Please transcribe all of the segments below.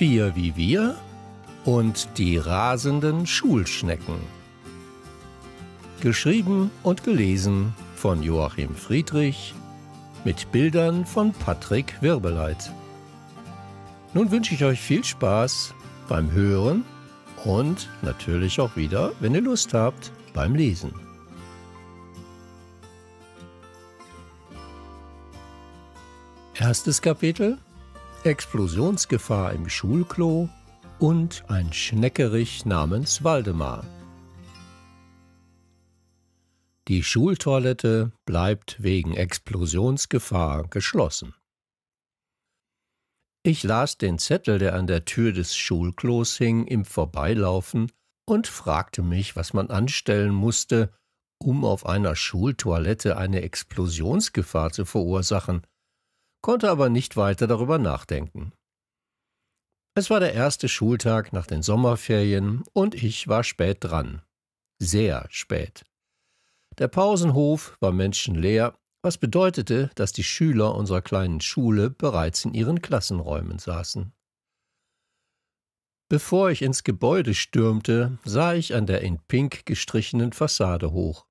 Vier wie wir und die rasenden Schulschnecken. Geschrieben und gelesen von Joachim Friedrich mit Bildern von Patrick Wirbeleit. Nun wünsche ich euch viel Spaß beim Hören und natürlich auch wieder, wenn ihr Lust habt, beim Lesen. Erstes Kapitel Explosionsgefahr im Schulklo und ein Schneckerich namens Waldemar. Die Schultoilette bleibt wegen Explosionsgefahr geschlossen. Ich las den Zettel, der an der Tür des Schulklos hing, im Vorbeilaufen und fragte mich, was man anstellen musste, um auf einer Schultoilette eine Explosionsgefahr zu verursachen konnte aber nicht weiter darüber nachdenken. Es war der erste Schultag nach den Sommerferien und ich war spät dran. Sehr spät. Der Pausenhof war menschenleer, was bedeutete, dass die Schüler unserer kleinen Schule bereits in ihren Klassenräumen saßen. Bevor ich ins Gebäude stürmte, sah ich an der in Pink gestrichenen Fassade hoch.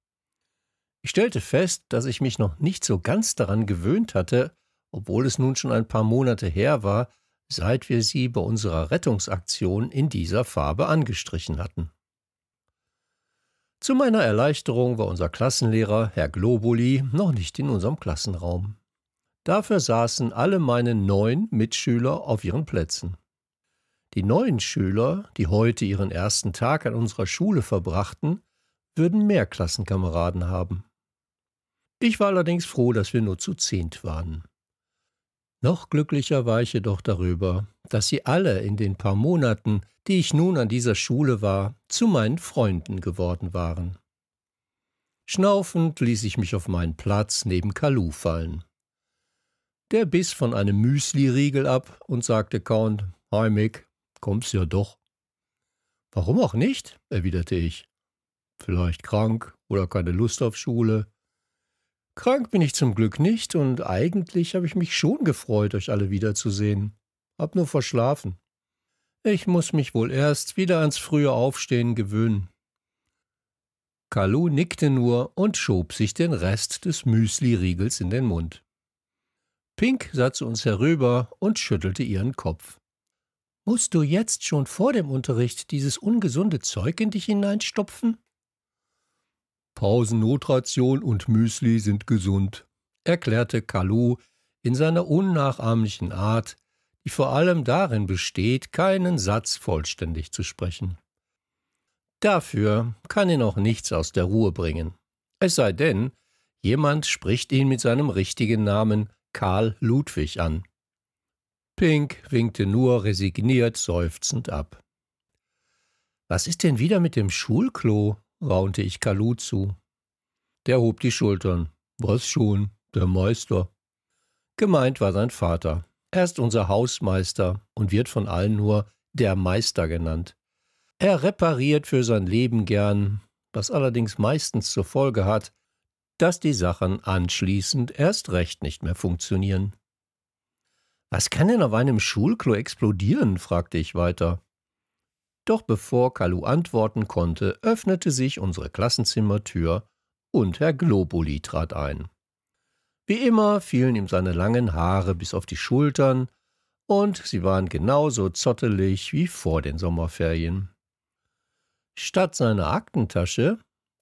Ich stellte fest, dass ich mich noch nicht so ganz daran gewöhnt hatte, obwohl es nun schon ein paar Monate her war, seit wir sie bei unserer Rettungsaktion in dieser Farbe angestrichen hatten. Zu meiner Erleichterung war unser Klassenlehrer, Herr Globuli, noch nicht in unserem Klassenraum. Dafür saßen alle meine neun Mitschüler auf ihren Plätzen. Die neuen Schüler, die heute ihren ersten Tag an unserer Schule verbrachten, würden mehr Klassenkameraden haben. Ich war allerdings froh, dass wir nur zu zehnt waren. Noch glücklicher war ich jedoch darüber, dass sie alle in den paar Monaten, die ich nun an dieser Schule war, zu meinen Freunden geworden waren. Schnaufend ließ ich mich auf meinen Platz neben Kalu fallen. Der biss von einem Müsli-Riegel ab und sagte kauend, »Hi Mick, kommst ja doch.« »Warum auch nicht?« erwiderte ich. »Vielleicht krank oder keine Lust auf Schule. Krank bin ich zum Glück nicht und eigentlich habe ich mich schon gefreut, euch alle wiederzusehen. Hab nur verschlafen. Ich muss mich wohl erst wieder ans frühe Aufstehen gewöhnen. Kalu nickte nur und schob sich den Rest des Müsli-Riegels in den Mund. Pink sah zu uns herüber und schüttelte ihren Kopf. Musst du jetzt schon vor dem Unterricht dieses ungesunde Zeug in dich hineinstopfen? Pausennotration und Müsli sind gesund, erklärte Kalu in seiner unnachahmlichen Art, die vor allem darin besteht, keinen Satz vollständig zu sprechen. Dafür kann ihn auch nichts aus der Ruhe bringen. Es sei denn, jemand spricht ihn mit seinem richtigen Namen Karl Ludwig an. Pink winkte nur resigniert seufzend ab. Was ist denn wieder mit dem Schulklo? raunte ich Kalu zu. Der hob die Schultern. Was schon, der Meister. Gemeint war sein Vater. Er ist unser Hausmeister und wird von allen nur der Meister genannt. Er repariert für sein Leben gern, was allerdings meistens zur Folge hat, dass die Sachen anschließend erst recht nicht mehr funktionieren. Was kann denn auf einem Schulklo explodieren? fragte ich weiter. Doch bevor Kalu antworten konnte, öffnete sich unsere Klassenzimmertür und Herr Globuli trat ein. Wie immer fielen ihm seine langen Haare bis auf die Schultern, und sie waren genauso zottelig wie vor den Sommerferien. Statt seiner Aktentasche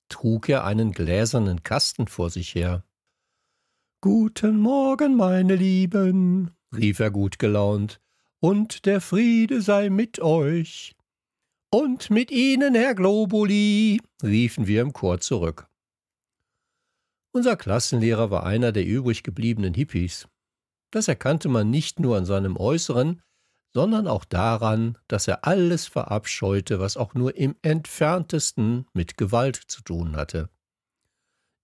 trug er einen gläsernen Kasten vor sich her. Guten Morgen, meine Lieben, rief er gut gelaunt, und der Friede sei mit euch. Und mit Ihnen, Herr Globuli, riefen wir im Chor zurück. Unser Klassenlehrer war einer der übrig gebliebenen Hippies. Das erkannte man nicht nur an seinem Äußeren, sondern auch daran, dass er alles verabscheute, was auch nur im entferntesten mit Gewalt zu tun hatte.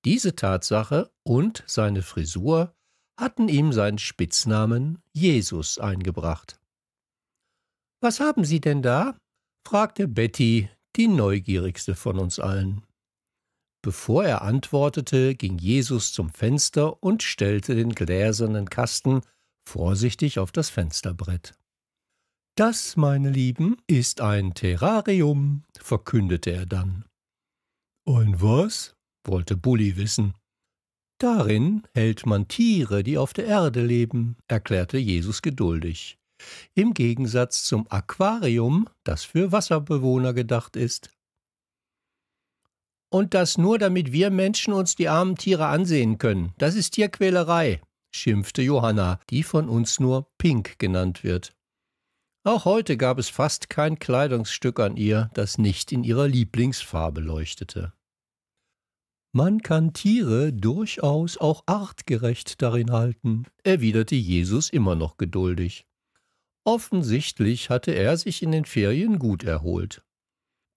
Diese Tatsache und seine Frisur hatten ihm seinen Spitznamen Jesus eingebracht. Was haben Sie denn da? fragte Betty, die neugierigste von uns allen. Bevor er antwortete, ging Jesus zum Fenster und stellte den gläsernen Kasten vorsichtig auf das Fensterbrett. Das, meine Lieben, ist ein Terrarium, verkündete er dann. Ein was? wollte Bulli wissen. Darin hält man Tiere, die auf der Erde leben, erklärte Jesus geduldig im Gegensatz zum Aquarium, das für Wasserbewohner gedacht ist. Und das nur, damit wir Menschen uns die armen Tiere ansehen können. Das ist Tierquälerei, schimpfte Johanna, die von uns nur Pink genannt wird. Auch heute gab es fast kein Kleidungsstück an ihr, das nicht in ihrer Lieblingsfarbe leuchtete. Man kann Tiere durchaus auch artgerecht darin halten, erwiderte Jesus immer noch geduldig. Offensichtlich hatte er sich in den Ferien gut erholt.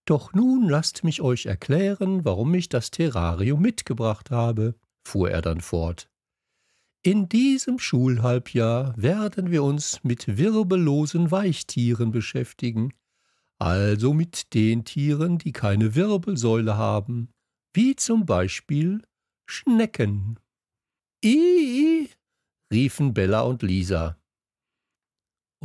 Doch nun lasst mich euch erklären, warum ich das Terrarium mitgebracht habe, fuhr er dann fort. In diesem Schulhalbjahr werden wir uns mit wirbellosen Weichtieren beschäftigen, also mit den Tieren, die keine Wirbelsäule haben, wie zum Beispiel Schnecken. Ih, riefen Bella und Lisa.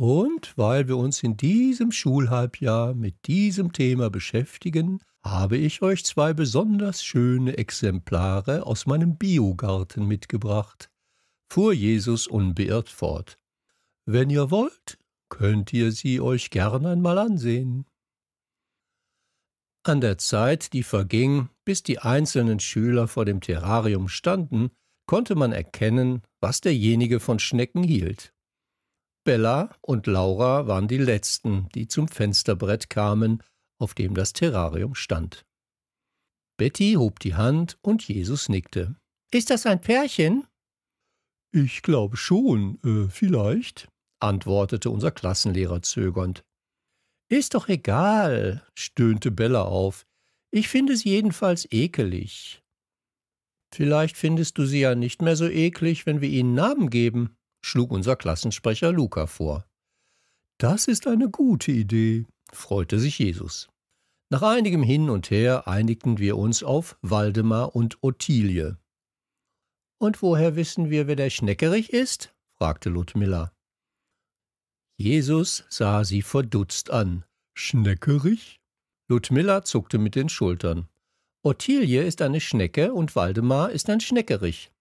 Und weil wir uns in diesem Schulhalbjahr mit diesem Thema beschäftigen, habe ich euch zwei besonders schöne Exemplare aus meinem Biogarten mitgebracht, fuhr Jesus unbeirrt fort. Wenn ihr wollt, könnt ihr sie euch gern einmal ansehen. An der Zeit, die verging, bis die einzelnen Schüler vor dem Terrarium standen, konnte man erkennen, was derjenige von Schnecken hielt. Bella und Laura waren die Letzten, die zum Fensterbrett kamen, auf dem das Terrarium stand. Betty hob die Hand und Jesus nickte. Ist das ein Pärchen? Ich glaube schon, äh, vielleicht, antwortete unser Klassenlehrer zögernd. Ist doch egal, stöhnte Bella auf. Ich finde sie jedenfalls ekelig. Vielleicht findest du sie ja nicht mehr so eklig, wenn wir ihnen Namen geben, schlug unser Klassensprecher Luca vor. Das ist eine gute Idee, freute sich Jesus. Nach einigem Hin und Her einigten wir uns auf Waldemar und Ottilie. Und woher wissen wir, wer der Schneckerich ist? fragte Ludmilla. Jesus sah sie verdutzt an. Schneckerich? Ludmilla zuckte mit den Schultern. Ottilie ist eine Schnecke und Waldemar ist ein Schneckerich.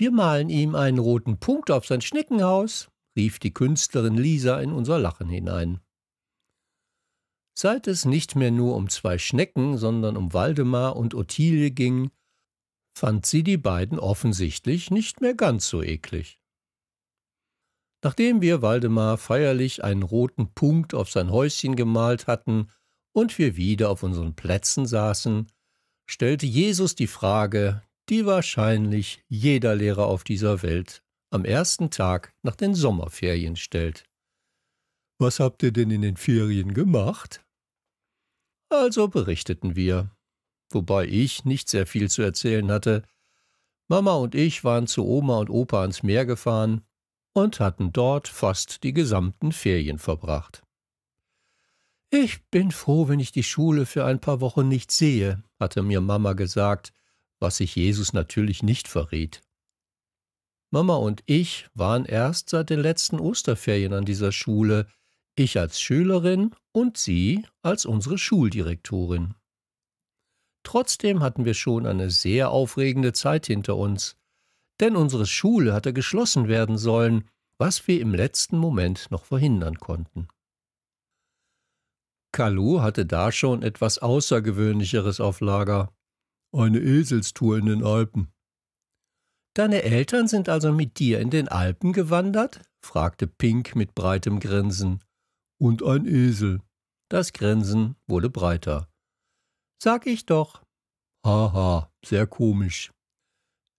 Wir malen ihm einen roten Punkt auf sein Schneckenhaus, rief die Künstlerin Lisa in unser Lachen hinein. Seit es nicht mehr nur um zwei Schnecken, sondern um Waldemar und Ottilie ging, fand sie die beiden offensichtlich nicht mehr ganz so eklig. Nachdem wir Waldemar feierlich einen roten Punkt auf sein Häuschen gemalt hatten und wir wieder auf unseren Plätzen saßen, stellte Jesus die Frage, die wahrscheinlich jeder Lehrer auf dieser Welt am ersten Tag nach den Sommerferien stellt. Was habt ihr denn in den Ferien gemacht? Also berichteten wir, wobei ich nicht sehr viel zu erzählen hatte. Mama und ich waren zu Oma und Opa ans Meer gefahren und hatten dort fast die gesamten Ferien verbracht. Ich bin froh, wenn ich die Schule für ein paar Wochen nicht sehe, hatte mir Mama gesagt, was sich Jesus natürlich nicht verriet. Mama und ich waren erst seit den letzten Osterferien an dieser Schule, ich als Schülerin und sie als unsere Schuldirektorin. Trotzdem hatten wir schon eine sehr aufregende Zeit hinter uns, denn unsere Schule hatte geschlossen werden sollen, was wir im letzten Moment noch verhindern konnten. Kalu hatte da schon etwas Außergewöhnlicheres auf Lager. Eine Eselstour in den Alpen. Deine Eltern sind also mit dir in den Alpen gewandert? fragte Pink mit breitem Grinsen. Und ein Esel. Das Grinsen wurde breiter. Sag ich doch. Haha, sehr komisch.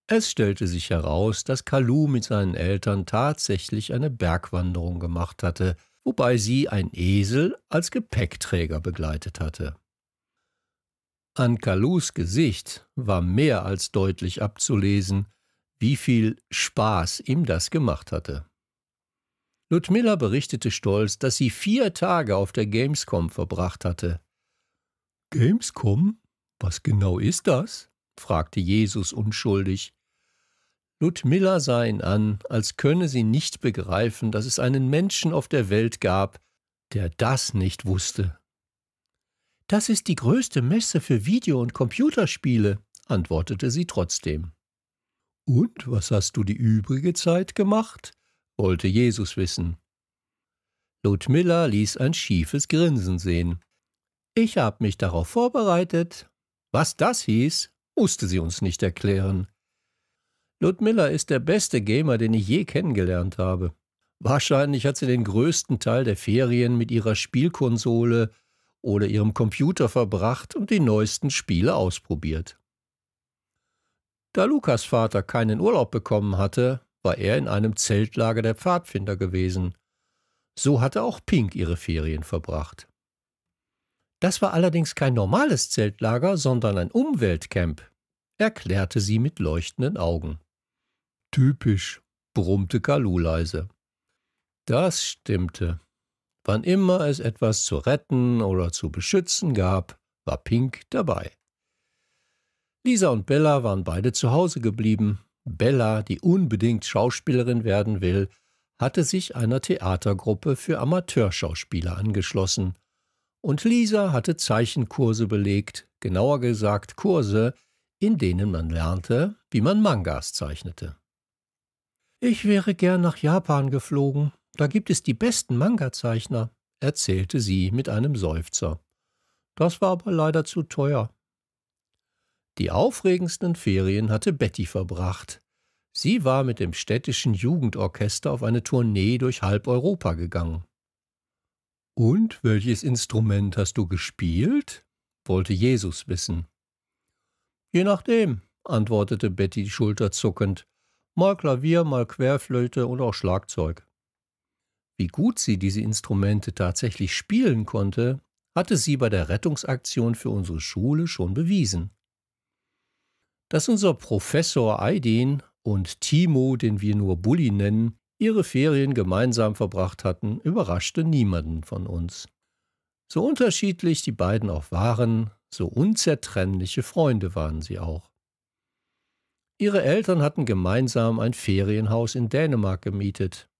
Es stellte sich heraus, dass Kalu mit seinen Eltern tatsächlich eine Bergwanderung gemacht hatte, wobei sie ein Esel als Gepäckträger begleitet hatte. An Kalous Gesicht war mehr als deutlich abzulesen, wie viel Spaß ihm das gemacht hatte. Ludmilla berichtete stolz, dass sie vier Tage auf der Gamescom verbracht hatte. Gamescom? Was genau ist das? fragte Jesus unschuldig. Ludmilla sah ihn an, als könne sie nicht begreifen, dass es einen Menschen auf der Welt gab, der das nicht wusste. Das ist die größte Messe für Video- und Computerspiele, antwortete sie trotzdem. Und was hast du die übrige Zeit gemacht? wollte Jesus wissen. Ludmilla ließ ein schiefes Grinsen sehen. Ich habe mich darauf vorbereitet. Was das hieß, musste sie uns nicht erklären. Ludmilla ist der beste Gamer, den ich je kennengelernt habe. Wahrscheinlich hat sie den größten Teil der Ferien mit ihrer Spielkonsole oder ihrem Computer verbracht und die neuesten Spiele ausprobiert. Da Lukas Vater keinen Urlaub bekommen hatte, war er in einem Zeltlager der Pfadfinder gewesen. So hatte auch Pink ihre Ferien verbracht. Das war allerdings kein normales Zeltlager, sondern ein Umweltcamp, erklärte sie mit leuchtenden Augen. Typisch, brummte Kalu leise. Das stimmte. Wann immer es etwas zu retten oder zu beschützen gab, war Pink dabei. Lisa und Bella waren beide zu Hause geblieben. Bella, die unbedingt Schauspielerin werden will, hatte sich einer Theatergruppe für Amateurschauspieler angeschlossen. Und Lisa hatte Zeichenkurse belegt, genauer gesagt Kurse, in denen man lernte, wie man Mangas zeichnete. Ich wäre gern nach Japan geflogen, da gibt es die besten Manga-Zeichner, erzählte sie mit einem Seufzer. Das war aber leider zu teuer. Die aufregendsten Ferien hatte Betty verbracht. Sie war mit dem städtischen Jugendorchester auf eine Tournee durch halb Europa gegangen. Und welches Instrument hast du gespielt? wollte Jesus wissen. Je nachdem, antwortete Betty schulterzuckend. Mal Klavier, mal Querflöte und auch Schlagzeug. Wie gut sie diese Instrumente tatsächlich spielen konnte, hatte sie bei der Rettungsaktion für unsere Schule schon bewiesen. Dass unser Professor Aidin und Timo, den wir nur Bulli nennen, ihre Ferien gemeinsam verbracht hatten, überraschte niemanden von uns. So unterschiedlich die beiden auch waren, so unzertrennliche Freunde waren sie auch. Ihre Eltern hatten gemeinsam ein Ferienhaus in Dänemark gemietet,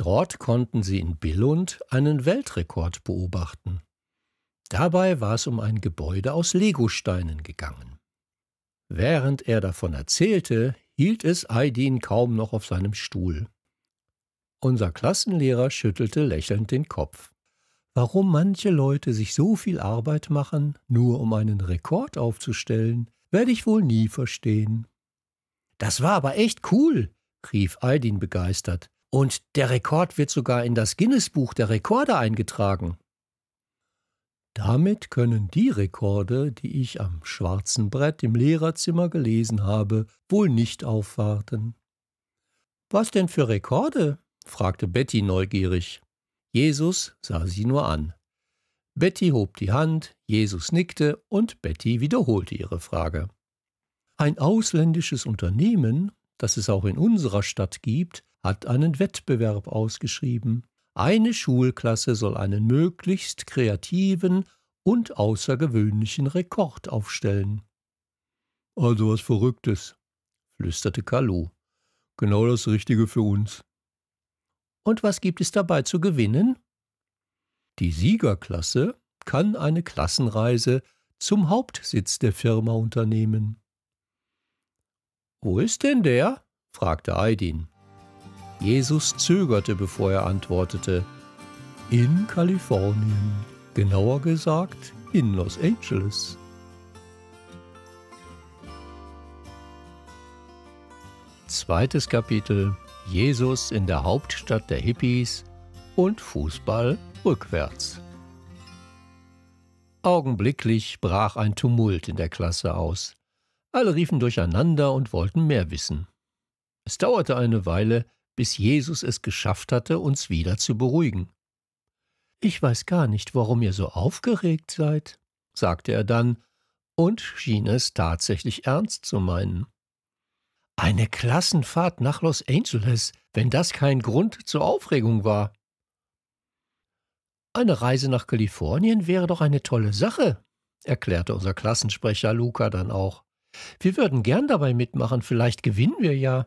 Dort konnten sie in Billund einen Weltrekord beobachten. Dabei war es um ein Gebäude aus Legosteinen gegangen. Während er davon erzählte, hielt es Aidin kaum noch auf seinem Stuhl. Unser Klassenlehrer schüttelte lächelnd den Kopf. Warum manche Leute sich so viel Arbeit machen, nur um einen Rekord aufzustellen, werde ich wohl nie verstehen. Das war aber echt cool, rief Aidin begeistert. Und der Rekord wird sogar in das Guinness-Buch der Rekorde eingetragen. Damit können die Rekorde, die ich am schwarzen Brett im Lehrerzimmer gelesen habe, wohl nicht aufwarten. Was denn für Rekorde? fragte Betty neugierig. Jesus sah sie nur an. Betty hob die Hand, Jesus nickte und Betty wiederholte ihre Frage. Ein ausländisches Unternehmen das es auch in unserer Stadt gibt, hat einen Wettbewerb ausgeschrieben. Eine Schulklasse soll einen möglichst kreativen und außergewöhnlichen Rekord aufstellen. Also was Verrücktes, flüsterte Kalu. Genau das Richtige für uns. Und was gibt es dabei zu gewinnen? Die Siegerklasse kann eine Klassenreise zum Hauptsitz der Firma unternehmen. Wo ist denn der? fragte Aidin. Jesus zögerte, bevor er antwortete. In Kalifornien, genauer gesagt in Los Angeles. Zweites Kapitel Jesus in der Hauptstadt der Hippies und Fußball rückwärts. Augenblicklich brach ein Tumult in der Klasse aus. Alle riefen durcheinander und wollten mehr wissen. Es dauerte eine Weile, bis Jesus es geschafft hatte, uns wieder zu beruhigen. Ich weiß gar nicht, warum ihr so aufgeregt seid, sagte er dann und schien es tatsächlich ernst zu meinen. Eine Klassenfahrt nach Los Angeles, wenn das kein Grund zur Aufregung war. Eine Reise nach Kalifornien wäre doch eine tolle Sache, erklärte unser Klassensprecher Luca dann auch. Wir würden gern dabei mitmachen, vielleicht gewinnen wir ja.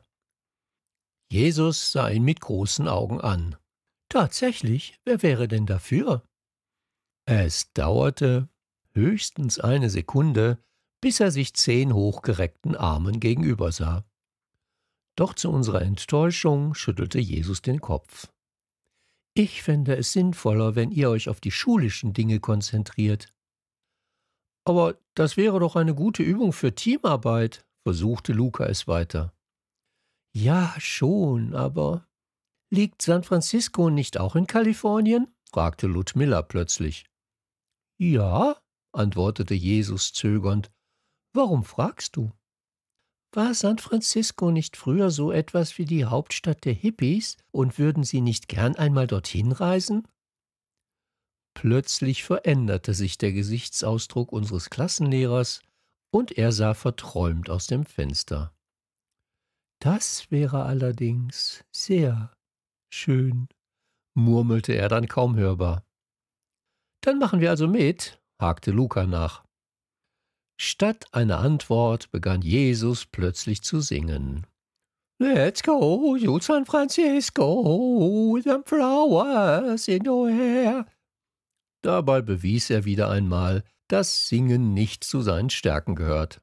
Jesus sah ihn mit großen Augen an. Tatsächlich, wer wäre denn dafür? Es dauerte höchstens eine Sekunde, bis er sich zehn hochgereckten Armen gegenüber sah. Doch zu unserer Enttäuschung schüttelte Jesus den Kopf. Ich fände es sinnvoller, wenn ihr euch auf die schulischen Dinge konzentriert. Aber das wäre doch eine gute Übung für Teamarbeit, versuchte Luca es weiter. Ja, schon, aber liegt San Francisco nicht auch in Kalifornien? fragte Ludmilla plötzlich. Ja, antwortete Jesus zögernd. Warum fragst du? War San Francisco nicht früher so etwas wie die Hauptstadt der Hippies und würden sie nicht gern einmal dorthin reisen? Plötzlich veränderte sich der Gesichtsausdruck unseres Klassenlehrers, und er sah verträumt aus dem Fenster. Das wäre allerdings sehr schön, murmelte er dann kaum hörbar. Dann machen wir also mit, hakte Luca nach. Statt einer Antwort begann Jesus plötzlich zu singen. Let's go, you San Francisco, with them flowers in your hair. Dabei bewies er wieder einmal, dass Singen nicht zu seinen Stärken gehört.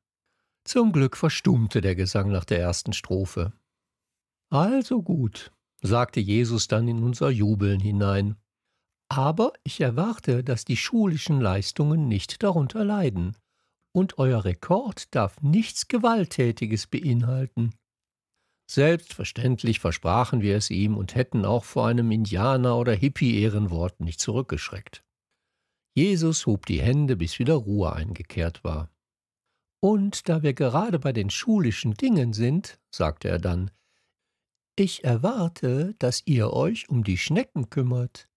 Zum Glück verstummte der Gesang nach der ersten Strophe. Also gut, sagte Jesus dann in unser Jubeln hinein. Aber ich erwarte, dass die schulischen Leistungen nicht darunter leiden. Und euer Rekord darf nichts Gewalttätiges beinhalten. Selbstverständlich versprachen wir es ihm und hätten auch vor einem Indianer- oder Hippie-Ehrenwort nicht zurückgeschreckt. Jesus hob die Hände, bis wieder Ruhe eingekehrt war. Und da wir gerade bei den schulischen Dingen sind, sagte er dann, ich erwarte, dass ihr euch um die Schnecken kümmert.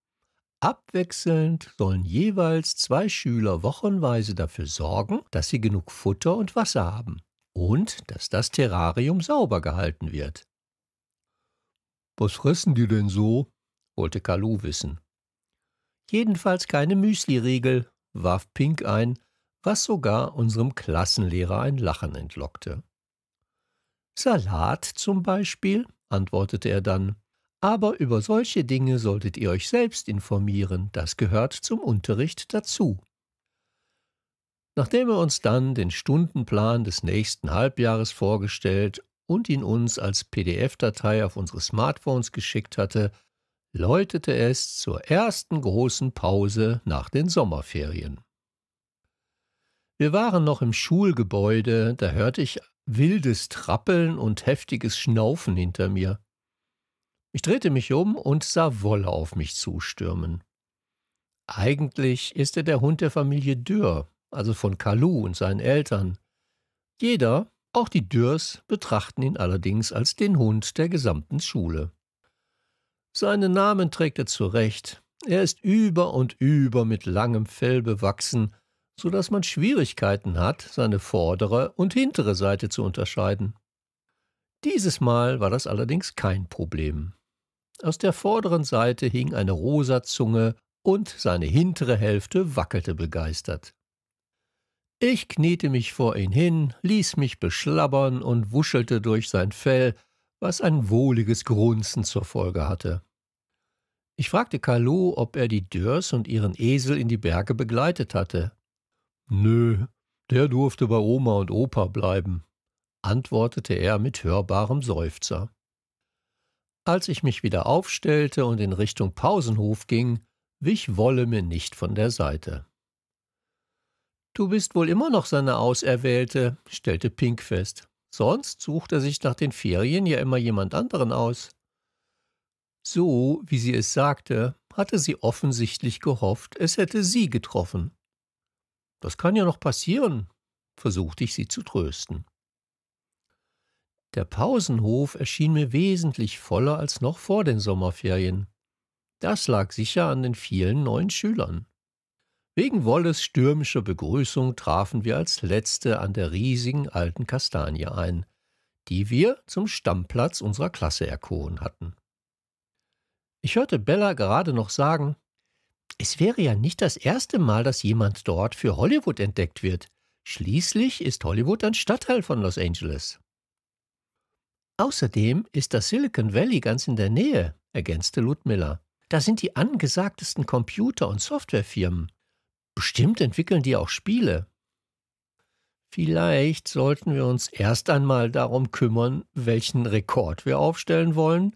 Abwechselnd sollen jeweils zwei Schüler wochenweise dafür sorgen, dass sie genug Futter und Wasser haben und dass das Terrarium sauber gehalten wird. Was fressen die denn so? wollte Kalu wissen. Jedenfalls keine Müsli-Riegel, warf Pink ein, was sogar unserem Klassenlehrer ein Lachen entlockte. Salat zum Beispiel, antwortete er dann. Aber über solche Dinge solltet ihr euch selbst informieren, das gehört zum Unterricht dazu. Nachdem er uns dann den Stundenplan des nächsten Halbjahres vorgestellt und ihn uns als PDF-Datei auf unsere Smartphones geschickt hatte, läutete es zur ersten großen Pause nach den Sommerferien. Wir waren noch im Schulgebäude, da hörte ich wildes Trappeln und heftiges Schnaufen hinter mir. Ich drehte mich um und sah Wolle auf mich zustürmen. Eigentlich ist er der Hund der Familie Dürr, also von Kalu und seinen Eltern. Jeder, auch die Dürrs, betrachten ihn allerdings als den Hund der gesamten Schule. Seinen Namen trägt er zurecht. Er ist über und über mit langem Fell bewachsen, so dass man Schwierigkeiten hat, seine vordere und hintere Seite zu unterscheiden. Dieses Mal war das allerdings kein Problem. Aus der vorderen Seite hing eine rosa Zunge und seine hintere Hälfte wackelte begeistert. Ich kniete mich vor ihn hin, ließ mich beschlabbern und wuschelte durch sein Fell, was ein wohliges Grunzen zur Folge hatte. Ich fragte Kalu, ob er die Dörrs und ihren Esel in die Berge begleitet hatte. Nö, der durfte bei Oma und Opa bleiben, antwortete er mit hörbarem Seufzer. Als ich mich wieder aufstellte und in Richtung Pausenhof ging, wich Wolle mir nicht von der Seite. Du bist wohl immer noch seine Auserwählte, stellte Pink fest. Sonst sucht er sich nach den Ferien ja immer jemand anderen aus. So, wie sie es sagte, hatte sie offensichtlich gehofft, es hätte sie getroffen. Das kann ja noch passieren, versuchte ich sie zu trösten. Der Pausenhof erschien mir wesentlich voller als noch vor den Sommerferien. Das lag sicher an den vielen neuen Schülern. Wegen Wolles stürmischer Begrüßung trafen wir als Letzte an der riesigen alten Kastanie ein, die wir zum Stammplatz unserer Klasse erkoren hatten. Ich hörte Bella gerade noch sagen, es wäre ja nicht das erste Mal, dass jemand dort für Hollywood entdeckt wird. Schließlich ist Hollywood ein Stadtteil von Los Angeles. Außerdem ist das Silicon Valley ganz in der Nähe, ergänzte Ludmilla. Da sind die angesagtesten Computer- und Softwarefirmen. Bestimmt entwickeln die auch Spiele. Vielleicht sollten wir uns erst einmal darum kümmern, welchen Rekord wir aufstellen wollen,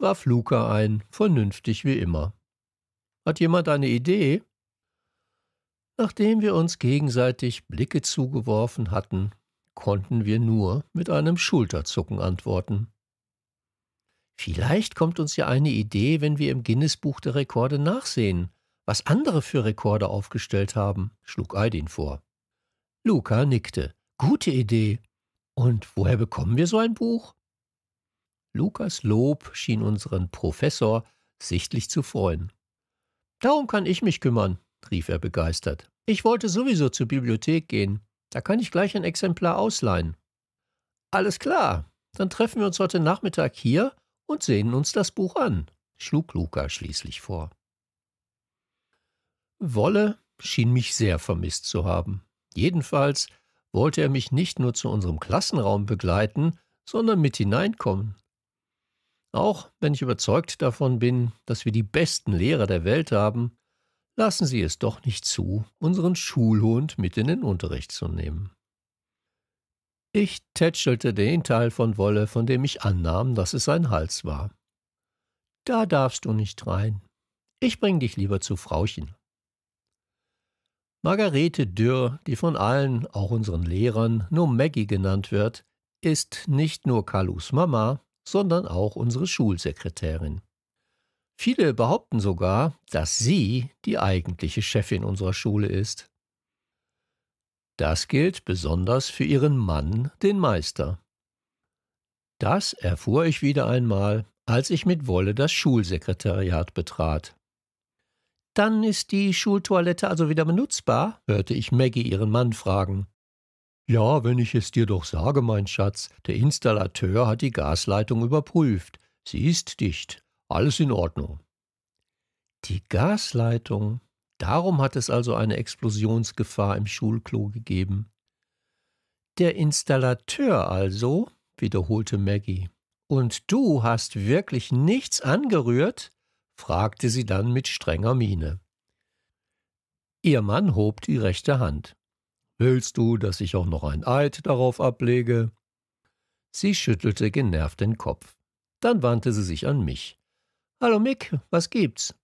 warf Luca ein, vernünftig wie immer. Hat jemand eine Idee? Nachdem wir uns gegenseitig Blicke zugeworfen hatten, konnten wir nur mit einem Schulterzucken antworten. Vielleicht kommt uns ja eine Idee, wenn wir im Guinness-Buch der Rekorde nachsehen, was andere für Rekorde aufgestellt haben, schlug Aydin vor. Luca nickte. Gute Idee. Und woher bekommen wir so ein Buch? Lukas Lob schien unseren Professor sichtlich zu freuen. Darum kann ich mich kümmern, rief er begeistert. Ich wollte sowieso zur Bibliothek gehen. Da kann ich gleich ein Exemplar ausleihen. Alles klar, dann treffen wir uns heute Nachmittag hier und sehen uns das Buch an, schlug Luca schließlich vor. Wolle schien mich sehr vermisst zu haben. Jedenfalls wollte er mich nicht nur zu unserem Klassenraum begleiten, sondern mit hineinkommen. Auch wenn ich überzeugt davon bin, dass wir die besten Lehrer der Welt haben, lassen Sie es doch nicht zu, unseren Schulhund mit in den Unterricht zu nehmen. Ich tätschelte den Teil von Wolle, von dem ich annahm, dass es sein Hals war. Da darfst du nicht rein. Ich bring dich lieber zu Frauchen. Margarete Dürr, die von allen, auch unseren Lehrern, nur Maggie genannt wird, ist nicht nur Kalus Mama, sondern auch unsere Schulsekretärin. Viele behaupten sogar, dass sie die eigentliche Chefin unserer Schule ist. Das gilt besonders für ihren Mann, den Meister. Das erfuhr ich wieder einmal, als ich mit Wolle das Schulsekretariat betrat. Dann ist die Schultoilette also wieder benutzbar? hörte ich Maggie ihren Mann fragen. Ja, wenn ich es dir doch sage, mein Schatz, der Installateur hat die Gasleitung überprüft. Sie ist dicht. Alles in Ordnung. Die Gasleitung. Darum hat es also eine Explosionsgefahr im Schulklo gegeben. Der Installateur also, wiederholte Maggie. Und du hast wirklich nichts angerührt? fragte sie dann mit strenger Miene. Ihr Mann hob die rechte Hand. Willst du, dass ich auch noch ein Eid darauf ablege? Sie schüttelte genervt den Kopf. Dann wandte sie sich an mich. Hallo Mick, was gibt's?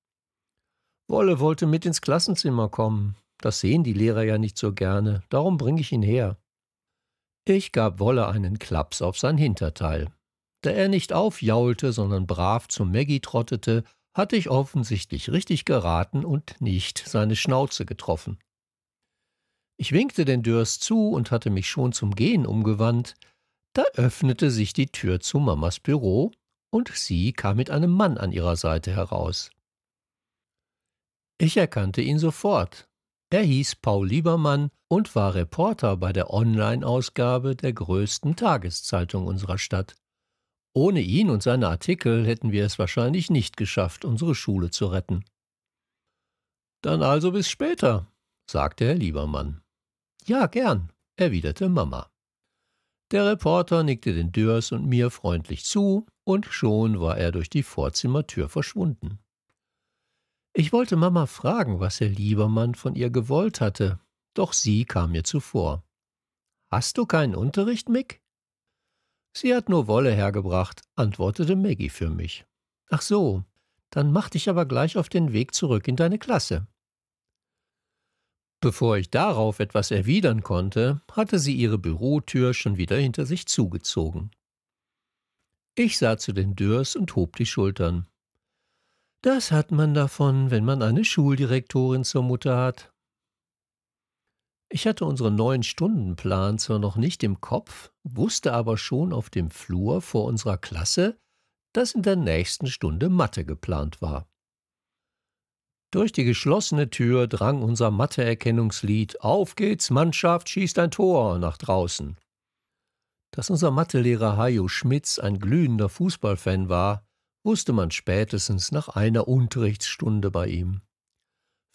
Wolle wollte mit ins Klassenzimmer kommen. Das sehen die Lehrer ja nicht so gerne, darum bringe ich ihn her. Ich gab Wolle einen Klaps auf sein Hinterteil. Da er nicht aufjaulte, sondern brav zu Maggie trottete hatte ich offensichtlich richtig geraten und nicht seine Schnauze getroffen. Ich winkte den Dürrs zu und hatte mich schon zum Gehen umgewandt, da öffnete sich die Tür zu Mamas Büro und sie kam mit einem Mann an ihrer Seite heraus. Ich erkannte ihn sofort. Er hieß Paul Liebermann und war Reporter bei der Online-Ausgabe der größten Tageszeitung unserer Stadt. Ohne ihn und seine Artikel hätten wir es wahrscheinlich nicht geschafft, unsere Schule zu retten. Dann also bis später, sagte Herr Liebermann. Ja, gern, erwiderte Mama. Der Reporter nickte den Dörs und mir freundlich zu, und schon war er durch die Vorzimmertür verschwunden. Ich wollte Mama fragen, was Herr Liebermann von ihr gewollt hatte, doch sie kam mir zuvor. Hast du keinen Unterricht, Mick? Sie hat nur Wolle hergebracht, antwortete Maggie für mich. Ach so, dann mach dich aber gleich auf den Weg zurück in deine Klasse. Bevor ich darauf etwas erwidern konnte, hatte sie ihre Bürotür schon wieder hinter sich zugezogen. Ich sah zu den Dürrs und hob die Schultern. Das hat man davon, wenn man eine Schuldirektorin zur Mutter hat. Ich hatte unseren neuen Stundenplan zwar noch nicht im Kopf, wusste aber schon auf dem Flur vor unserer Klasse, dass in der nächsten Stunde Mathe geplant war. Durch die geschlossene Tür drang unser Mathe-Erkennungslied Auf geht's, Mannschaft, schießt ein Tor nach draußen. Dass unser Mathelehrer Hajo Schmitz ein glühender Fußballfan war, wusste man spätestens nach einer Unterrichtsstunde bei ihm.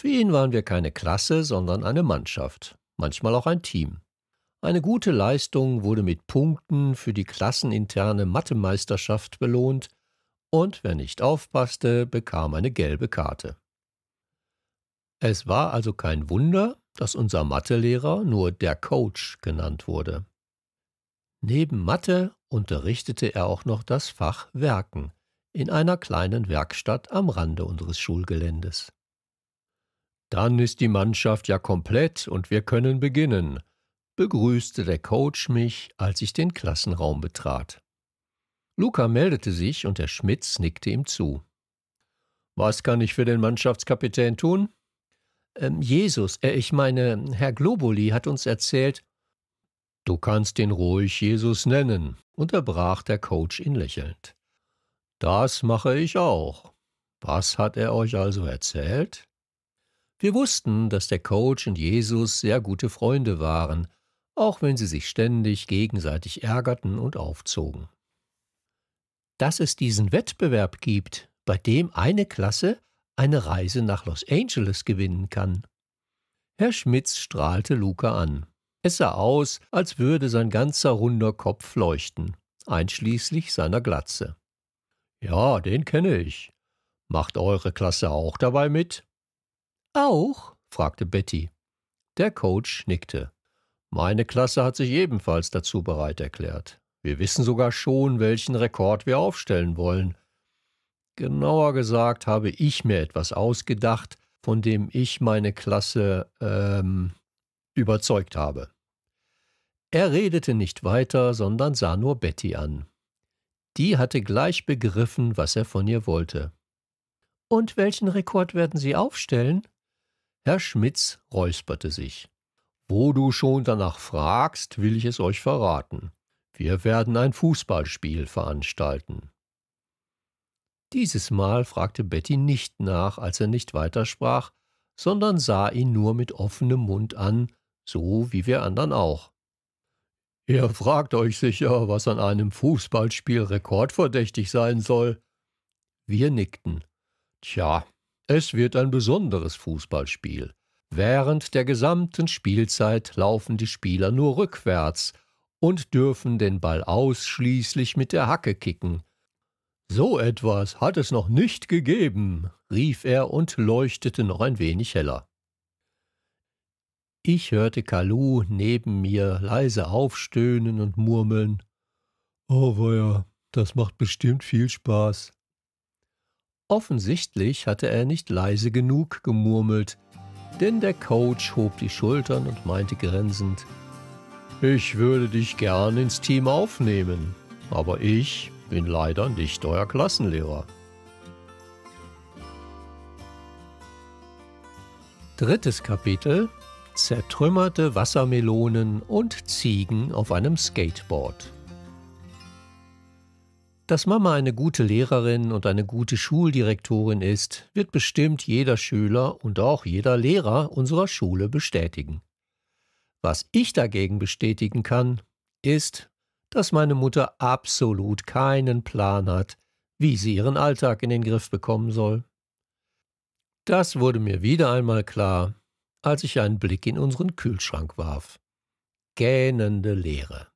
Für ihn waren wir keine Klasse, sondern eine Mannschaft manchmal auch ein Team. Eine gute Leistung wurde mit Punkten für die klasseninterne Mathemeisterschaft belohnt und wer nicht aufpasste, bekam eine gelbe Karte. Es war also kein Wunder, dass unser Mathelehrer nur der Coach genannt wurde. Neben Mathe unterrichtete er auch noch das Fach Werken in einer kleinen Werkstatt am Rande unseres Schulgeländes. Dann ist die Mannschaft ja komplett und wir können beginnen, begrüßte der Coach mich, als ich den Klassenraum betrat. Luca meldete sich und der Schmitz nickte ihm zu. Was kann ich für den Mannschaftskapitän tun? Ähm, Jesus, äh, ich meine, Herr Globoli hat uns erzählt. Du kannst ihn ruhig Jesus nennen, unterbrach der Coach ihn lächelnd. Das mache ich auch. Was hat er euch also erzählt? Wir wussten, dass der Coach und Jesus sehr gute Freunde waren, auch wenn sie sich ständig gegenseitig ärgerten und aufzogen. Dass es diesen Wettbewerb gibt, bei dem eine Klasse eine Reise nach Los Angeles gewinnen kann. Herr Schmitz strahlte Luca an. Es sah aus, als würde sein ganzer runder Kopf leuchten, einschließlich seiner Glatze. Ja, den kenne ich. Macht eure Klasse auch dabei mit? auch? fragte Betty. Der Coach nickte. Meine Klasse hat sich ebenfalls dazu bereit erklärt. Wir wissen sogar schon, welchen Rekord wir aufstellen wollen. Genauer gesagt habe ich mir etwas ausgedacht, von dem ich meine Klasse ähm, überzeugt habe. Er redete nicht weiter, sondern sah nur Betty an. Die hatte gleich begriffen, was er von ihr wollte. Und welchen Rekord werden Sie aufstellen? Herr Schmitz räusperte sich. Wo du schon danach fragst, will ich es euch verraten. Wir werden ein Fußballspiel veranstalten. Dieses Mal fragte Betty nicht nach, als er nicht weitersprach, sondern sah ihn nur mit offenem Mund an, so wie wir anderen auch. Ihr fragt euch sicher, was an einem Fußballspiel rekordverdächtig sein soll. Wir nickten. Tja, es wird ein besonderes Fußballspiel. Während der gesamten Spielzeit laufen die Spieler nur rückwärts und dürfen den Ball ausschließlich mit der Hacke kicken. So etwas hat es noch nicht gegeben, rief er und leuchtete noch ein wenig heller. Ich hörte Kalu neben mir leise aufstöhnen und murmeln. Oh weia, das macht bestimmt viel Spaß. Offensichtlich hatte er nicht leise genug gemurmelt, denn der Coach hob die Schultern und meinte grinsend, ich würde dich gern ins Team aufnehmen, aber ich bin leider nicht euer Klassenlehrer. Drittes Kapitel Zertrümmerte Wassermelonen und Ziegen auf einem Skateboard. Dass Mama eine gute Lehrerin und eine gute Schuldirektorin ist, wird bestimmt jeder Schüler und auch jeder Lehrer unserer Schule bestätigen. Was ich dagegen bestätigen kann, ist, dass meine Mutter absolut keinen Plan hat, wie sie ihren Alltag in den Griff bekommen soll. Das wurde mir wieder einmal klar, als ich einen Blick in unseren Kühlschrank warf. Gähnende Leere.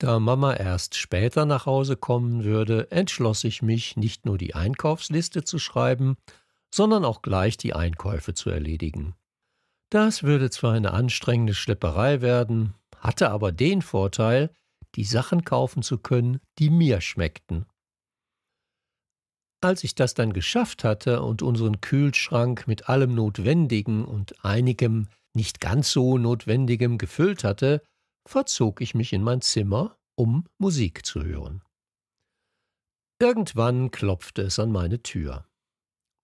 Da Mama erst später nach Hause kommen würde, entschloss ich mich, nicht nur die Einkaufsliste zu schreiben, sondern auch gleich die Einkäufe zu erledigen. Das würde zwar eine anstrengende Schlepperei werden, hatte aber den Vorteil, die Sachen kaufen zu können, die mir schmeckten. Als ich das dann geschafft hatte und unseren Kühlschrank mit allem Notwendigen und einigem nicht ganz so Notwendigem gefüllt hatte, verzog ich mich in mein Zimmer, um Musik zu hören. Irgendwann klopfte es an meine Tür.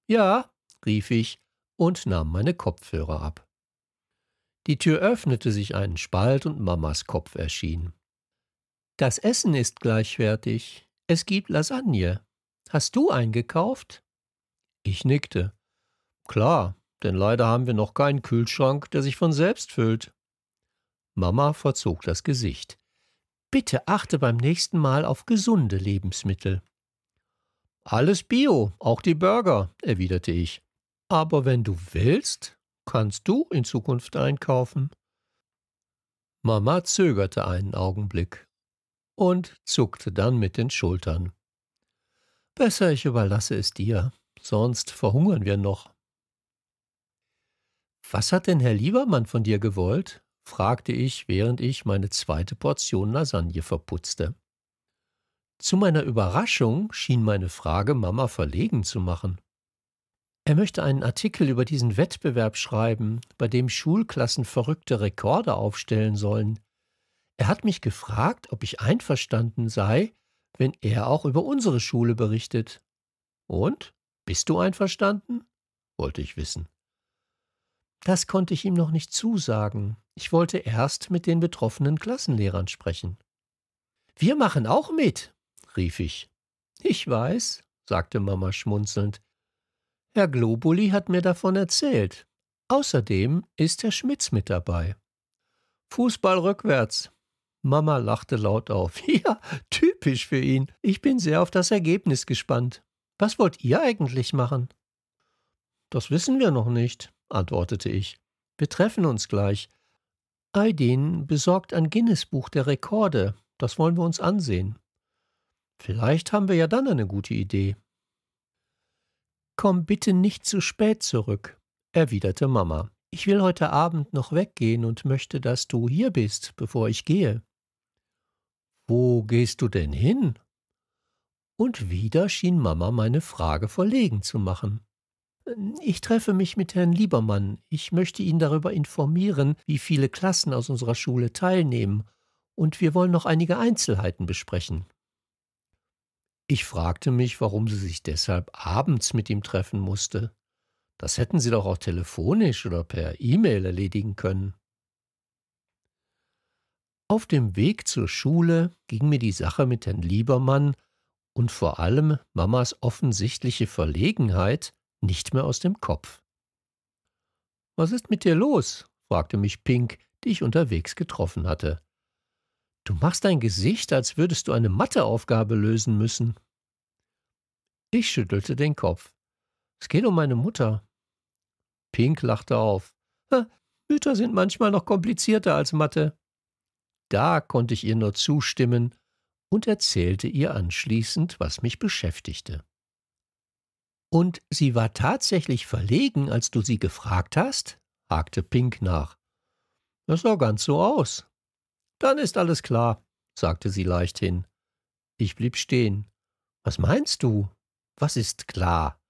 Ja, rief ich und nahm meine Kopfhörer ab. Die Tür öffnete sich einen Spalt und Mamas Kopf erschien. Das Essen ist gleich fertig. Es gibt Lasagne. Hast du eingekauft? Ich nickte. Klar, denn leider haben wir noch keinen Kühlschrank, der sich von selbst füllt. Mama verzog das Gesicht. Bitte achte beim nächsten Mal auf gesunde Lebensmittel. Alles Bio, auch die Burger, erwiderte ich. Aber wenn du willst, kannst du in Zukunft einkaufen. Mama zögerte einen Augenblick und zuckte dann mit den Schultern. Besser ich überlasse es dir, sonst verhungern wir noch. Was hat denn Herr Liebermann von dir gewollt? fragte ich, während ich meine zweite Portion Lasagne verputzte. Zu meiner Überraschung schien meine Frage Mama verlegen zu machen. Er möchte einen Artikel über diesen Wettbewerb schreiben, bei dem Schulklassen verrückte Rekorde aufstellen sollen. Er hat mich gefragt, ob ich einverstanden sei, wenn er auch über unsere Schule berichtet. Und? Bist du einverstanden? wollte ich wissen. Das konnte ich ihm noch nicht zusagen, ich wollte erst mit den betroffenen Klassenlehrern sprechen. Wir machen auch mit, rief ich. Ich weiß, sagte Mama schmunzelnd. Herr Globuli hat mir davon erzählt. Außerdem ist Herr Schmitz mit dabei. Fußball rückwärts. Mama lachte laut auf. Ja, typisch für ihn. Ich bin sehr auf das Ergebnis gespannt. Was wollt ihr eigentlich machen? Das wissen wir noch nicht, antwortete ich. Wir treffen uns gleich. Aydin besorgt ein Guinness-Buch der Rekorde. Das wollen wir uns ansehen. Vielleicht haben wir ja dann eine gute Idee. Komm bitte nicht zu spät zurück, erwiderte Mama. Ich will heute Abend noch weggehen und möchte, dass du hier bist, bevor ich gehe. Wo gehst du denn hin? Und wieder schien Mama meine Frage verlegen zu machen. Ich treffe mich mit Herrn Liebermann. Ich möchte ihn darüber informieren, wie viele Klassen aus unserer Schule teilnehmen, und wir wollen noch einige Einzelheiten besprechen. Ich fragte mich, warum sie sich deshalb abends mit ihm treffen musste. Das hätten sie doch auch telefonisch oder per E-Mail erledigen können. Auf dem Weg zur Schule ging mir die Sache mit Herrn Liebermann und vor allem Mamas offensichtliche Verlegenheit nicht mehr aus dem Kopf. Was ist mit dir los? fragte mich Pink, die ich unterwegs getroffen hatte. Du machst ein Gesicht, als würdest du eine Matheaufgabe lösen müssen. Ich schüttelte den Kopf. Es geht um meine Mutter. Pink lachte auf. Mütter sind manchmal noch komplizierter als Mathe. Da konnte ich ihr nur zustimmen und erzählte ihr anschließend, was mich beschäftigte. Und sie war tatsächlich verlegen, als du sie gefragt hast? hakte Pink nach. Das sah ganz so aus. Dann ist alles klar, sagte sie leichthin. Ich blieb stehen. Was meinst du? Was ist klar?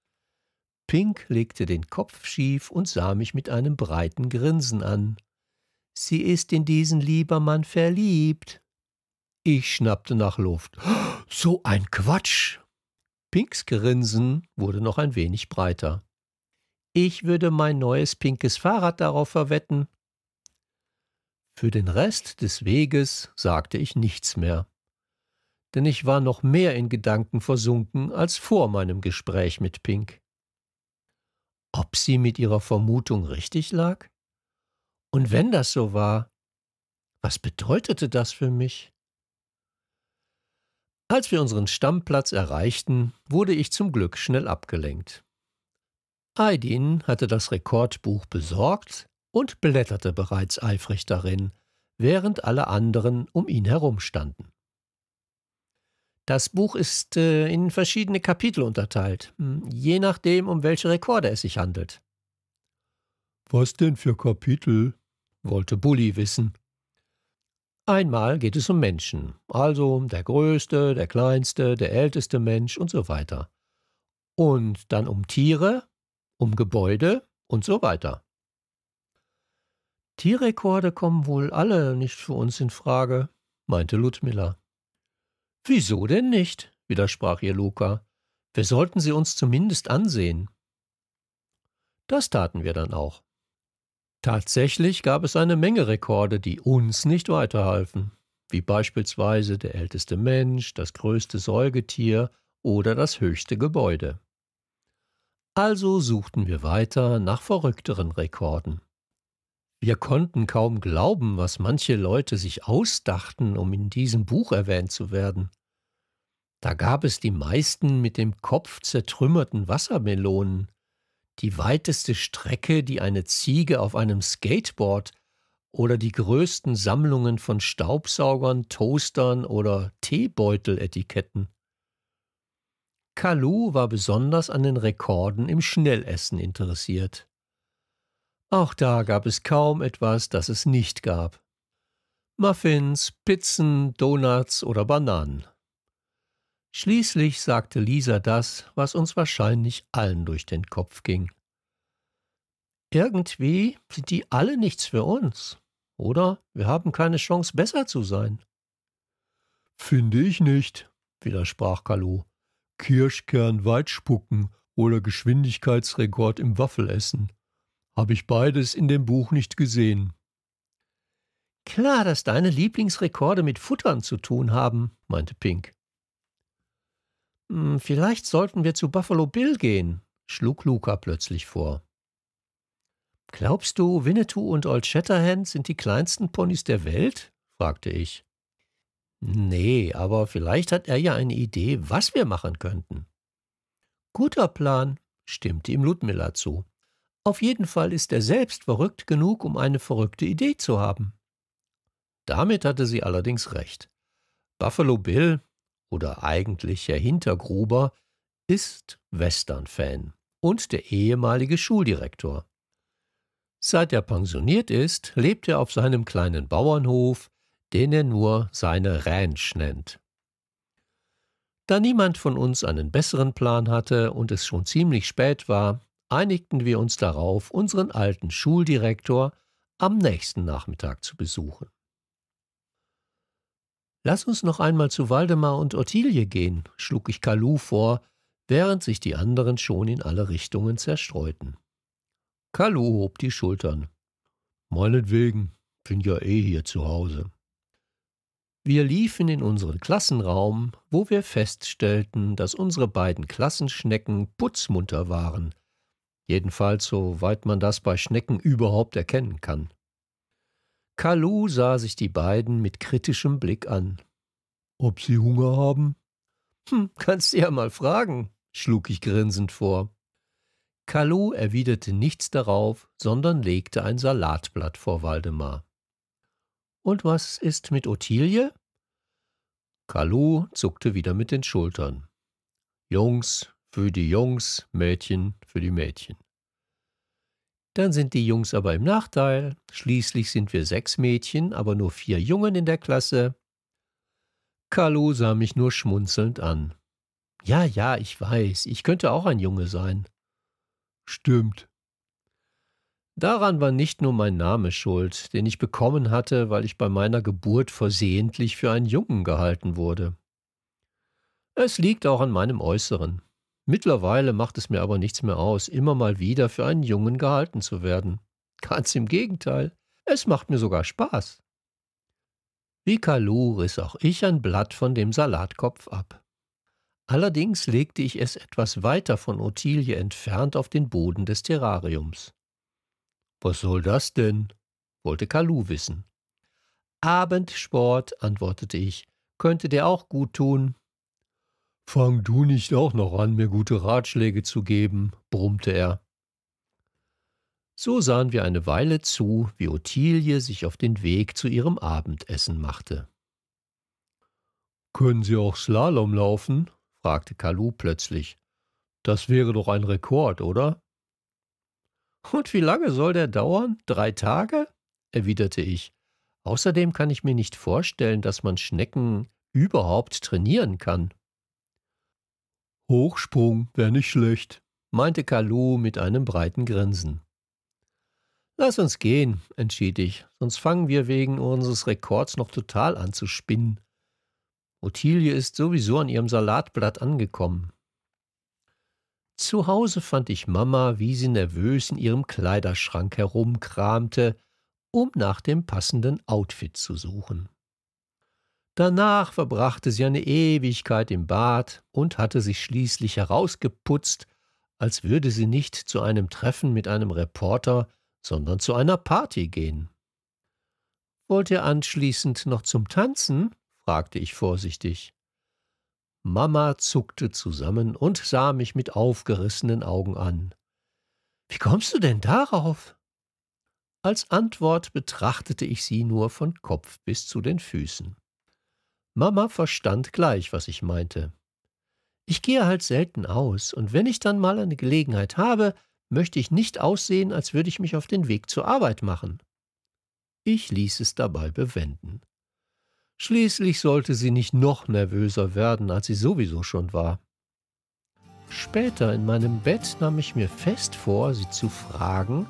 Pink legte den Kopf schief und sah mich mit einem breiten Grinsen an. Sie ist in diesen Liebermann verliebt. Ich schnappte nach Luft. So ein Quatsch, Pinks Grinsen wurde noch ein wenig breiter. Ich würde mein neues pinkes Fahrrad darauf verwetten. Für den Rest des Weges sagte ich nichts mehr, denn ich war noch mehr in Gedanken versunken als vor meinem Gespräch mit Pink. Ob sie mit ihrer Vermutung richtig lag? Und wenn das so war, was bedeutete das für mich? Als wir unseren Stammplatz erreichten, wurde ich zum Glück schnell abgelenkt. Aidin hatte das Rekordbuch besorgt und blätterte bereits eifrig darin, während alle anderen um ihn herumstanden. Das Buch ist äh, in verschiedene Kapitel unterteilt, hm, je nachdem, um welche Rekorde es sich handelt. Was denn für Kapitel? wollte Bulli wissen. Einmal geht es um Menschen, also der größte, der kleinste, der älteste Mensch und so weiter. Und dann um Tiere, um Gebäude und so weiter. Tierrekorde kommen wohl alle nicht für uns in Frage, meinte Ludmilla. Wieso denn nicht? widersprach ihr Luca. Wir sollten sie uns zumindest ansehen. Das taten wir dann auch. Tatsächlich gab es eine Menge Rekorde, die uns nicht weiterhalfen, wie beispielsweise der älteste Mensch, das größte Säugetier oder das höchste Gebäude. Also suchten wir weiter nach verrückteren Rekorden. Wir konnten kaum glauben, was manche Leute sich ausdachten, um in diesem Buch erwähnt zu werden. Da gab es die meisten mit dem Kopf zertrümmerten Wassermelonen, die weiteste Strecke, die eine Ziege auf einem Skateboard oder die größten Sammlungen von Staubsaugern, Toastern oder Teebeuteletiketten. Kalu war besonders an den Rekorden im Schnellessen interessiert. Auch da gab es kaum etwas, das es nicht gab. Muffins, Pizzen, Donuts oder Bananen. Schließlich sagte Lisa das, was uns wahrscheinlich allen durch den Kopf ging. Irgendwie sind die alle nichts für uns, oder? Wir haben keine Chance, besser zu sein. Finde ich nicht, widersprach Kalu. Kirschkern weitspucken oder Geschwindigkeitsrekord im Waffelessen. Habe ich beides in dem Buch nicht gesehen. Klar, dass deine Lieblingsrekorde mit Futtern zu tun haben, meinte Pink. Hm, vielleicht sollten wir zu Buffalo Bill gehen, schlug Luca plötzlich vor. Glaubst du, Winnetou und Old Shatterhand sind die kleinsten Ponys der Welt? fragte ich. Nee, aber vielleicht hat er ja eine Idee, was wir machen könnten. Guter Plan, stimmte ihm Ludmilla zu. Auf jeden Fall ist er selbst verrückt genug, um eine verrückte Idee zu haben. Damit hatte sie allerdings recht. Buffalo Bill oder eigentlich Herr Hintergruber, ist Western-Fan und der ehemalige Schuldirektor. Seit er pensioniert ist, lebt er auf seinem kleinen Bauernhof, den er nur seine Ranch nennt. Da niemand von uns einen besseren Plan hatte und es schon ziemlich spät war, einigten wir uns darauf, unseren alten Schuldirektor am nächsten Nachmittag zu besuchen. Lass uns noch einmal zu Waldemar und Ottilie gehen, schlug ich Kalu vor, während sich die anderen schon in alle Richtungen zerstreuten. Kalu hob die Schultern. Meinetwegen, bin ja eh hier zu Hause. Wir liefen in unseren Klassenraum, wo wir feststellten, dass unsere beiden Klassenschnecken putzmunter waren, jedenfalls soweit man das bei Schnecken überhaupt erkennen kann. Kalu sah sich die beiden mit kritischem Blick an. Ob sie Hunger haben? Hm, kannst du ja mal fragen, schlug ich grinsend vor. Kalu erwiderte nichts darauf, sondern legte ein Salatblatt vor Waldemar. Und was ist mit Ottilie? Kalu zuckte wieder mit den Schultern. Jungs für die Jungs, Mädchen für die Mädchen. Dann sind die Jungs aber im Nachteil. Schließlich sind wir sechs Mädchen, aber nur vier Jungen in der Klasse. Carlo sah mich nur schmunzelnd an. Ja, ja, ich weiß, ich könnte auch ein Junge sein. Stimmt. Daran war nicht nur mein Name schuld, den ich bekommen hatte, weil ich bei meiner Geburt versehentlich für einen Jungen gehalten wurde. Es liegt auch an meinem Äußeren. Mittlerweile macht es mir aber nichts mehr aus, immer mal wieder für einen Jungen gehalten zu werden. Ganz im Gegenteil, es macht mir sogar Spaß. Wie Kalu riss auch ich ein Blatt von dem Salatkopf ab. Allerdings legte ich es etwas weiter von Ottilie entfernt auf den Boden des Terrariums. Was soll das denn? wollte Kalu wissen. Abendsport, antwortete ich, könnte dir auch gut tun. Fang du nicht auch noch an, mir gute Ratschläge zu geben, brummte er. So sahen wir eine Weile zu, wie Ottilie sich auf den Weg zu ihrem Abendessen machte. Können Sie auch Slalom laufen? fragte Kalu plötzlich. Das wäre doch ein Rekord, oder? Und wie lange soll der dauern? Drei Tage? erwiderte ich. Außerdem kann ich mir nicht vorstellen, dass man Schnecken überhaupt trainieren kann. Hochsprung wäre nicht schlecht, meinte Kalu mit einem breiten Grinsen. Lass uns gehen, entschied ich, sonst fangen wir wegen unseres Rekords noch total an zu spinnen. Ottilie ist sowieso an ihrem Salatblatt angekommen. Zu Hause fand ich Mama, wie sie nervös in ihrem Kleiderschrank herumkramte, um nach dem passenden Outfit zu suchen. Danach verbrachte sie eine Ewigkeit im Bad und hatte sich schließlich herausgeputzt, als würde sie nicht zu einem Treffen mit einem Reporter, sondern zu einer Party gehen. Wollt ihr anschließend noch zum Tanzen? fragte ich vorsichtig. Mama zuckte zusammen und sah mich mit aufgerissenen Augen an. Wie kommst du denn darauf? Als Antwort betrachtete ich sie nur von Kopf bis zu den Füßen. Mama verstand gleich, was ich meinte. Ich gehe halt selten aus, und wenn ich dann mal eine Gelegenheit habe, möchte ich nicht aussehen, als würde ich mich auf den Weg zur Arbeit machen. Ich ließ es dabei bewenden. Schließlich sollte sie nicht noch nervöser werden, als sie sowieso schon war. Später in meinem Bett nahm ich mir fest vor, sie zu fragen,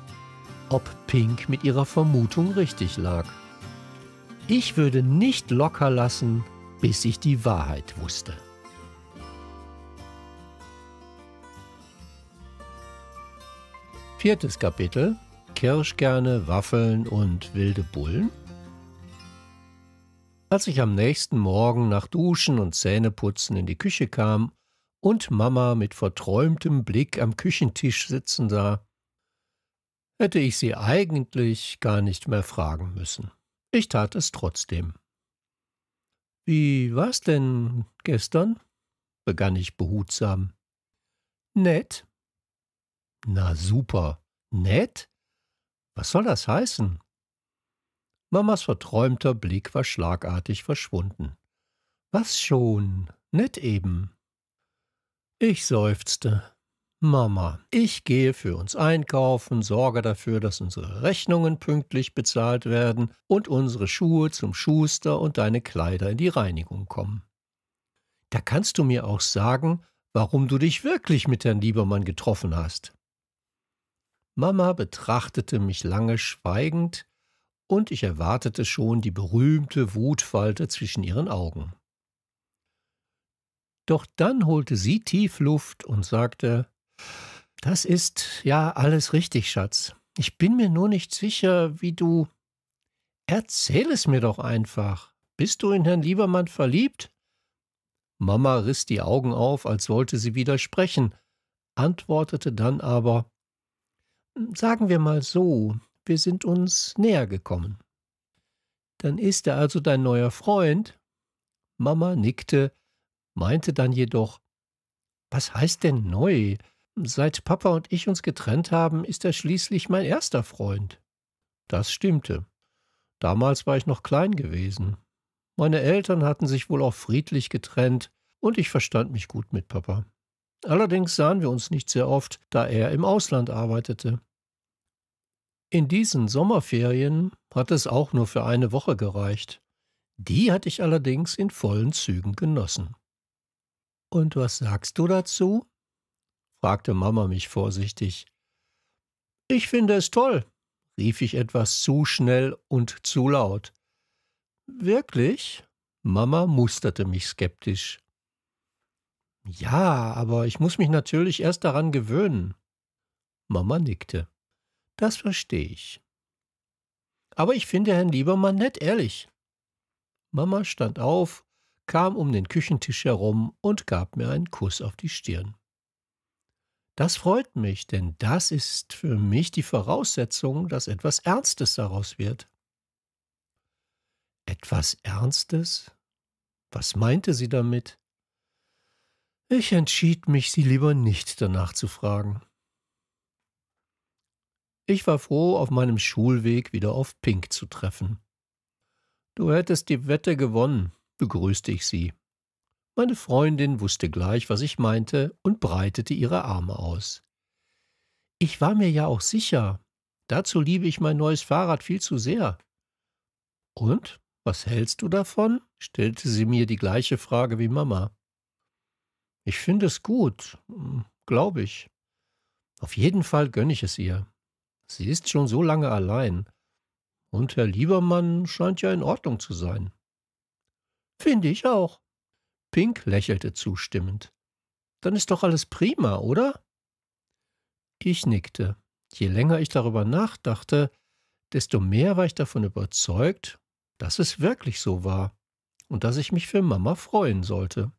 ob Pink mit ihrer Vermutung richtig lag. Ich würde nicht locker lassen, bis ich die Wahrheit wusste. Viertes Kapitel Kirschkerne, Waffeln und wilde Bullen. Als ich am nächsten Morgen nach Duschen und Zähneputzen in die Küche kam und Mama mit verträumtem Blick am Küchentisch sitzen sah, hätte ich sie eigentlich gar nicht mehr fragen müssen. Ich tat es trotzdem. Wie war's denn gestern? begann ich behutsam. Nett. Na super. Nett? Was soll das heißen? Mamas verträumter Blick war schlagartig verschwunden. Was schon? Nett eben. Ich seufzte. Mama, ich gehe für uns einkaufen, sorge dafür, dass unsere Rechnungen pünktlich bezahlt werden und unsere Schuhe zum Schuster und deine Kleider in die Reinigung kommen. Da kannst du mir auch sagen, warum du dich wirklich mit Herrn Liebermann getroffen hast. Mama betrachtete mich lange schweigend, und ich erwartete schon die berühmte Wutfalte zwischen ihren Augen. Doch dann holte sie tief Luft und sagte das ist ja alles richtig, Schatz. Ich bin mir nur nicht sicher, wie du. Erzähl es mir doch einfach. Bist du in Herrn Liebermann verliebt? Mama riss die Augen auf, als wollte sie widersprechen, antwortete dann aber hm, Sagen wir mal so, wir sind uns näher gekommen. Dann ist er also dein neuer Freund? Mama nickte, meinte dann jedoch Was heißt denn neu? Seit Papa und ich uns getrennt haben, ist er schließlich mein erster Freund. Das stimmte. Damals war ich noch klein gewesen. Meine Eltern hatten sich wohl auch friedlich getrennt, und ich verstand mich gut mit Papa. Allerdings sahen wir uns nicht sehr oft, da er im Ausland arbeitete. In diesen Sommerferien hat es auch nur für eine Woche gereicht. Die hatte ich allerdings in vollen Zügen genossen. Und was sagst du dazu? fragte Mama mich vorsichtig. Ich finde es toll, rief ich etwas zu schnell und zu laut. Wirklich? Mama musterte mich skeptisch. Ja, aber ich muss mich natürlich erst daran gewöhnen. Mama nickte. Das verstehe ich. Aber ich finde Herrn Liebermann nett ehrlich. Mama stand auf, kam um den Küchentisch herum und gab mir einen Kuss auf die Stirn. Das freut mich, denn das ist für mich die Voraussetzung, dass etwas Ernstes daraus wird. Etwas Ernstes? Was meinte sie damit? Ich entschied mich, sie lieber nicht danach zu fragen. Ich war froh, auf meinem Schulweg wieder auf Pink zu treffen. Du hättest die Wette gewonnen, begrüßte ich sie. Meine Freundin wusste gleich, was ich meinte und breitete ihre Arme aus. Ich war mir ja auch sicher. Dazu liebe ich mein neues Fahrrad viel zu sehr. Und? Was hältst du davon? stellte sie mir die gleiche Frage wie Mama. Ich finde es gut, hm, glaube ich. Auf jeden Fall gönne ich es ihr. Sie ist schon so lange allein. Und Herr Liebermann scheint ja in Ordnung zu sein. Finde ich auch, Pink lächelte zustimmend. Dann ist doch alles prima, oder? Ich nickte. Je länger ich darüber nachdachte, desto mehr war ich davon überzeugt, dass es wirklich so war und dass ich mich für Mama freuen sollte.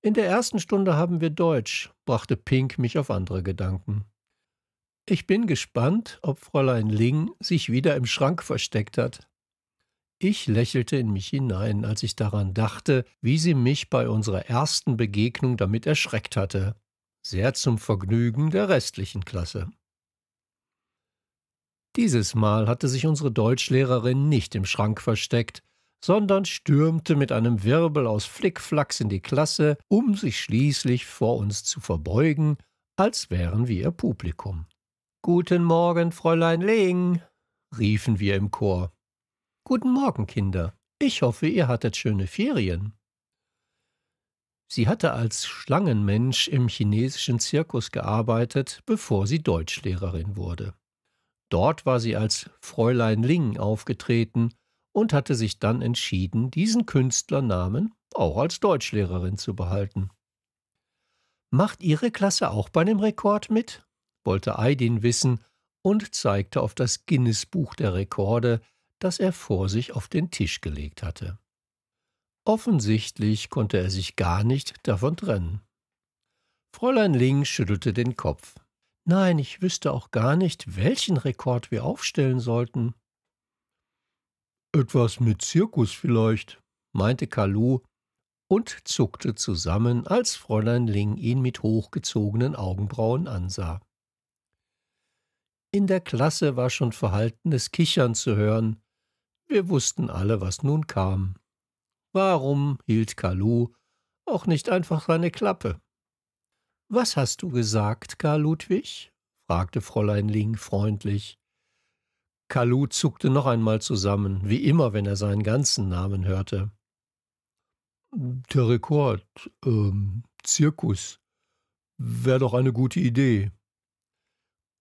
In der ersten Stunde haben wir Deutsch, brachte Pink mich auf andere Gedanken. Ich bin gespannt, ob Fräulein Ling sich wieder im Schrank versteckt hat. Ich lächelte in mich hinein, als ich daran dachte, wie sie mich bei unserer ersten Begegnung damit erschreckt hatte, sehr zum Vergnügen der restlichen Klasse. Dieses Mal hatte sich unsere Deutschlehrerin nicht im Schrank versteckt, sondern stürmte mit einem Wirbel aus Flickflacks in die Klasse, um sich schließlich vor uns zu verbeugen, als wären wir ihr Publikum. Guten Morgen, Fräulein Ling, riefen wir im Chor. Guten Morgen, Kinder. Ich hoffe, ihr hattet schöne Ferien. Sie hatte als Schlangenmensch im chinesischen Zirkus gearbeitet, bevor sie Deutschlehrerin wurde. Dort war sie als Fräulein Ling aufgetreten und hatte sich dann entschieden, diesen Künstlernamen auch als Deutschlehrerin zu behalten. Macht Ihre Klasse auch bei dem Rekord mit? wollte Aidin wissen und zeigte auf das Guinness-Buch der Rekorde, das er vor sich auf den Tisch gelegt hatte. Offensichtlich konnte er sich gar nicht davon trennen. Fräulein Ling schüttelte den Kopf. Nein, ich wüsste auch gar nicht, welchen Rekord wir aufstellen sollten. Etwas mit Zirkus vielleicht, meinte Kalu und zuckte zusammen, als Fräulein Ling ihn mit hochgezogenen Augenbrauen ansah. In der Klasse war schon verhaltenes Kichern zu hören, wir wussten alle, was nun kam. Warum hielt Kalu auch nicht einfach seine Klappe? Was hast du gesagt, Karl Ludwig? fragte Fräulein Ling freundlich. Kalu zuckte noch einmal zusammen, wie immer, wenn er seinen ganzen Namen hörte. Der Rekord, ähm, Zirkus, wäre doch eine gute Idee.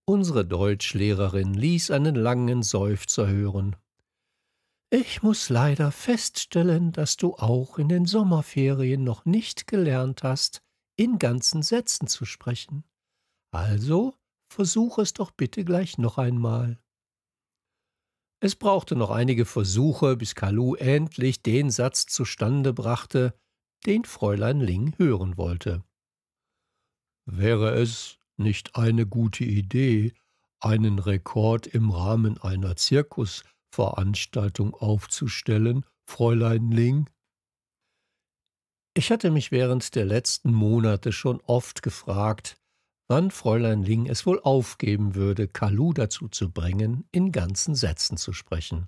Unsere Deutschlehrerin ließ einen langen Seufzer hören ich muss leider feststellen, dass du auch in den Sommerferien noch nicht gelernt hast, in ganzen Sätzen zu sprechen. Also versuch es doch bitte gleich noch einmal. Es brauchte noch einige Versuche, bis Kalu endlich den Satz zustande brachte, den Fräulein Ling hören wollte. Wäre es nicht eine gute Idee, einen Rekord im Rahmen einer Zirkus- Veranstaltung aufzustellen, Fräulein Ling? Ich hatte mich während der letzten Monate schon oft gefragt, wann Fräulein Ling es wohl aufgeben würde, Kalu dazu zu bringen, in ganzen Sätzen zu sprechen.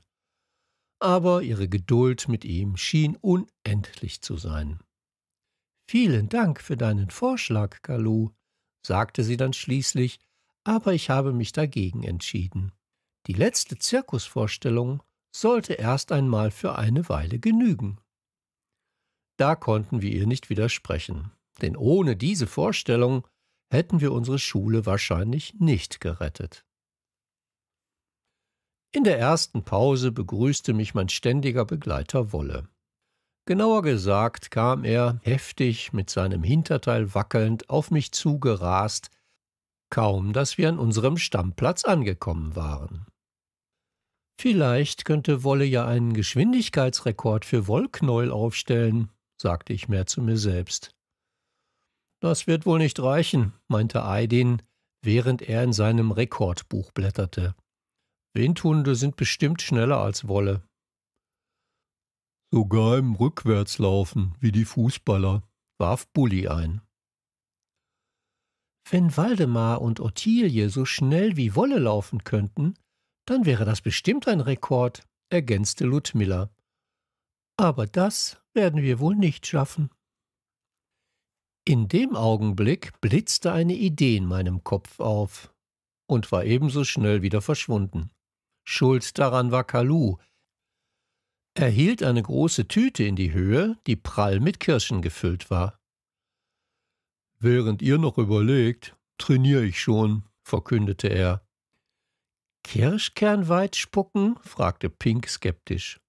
Aber ihre Geduld mit ihm schien unendlich zu sein. Vielen Dank für deinen Vorschlag, Kalu, sagte sie dann schließlich, aber ich habe mich dagegen entschieden. Die letzte Zirkusvorstellung sollte erst einmal für eine Weile genügen. Da konnten wir ihr nicht widersprechen, denn ohne diese Vorstellung hätten wir unsere Schule wahrscheinlich nicht gerettet. In der ersten Pause begrüßte mich mein ständiger Begleiter Wolle. Genauer gesagt kam er, heftig, mit seinem Hinterteil wackelnd, auf mich zugerast, kaum dass wir an unserem Stammplatz angekommen waren. Vielleicht könnte Wolle ja einen Geschwindigkeitsrekord für Wollknäuel aufstellen, sagte ich mehr zu mir selbst. Das wird wohl nicht reichen, meinte Aidin, während er in seinem Rekordbuch blätterte. Windhunde sind bestimmt schneller als Wolle. Sogar im Rückwärtslaufen, wie die Fußballer, warf Bulli ein. Wenn Waldemar und Ottilie so schnell wie Wolle laufen könnten, dann wäre das bestimmt ein Rekord, ergänzte Ludmilla. Aber das werden wir wohl nicht schaffen. In dem Augenblick blitzte eine Idee in meinem Kopf auf und war ebenso schnell wieder verschwunden. Schuld daran war Kalu. Er hielt eine große Tüte in die Höhe, die prall mit Kirschen gefüllt war. Während ihr noch überlegt, trainiere ich schon, verkündete er. Kirschkernweit spucken? fragte Pink skeptisch.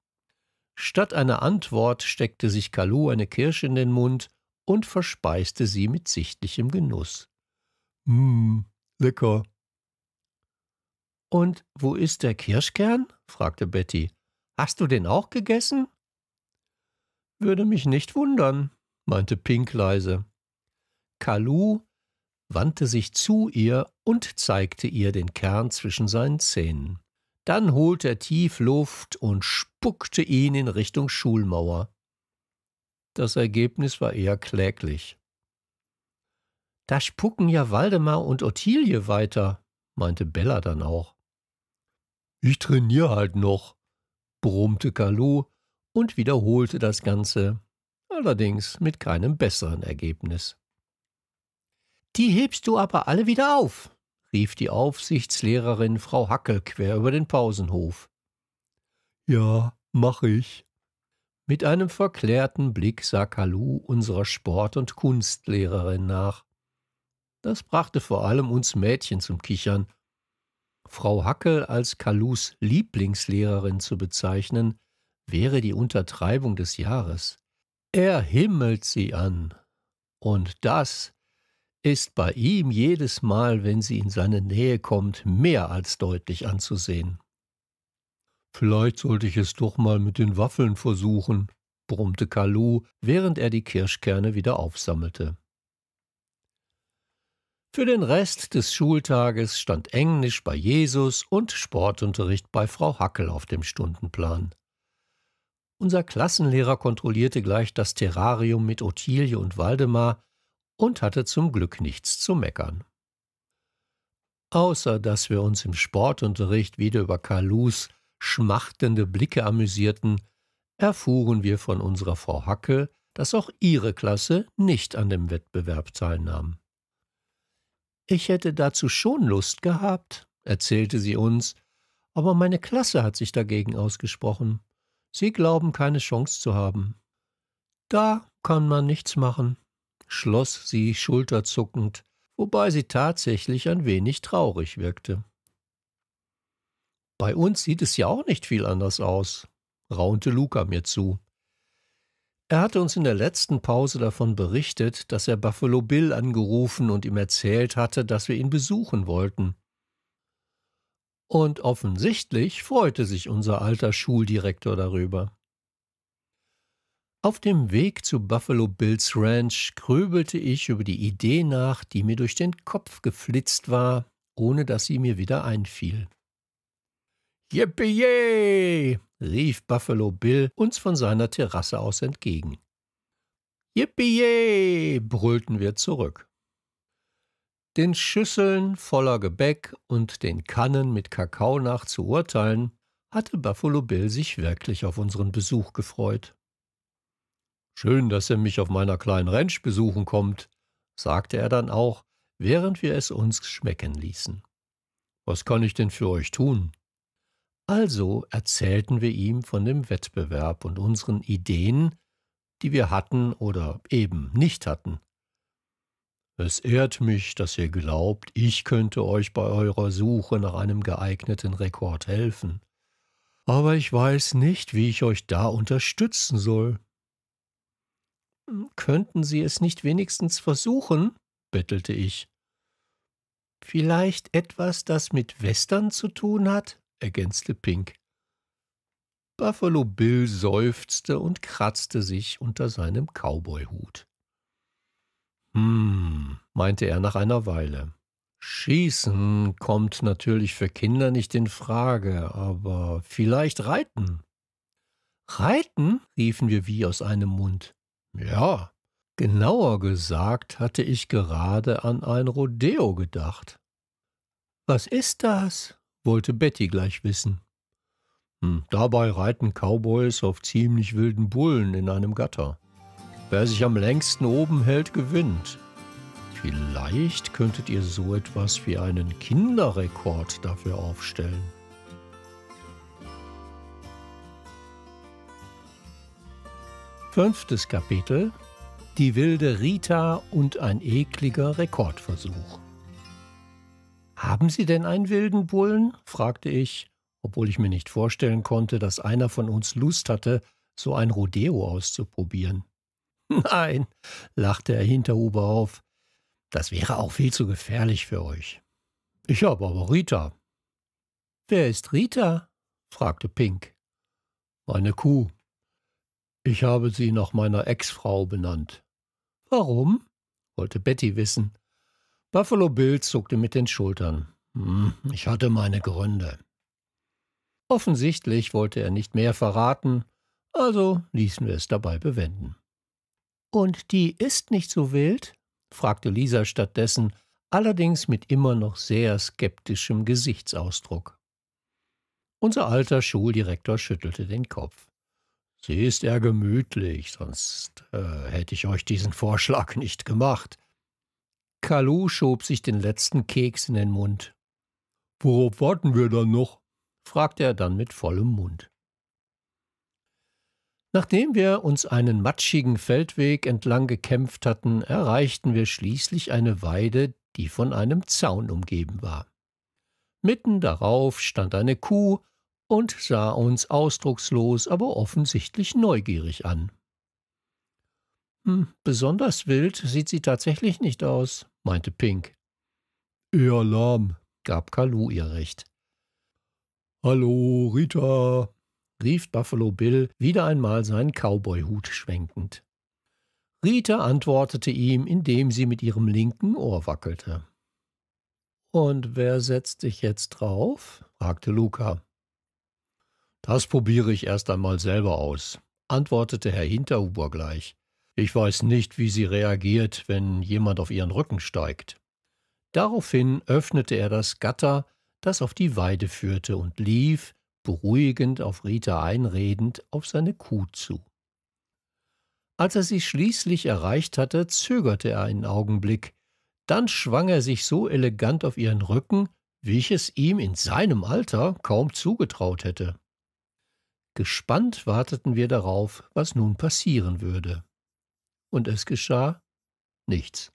Statt einer Antwort steckte sich Kalu eine Kirsche in den Mund und verspeiste sie mit sichtlichem Genuss. Mmm, lecker. Und wo ist der Kirschkern? fragte Betty. Hast du den auch gegessen? Würde mich nicht wundern, meinte Pink leise. Kalu wandte sich zu ihr und zeigte ihr den Kern zwischen seinen Zähnen. Dann holte er tief Luft und spuckte ihn in Richtung Schulmauer. Das Ergebnis war eher kläglich. Da spucken ja Waldemar und Ottilie weiter, meinte Bella dann auch. Ich trainiere halt noch, brummte Kalu und wiederholte das Ganze, allerdings mit keinem besseren Ergebnis. Die hebst du aber alle wieder auf, rief die Aufsichtslehrerin Frau Hackel quer über den Pausenhof. Ja, mach ich. Mit einem verklärten Blick sah Kalu unserer Sport- und Kunstlehrerin nach. Das brachte vor allem uns Mädchen zum Kichern. Frau Hackel als Kalus Lieblingslehrerin zu bezeichnen, wäre die Untertreibung des Jahres. Er himmelt sie an. Und das ist bei ihm jedes Mal, wenn sie in seine Nähe kommt, mehr als deutlich anzusehen. Vielleicht sollte ich es doch mal mit den Waffeln versuchen, brummte Kalu, während er die Kirschkerne wieder aufsammelte. Für den Rest des Schultages stand Englisch bei Jesus und Sportunterricht bei Frau Hackel auf dem Stundenplan. Unser Klassenlehrer kontrollierte gleich das Terrarium mit Ottilie und Waldemar, und hatte zum Glück nichts zu meckern. Außer dass wir uns im Sportunterricht wieder über Kalus schmachtende Blicke amüsierten, erfuhren wir von unserer Frau Hacke, dass auch ihre Klasse nicht an dem Wettbewerb teilnahm. Ich hätte dazu schon Lust gehabt, erzählte sie uns, aber meine Klasse hat sich dagegen ausgesprochen. Sie glauben keine Chance zu haben. Da kann man nichts machen, schloss sie schulterzuckend, wobei sie tatsächlich ein wenig traurig wirkte. Bei uns sieht es ja auch nicht viel anders aus, raunte Luca mir zu. Er hatte uns in der letzten Pause davon berichtet, dass er Buffalo Bill angerufen und ihm erzählt hatte, dass wir ihn besuchen wollten. Und offensichtlich freute sich unser alter Schuldirektor darüber. Auf dem Weg zu Buffalo Bills Ranch grübelte ich über die Idee nach, die mir durch den Kopf geflitzt war, ohne dass sie mir wieder einfiel. Yippie! rief Buffalo Bill uns von seiner Terrasse aus entgegen. Yippie! brüllten wir zurück. Den Schüsseln voller Gebäck und den Kannen mit Kakao nach zu urteilen, hatte Buffalo Bill sich wirklich auf unseren Besuch gefreut. Schön, dass ihr mich auf meiner kleinen Ranch besuchen kommt, sagte er dann auch, während wir es uns schmecken ließen. Was kann ich denn für euch tun? Also erzählten wir ihm von dem Wettbewerb und unseren Ideen, die wir hatten oder eben nicht hatten. Es ehrt mich, dass ihr glaubt, ich könnte euch bei eurer Suche nach einem geeigneten Rekord helfen. Aber ich weiß nicht, wie ich euch da unterstützen soll. Könnten Sie es nicht wenigstens versuchen? bettelte ich. Vielleicht etwas, das mit Western zu tun hat? ergänzte Pink. Buffalo Bill seufzte und kratzte sich unter seinem Cowboyhut. Hm, meinte er nach einer Weile. Schießen kommt natürlich für Kinder nicht in Frage, aber vielleicht reiten. Reiten? riefen wir wie aus einem Mund. Ja, genauer gesagt hatte ich gerade an ein Rodeo gedacht. Was ist das? wollte Betty gleich wissen. Hm, dabei reiten Cowboys auf ziemlich wilden Bullen in einem Gatter. Wer sich am längsten oben hält, gewinnt. Vielleicht könntet ihr so etwas wie einen Kinderrekord dafür aufstellen. Fünftes Kapitel Die wilde Rita und ein ekliger Rekordversuch. Haben Sie denn einen wilden Bullen? fragte ich, obwohl ich mir nicht vorstellen konnte, dass einer von uns Lust hatte, so ein Rodeo auszuprobieren. Nein, lachte er hinter Hinterhuber auf, das wäre auch viel zu gefährlich für euch. Ich habe aber Rita. Wer ist Rita? fragte Pink. Meine Kuh, ich habe sie nach meiner Ex-Frau benannt. Warum? wollte Betty wissen. Buffalo Bill zuckte mit den Schultern. Hm, ich hatte meine Gründe. Offensichtlich wollte er nicht mehr verraten, also ließen wir es dabei bewenden. Und die ist nicht so wild? fragte Lisa stattdessen, allerdings mit immer noch sehr skeptischem Gesichtsausdruck. Unser alter Schuldirektor schüttelte den Kopf. Sie ist eher gemütlich, sonst äh, hätte ich euch diesen Vorschlag nicht gemacht. Kalu schob sich den letzten Keks in den Mund. Worauf warten wir dann noch? fragte er dann mit vollem Mund. Nachdem wir uns einen matschigen Feldweg entlang gekämpft hatten, erreichten wir schließlich eine Weide, die von einem Zaun umgeben war. Mitten darauf stand eine Kuh und sah uns ausdruckslos, aber offensichtlich neugierig an. Hm, besonders wild sieht sie tatsächlich nicht aus, meinte Pink. Eher lahm, gab Kalu ihr recht. Hallo, Rita, rief Buffalo Bill wieder einmal seinen Cowboy-Hut schwenkend. Rita antwortete ihm, indem sie mit ihrem linken Ohr wackelte. Und wer setzt dich jetzt drauf? fragte Luca. Das probiere ich erst einmal selber aus, antwortete Herr Hinterhuber gleich. Ich weiß nicht, wie sie reagiert, wenn jemand auf ihren Rücken steigt. Daraufhin öffnete er das Gatter, das auf die Weide führte, und lief, beruhigend auf Rita einredend, auf seine Kuh zu. Als er sie schließlich erreicht hatte, zögerte er einen Augenblick, dann schwang er sich so elegant auf ihren Rücken, wie ich es ihm in seinem Alter kaum zugetraut hätte. Gespannt warteten wir darauf, was nun passieren würde. Und es geschah nichts.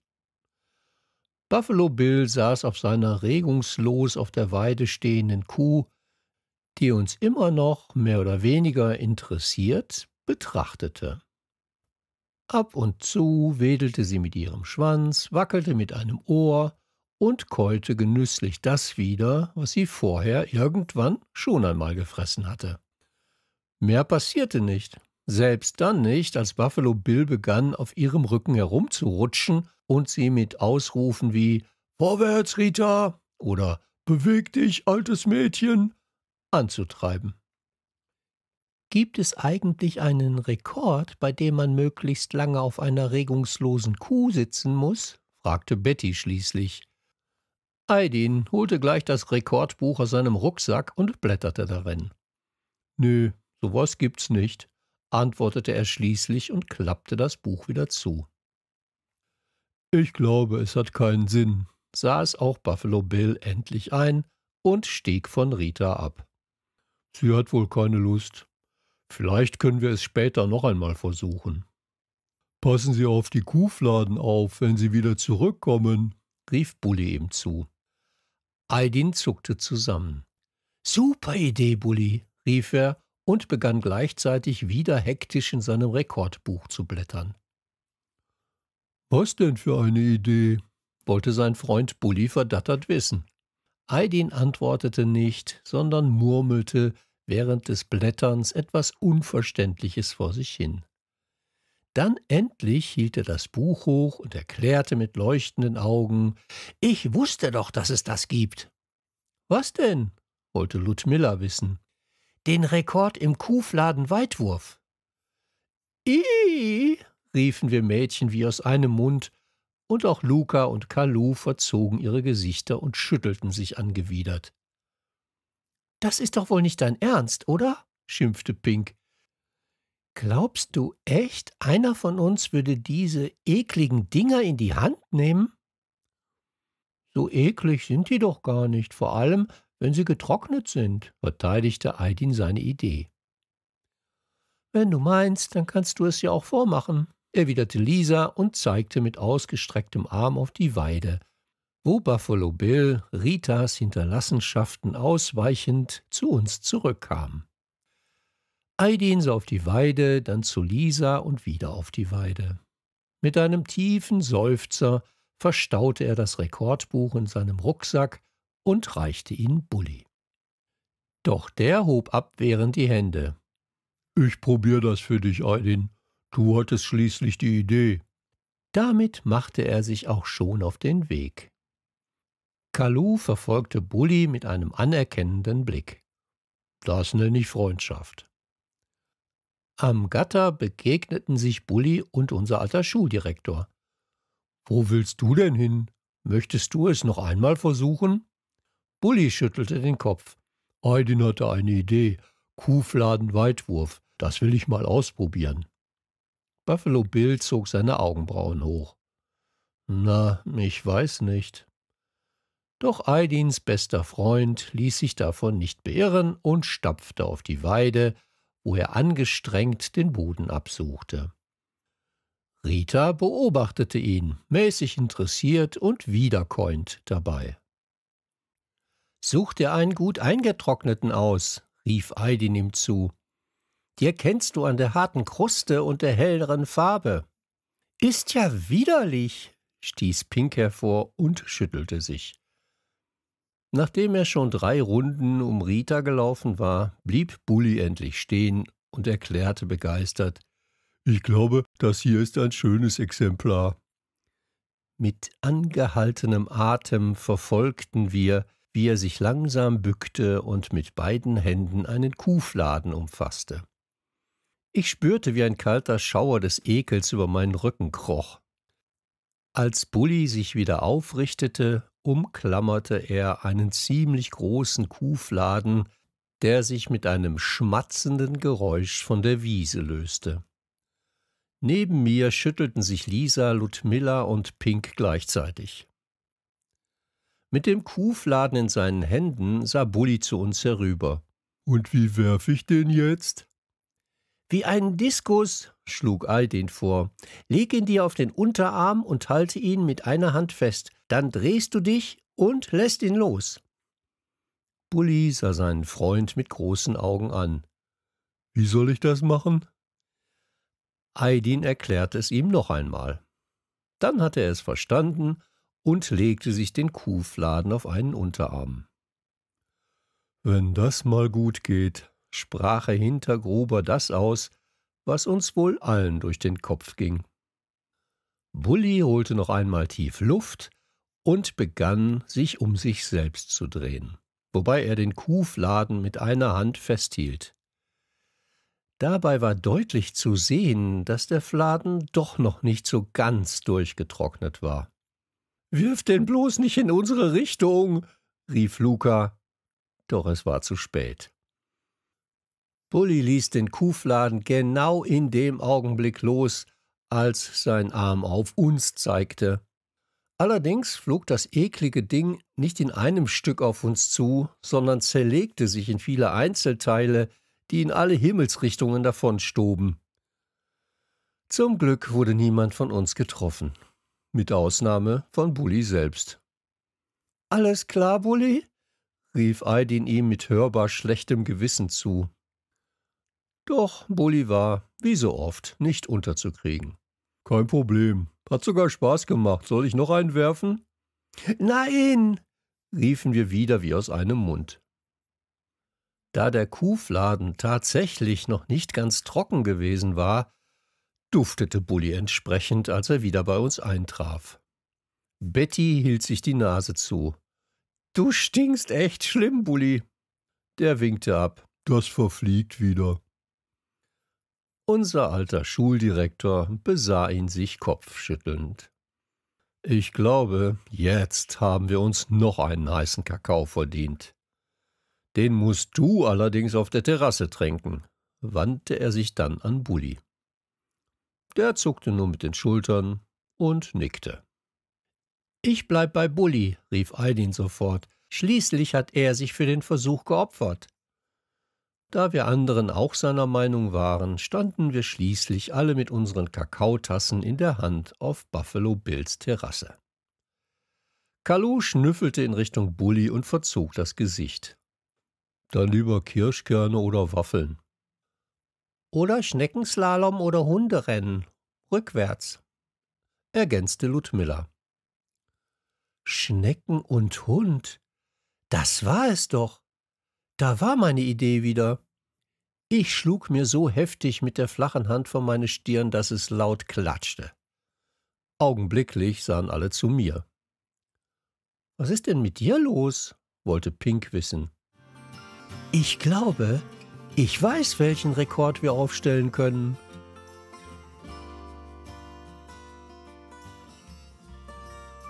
Buffalo Bill saß auf seiner regungslos auf der Weide stehenden Kuh, die uns immer noch mehr oder weniger interessiert betrachtete. Ab und zu wedelte sie mit ihrem Schwanz, wackelte mit einem Ohr und keulte genüsslich das wieder, was sie vorher irgendwann schon einmal gefressen hatte. Mehr passierte nicht. Selbst dann nicht, als Buffalo Bill begann, auf ihrem Rücken herumzurutschen und sie mit Ausrufen wie Vorwärts, Rita! oder Beweg dich, altes Mädchen! anzutreiben. Gibt es eigentlich einen Rekord, bei dem man möglichst lange auf einer regungslosen Kuh sitzen muss? fragte Betty schließlich. Aidin holte gleich das Rekordbuch aus seinem Rucksack und blätterte darin. Nö, Sowas gibt's nicht, antwortete er schließlich und klappte das Buch wieder zu. Ich glaube, es hat keinen Sinn, sah es auch Buffalo Bill endlich ein und stieg von Rita ab. Sie hat wohl keine Lust. Vielleicht können wir es später noch einmal versuchen. Passen Sie auf die Kuhfladen auf, wenn Sie wieder zurückkommen, rief Bulli ihm zu. Aidin zuckte zusammen. Super Idee, Bulli, rief er und begann gleichzeitig wieder hektisch in seinem Rekordbuch zu blättern. Was denn für eine Idee? wollte sein Freund Bulli verdattert wissen. Aidin antwortete nicht, sondern murmelte während des Blätterns etwas Unverständliches vor sich hin. Dann endlich hielt er das Buch hoch und erklärte mit leuchtenden Augen Ich wusste doch, dass es das gibt. Was denn? wollte Ludmilla wissen den Rekord im Kuhfladen-Weitwurf. Ih, riefen wir Mädchen wie aus einem Mund, und auch Luca und Kalu verzogen ihre Gesichter und schüttelten sich angewidert. Das ist doch wohl nicht dein Ernst, oder? schimpfte Pink. Glaubst du echt, einer von uns würde diese ekligen Dinger in die Hand nehmen? So eklig sind die doch gar nicht, vor allem, wenn sie getrocknet sind, verteidigte Aidin seine Idee. Wenn du meinst, dann kannst du es ja auch vormachen, erwiderte Lisa und zeigte mit ausgestrecktem Arm auf die Weide, wo Buffalo Bill Ritas Hinterlassenschaften ausweichend zu uns zurückkam. Aidin sah auf die Weide, dann zu Lisa und wieder auf die Weide. Mit einem tiefen Seufzer verstaute er das Rekordbuch in seinem Rucksack und reichte ihn Bulli. Doch der hob abwehrend die Hände. Ich probier das für dich, Aidin. Du hattest schließlich die Idee. Damit machte er sich auch schon auf den Weg. Kalu verfolgte Bulli mit einem anerkennenden Blick. Das nenne ich Freundschaft. Am Gatter begegneten sich Bulli und unser alter Schuldirektor. Wo willst du denn hin? Möchtest du es noch einmal versuchen? Bulli schüttelte den Kopf. Aydin hatte eine Idee. Kuhfladen-Weitwurf. Das will ich mal ausprobieren. Buffalo Bill zog seine Augenbrauen hoch. Na, ich weiß nicht. Doch Aydins bester Freund ließ sich davon nicht beirren und stapfte auf die Weide, wo er angestrengt den Boden absuchte. Rita beobachtete ihn, mäßig interessiert und wiederkäunt dabei. Such dir einen gut eingetrockneten aus, rief Aidin ihm zu. Dir kennst du an der harten Kruste und der helleren Farbe. Ist ja widerlich, stieß Pink hervor und schüttelte sich. Nachdem er schon drei Runden um Rita gelaufen war, blieb Bulli endlich stehen und erklärte begeistert: Ich glaube, das hier ist ein schönes Exemplar. Mit angehaltenem Atem verfolgten wir, wie er sich langsam bückte und mit beiden Händen einen Kuhfladen umfasste. Ich spürte, wie ein kalter Schauer des Ekels über meinen Rücken kroch. Als Bulli sich wieder aufrichtete, umklammerte er einen ziemlich großen Kuhfladen, der sich mit einem schmatzenden Geräusch von der Wiese löste. Neben mir schüttelten sich Lisa, Ludmilla und Pink gleichzeitig. Mit dem Kuhfladen in seinen Händen sah Bulli zu uns herüber. Und wie werfe ich den jetzt? Wie einen Diskus, schlug Alt vor. Leg ihn dir auf den Unterarm und halte ihn mit einer Hand fest. Dann drehst du dich und lässt ihn los. Bulli sah seinen Freund mit großen Augen an. Wie soll ich das machen? Aidin erklärte es ihm noch einmal. Dann hatte er es verstanden und legte sich den Kuhfladen auf einen Unterarm. Wenn das mal gut geht, sprach er hinter Gruber das aus, was uns wohl allen durch den Kopf ging. Bulli holte noch einmal tief Luft und begann, sich um sich selbst zu drehen, wobei er den Kuhfladen mit einer Hand festhielt. Dabei war deutlich zu sehen, dass der Fladen doch noch nicht so ganz durchgetrocknet war. Wirf den bloß nicht in unsere Richtung, rief Luca. Doch es war zu spät. Bulli ließ den Kuhfladen genau in dem Augenblick los, als sein Arm auf uns zeigte. Allerdings flog das eklige Ding nicht in einem Stück auf uns zu, sondern zerlegte sich in viele Einzelteile, die in alle Himmelsrichtungen davonstoben. Zum Glück wurde niemand von uns getroffen mit Ausnahme von Bulli selbst. Alles klar, Bulli? rief Aidin ihm mit hörbar schlechtem Gewissen zu. Doch Bulli war, wie so oft, nicht unterzukriegen. Kein Problem. Hat sogar Spaß gemacht. Soll ich noch einen werfen? Nein! riefen wir wieder wie aus einem Mund. Da der Kuhfladen tatsächlich noch nicht ganz trocken gewesen war, duftete Bulli entsprechend, als er wieder bei uns eintraf. Betty hielt sich die Nase zu. Du stinkst echt schlimm, Bulli. Der winkte ab. Das verfliegt wieder. Unser alter Schuldirektor besah ihn sich kopfschüttelnd. Ich glaube, jetzt haben wir uns noch einen heißen Kakao verdient. Den musst du allerdings auf der Terrasse trinken, wandte er sich dann an Bulli. Der zuckte nur mit den Schultern und nickte. Ich bleib bei Bulli, rief Aidin sofort. Schließlich hat er sich für den Versuch geopfert. Da wir anderen auch seiner Meinung waren, standen wir schließlich alle mit unseren Kakaotassen in der Hand auf Buffalo Bills Terrasse. Kalu schnüffelte in Richtung Bulli und verzog das Gesicht. Dann lieber Kirschkerne oder Waffeln, oder Schneckenslalom oder Hunderennen. Rückwärts. Ergänzte Ludmilla. Schnecken und Hund. Das war es doch. Da war meine Idee wieder. Ich schlug mir so heftig mit der flachen Hand vor meine Stirn, dass es laut klatschte. Augenblicklich sahen alle zu mir. Was ist denn mit dir los? wollte Pink wissen. Ich glaube, ich weiß, welchen Rekord wir aufstellen können.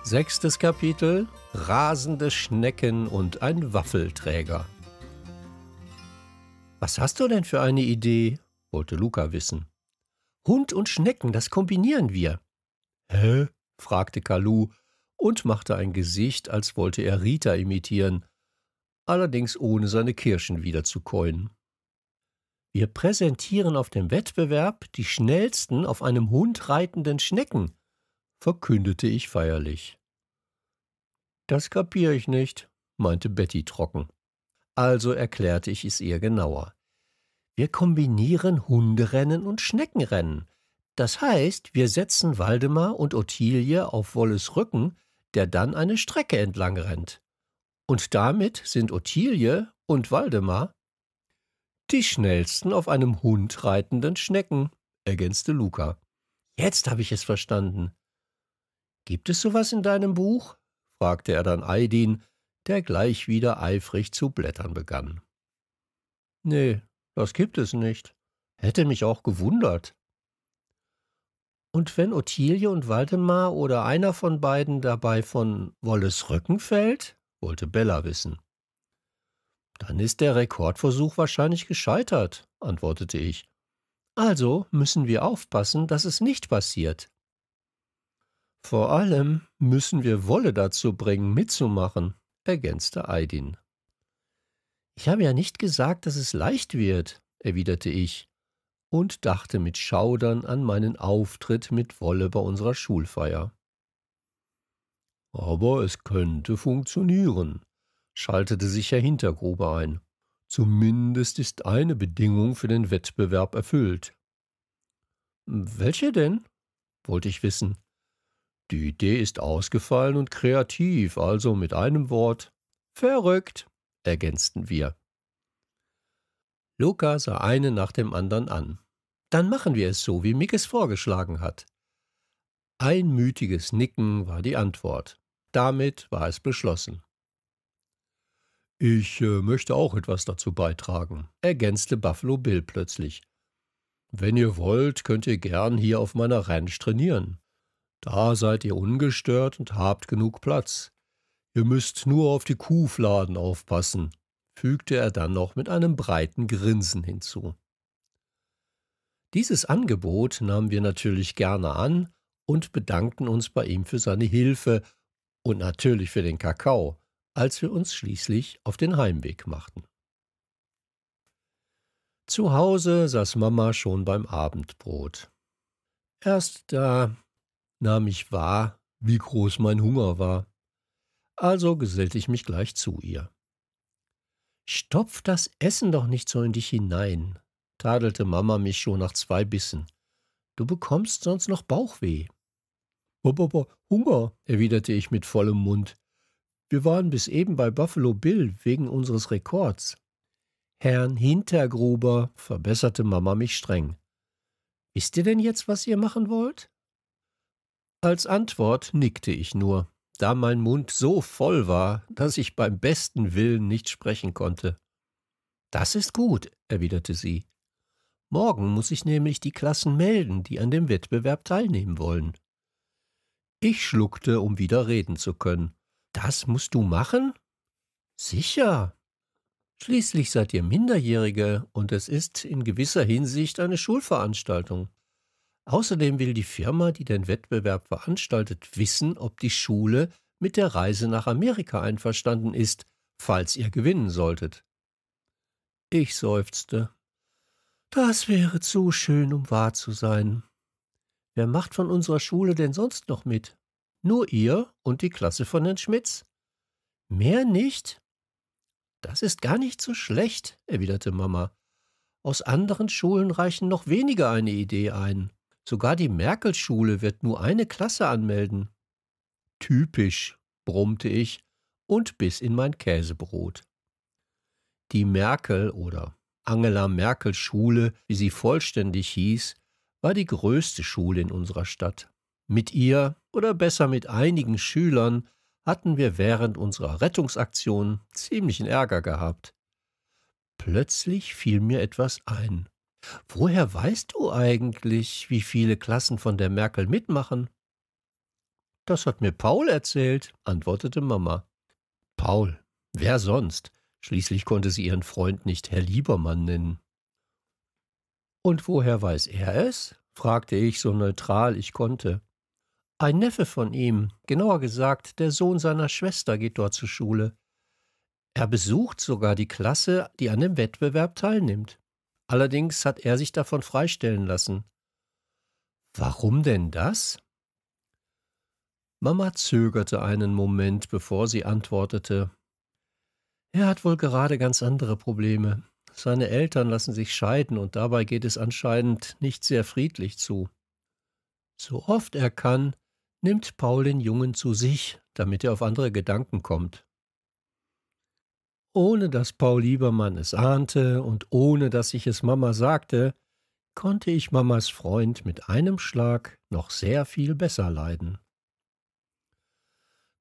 Sechstes Kapitel Rasende Schnecken und ein Waffelträger. Was hast du denn für eine Idee? wollte Luca wissen. Hund und Schnecken, das kombinieren wir. Hä? fragte Kalu und machte ein Gesicht, als wollte er Rita imitieren, allerdings ohne seine Kirschen wieder zu keulen. Wir präsentieren auf dem Wettbewerb die schnellsten auf einem Hund reitenden Schnecken, verkündete ich feierlich. Das kapiere ich nicht, meinte Betty trocken. Also erklärte ich es ihr genauer. Wir kombinieren Hunderennen und Schneckenrennen. Das heißt, wir setzen Waldemar und Ottilie auf Wolles Rücken, der dann eine Strecke entlang rennt. Und damit sind Ottilie und Waldemar die schnellsten auf einem Hund reitenden Schnecken, ergänzte Luca. Jetzt habe ich es verstanden. Gibt es sowas in deinem Buch? fragte er dann Aidin, der gleich wieder eifrig zu blättern begann. Nee, das gibt es nicht. Hätte mich auch gewundert. Und wenn Ottilie und Waldemar oder einer von beiden dabei von Wolles Rücken fällt? wollte Bella wissen. Dann ist der Rekordversuch wahrscheinlich gescheitert, antwortete ich. Also müssen wir aufpassen, dass es nicht passiert. Vor allem müssen wir Wolle dazu bringen, mitzumachen, ergänzte Aidin. Ich habe ja nicht gesagt, dass es leicht wird, erwiderte ich und dachte mit Schaudern an meinen Auftritt mit Wolle bei unserer Schulfeier. Aber es könnte funktionieren, schaltete sich Herr Hintergrube ein. Zumindest ist eine Bedingung für den Wettbewerb erfüllt. Welche denn? wollte ich wissen. Die Idee ist ausgefallen und kreativ, also mit einem Wort verrückt, ergänzten wir. Luca sah eine nach dem anderen an. Dann machen wir es so, wie Mick es vorgeschlagen hat. Einmütiges Nicken war die Antwort. Damit war es beschlossen. Ich äh, möchte auch etwas dazu beitragen, ergänzte Buffalo Bill plötzlich. Wenn ihr wollt, könnt ihr gern hier auf meiner Ranch trainieren. Da seid ihr ungestört und habt genug Platz. Ihr müsst nur auf die Kuhfladen aufpassen, fügte er dann noch mit einem breiten Grinsen hinzu. Dieses Angebot nahmen wir natürlich gerne an und bedankten uns bei ihm für seine Hilfe und natürlich für den Kakao, als wir uns schließlich auf den Heimweg machten. Zu Hause saß Mama schon beim Abendbrot. Erst da nahm ich wahr, wie groß mein Hunger war. Also gesellte ich mich gleich zu ihr. Stopf das Essen doch nicht so in dich hinein, tadelte Mama mich schon nach zwei Bissen. Du bekommst sonst noch Bauchweh. Hunger, erwiderte ich mit vollem Mund. Wir waren bis eben bei Buffalo Bill wegen unseres Rekords. Herrn Hintergruber, verbesserte Mama mich streng. Wisst ihr denn jetzt, was ihr machen wollt? Als Antwort nickte ich nur, da mein Mund so voll war, dass ich beim besten Willen nicht sprechen konnte. Das ist gut, erwiderte sie. Morgen muss ich nämlich die Klassen melden, die an dem Wettbewerb teilnehmen wollen. Ich schluckte, um wieder reden zu können. Das musst du machen? Sicher. Schließlich seid ihr Minderjährige und es ist in gewisser Hinsicht eine Schulveranstaltung. Außerdem will die Firma, die den Wettbewerb veranstaltet, wissen, ob die Schule mit der Reise nach Amerika einverstanden ist, falls ihr gewinnen solltet. Ich seufzte. Das wäre zu schön, um wahr zu sein. Wer macht von unserer Schule denn sonst noch mit? Nur ihr und die Klasse von Herrn Schmitz. Mehr nicht? Das ist gar nicht so schlecht, erwiderte Mama. Aus anderen Schulen reichen noch weniger eine Idee ein. Sogar die Merkel-Schule wird nur eine Klasse anmelden. Typisch, brummte ich und biss in mein Käsebrot. Die Merkel oder Angela Merkel Schule, wie sie vollständig hieß, war die größte Schule in unserer Stadt. Mit ihr oder besser mit einigen Schülern hatten wir während unserer Rettungsaktion ziemlichen Ärger gehabt. Plötzlich fiel mir etwas ein. Woher weißt du eigentlich, wie viele Klassen von der Merkel mitmachen? Das hat mir Paul erzählt, antwortete Mama. Paul, wer sonst? Schließlich konnte sie ihren Freund nicht Herr Liebermann nennen. Und woher weiß er es? fragte ich so neutral ich konnte. Ein Neffe von ihm, genauer gesagt der Sohn seiner Schwester, geht dort zur Schule. Er besucht sogar die Klasse, die an dem Wettbewerb teilnimmt. Allerdings hat er sich davon freistellen lassen. Warum denn das? Mama zögerte einen Moment, bevor sie antwortete. Er hat wohl gerade ganz andere Probleme. Seine Eltern lassen sich scheiden und dabei geht es anscheinend nicht sehr friedlich zu. So oft er kann, nimmt Paul den Jungen zu sich, damit er auf andere Gedanken kommt. Ohne dass Paul Liebermann es ahnte und ohne dass ich es Mama sagte, konnte ich Mamas Freund mit einem Schlag noch sehr viel besser leiden.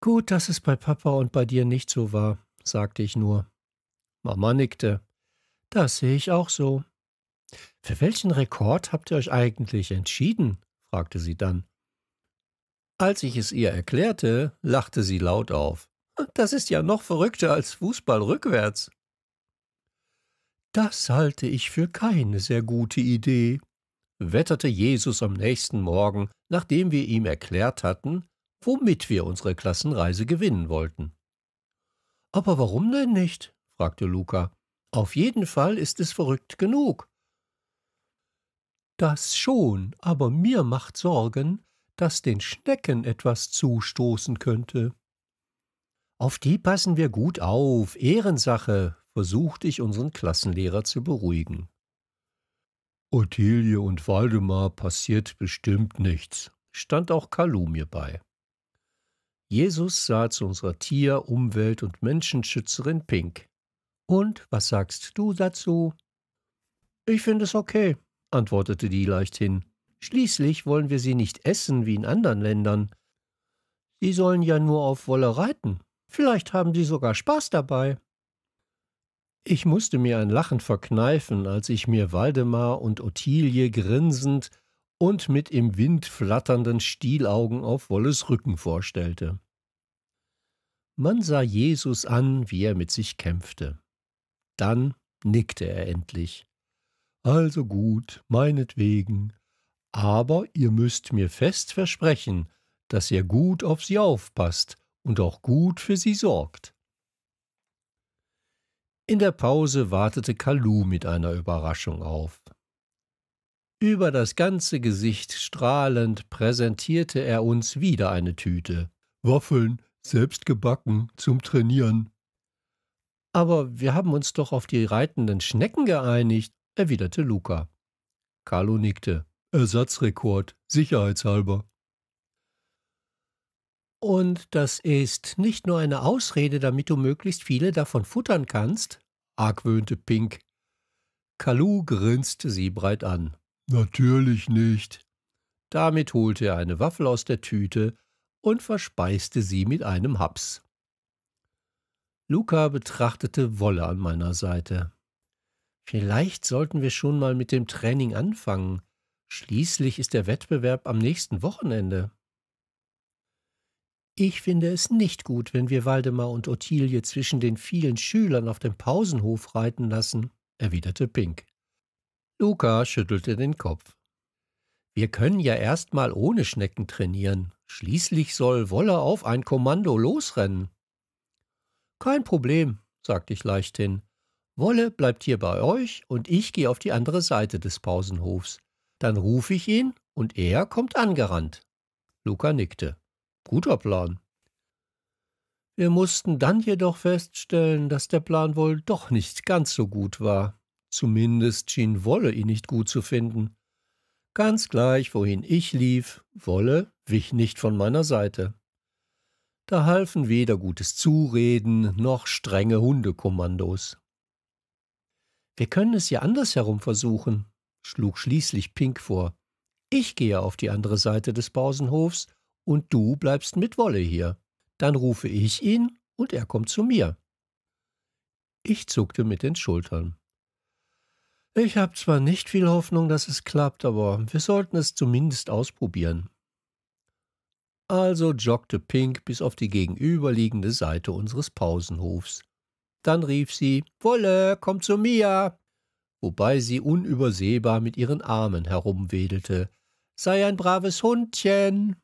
Gut, dass es bei Papa und bei dir nicht so war, sagte ich nur. Mama nickte. Das sehe ich auch so. Für welchen Rekord habt ihr euch eigentlich entschieden? fragte sie dann. Als ich es ihr erklärte, lachte sie laut auf. Das ist ja noch verrückter als Fußball rückwärts. Das halte ich für keine sehr gute Idee, wetterte Jesus am nächsten Morgen, nachdem wir ihm erklärt hatten, womit wir unsere Klassenreise gewinnen wollten. Aber warum denn nicht? fragte Luca. Auf jeden Fall ist es verrückt genug. Das schon, aber mir macht Sorgen, dass den Schnecken etwas zustoßen könnte. Auf die passen wir gut auf, Ehrensache, versuchte ich unseren Klassenlehrer zu beruhigen. Ottilie und Waldemar passiert bestimmt nichts, stand auch Kalu mir bei. Jesus sah zu unserer Tier-, Umwelt- und Menschenschützerin Pink. Und was sagst du dazu? Ich finde es okay, antwortete die leichthin Schließlich wollen wir sie nicht essen wie in anderen Ländern. Sie sollen ja nur auf Wolle reiten. Vielleicht haben sie sogar Spaß dabei. Ich musste mir ein Lachen verkneifen, als ich mir Waldemar und Ottilie grinsend und mit im Wind flatternden Stielaugen auf Wolles Rücken vorstellte. Man sah Jesus an, wie er mit sich kämpfte. Dann nickte er endlich. Also gut, meinetwegen aber ihr müsst mir fest versprechen, dass ihr gut auf sie aufpasst und auch gut für sie sorgt. In der Pause wartete Kalu mit einer Überraschung auf. Über das ganze Gesicht strahlend präsentierte er uns wieder eine Tüte. Waffeln, selbst gebacken, zum Trainieren. Aber wir haben uns doch auf die reitenden Schnecken geeinigt, erwiderte Luca. Carlo nickte. Ersatzrekord, sicherheitshalber. Und das ist nicht nur eine Ausrede, damit du möglichst viele davon futtern kannst, argwöhnte Pink. Kalu grinste sie breit an. Natürlich nicht. Damit holte er eine Waffel aus der Tüte und verspeiste sie mit einem Haps. Luca betrachtete Wolle an meiner Seite. Vielleicht sollten wir schon mal mit dem Training anfangen, Schließlich ist der Wettbewerb am nächsten Wochenende. Ich finde es nicht gut, wenn wir Waldemar und Ottilie zwischen den vielen Schülern auf dem Pausenhof reiten lassen, erwiderte Pink. Luca schüttelte den Kopf. Wir können ja erstmal ohne Schnecken trainieren. Schließlich soll Wolle auf ein Kommando losrennen. Kein Problem, sagte ich leichthin. Wolle bleibt hier bei euch und ich gehe auf die andere Seite des Pausenhofs. Dann rufe ich ihn und er kommt angerannt. Luca nickte. Guter Plan. Wir mussten dann jedoch feststellen, dass der Plan wohl doch nicht ganz so gut war. Zumindest schien Wolle ihn nicht gut zu finden. Ganz gleich, wohin ich lief, Wolle wich nicht von meiner Seite. Da halfen weder gutes Zureden noch strenge Hundekommandos. Wir können es ja andersherum versuchen, schlug schließlich Pink vor. Ich gehe auf die andere Seite des Pausenhofs und du bleibst mit Wolle hier. Dann rufe ich ihn und er kommt zu mir. Ich zuckte mit den Schultern. Ich habe zwar nicht viel Hoffnung, dass es klappt, aber wir sollten es zumindest ausprobieren. Also joggte Pink bis auf die gegenüberliegende Seite unseres Pausenhofs. Dann rief sie: Wolle, komm zu mir! wobei sie unübersehbar mit ihren Armen herumwedelte. Sei ein braves Hundchen!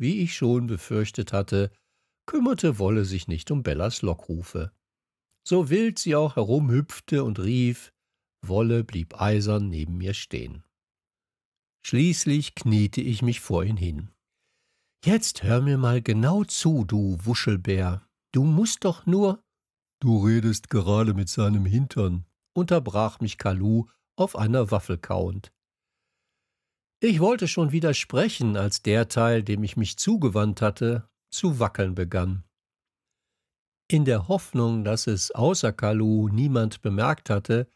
Wie ich schon befürchtet hatte, kümmerte Wolle sich nicht um Bellas Lockrufe. So wild sie auch herumhüpfte und rief, Wolle blieb eisern neben mir stehen. Schließlich kniete ich mich vor ihn hin. Jetzt hör mir mal genau zu, du Wuschelbär. Du musst doch nur. Du redest gerade mit seinem Hintern, unterbrach mich Kalu auf einer Waffel kauend. Ich wollte schon wieder sprechen, als der Teil, dem ich mich zugewandt hatte, zu wackeln begann. In der Hoffnung, dass es außer Kalu niemand bemerkt hatte,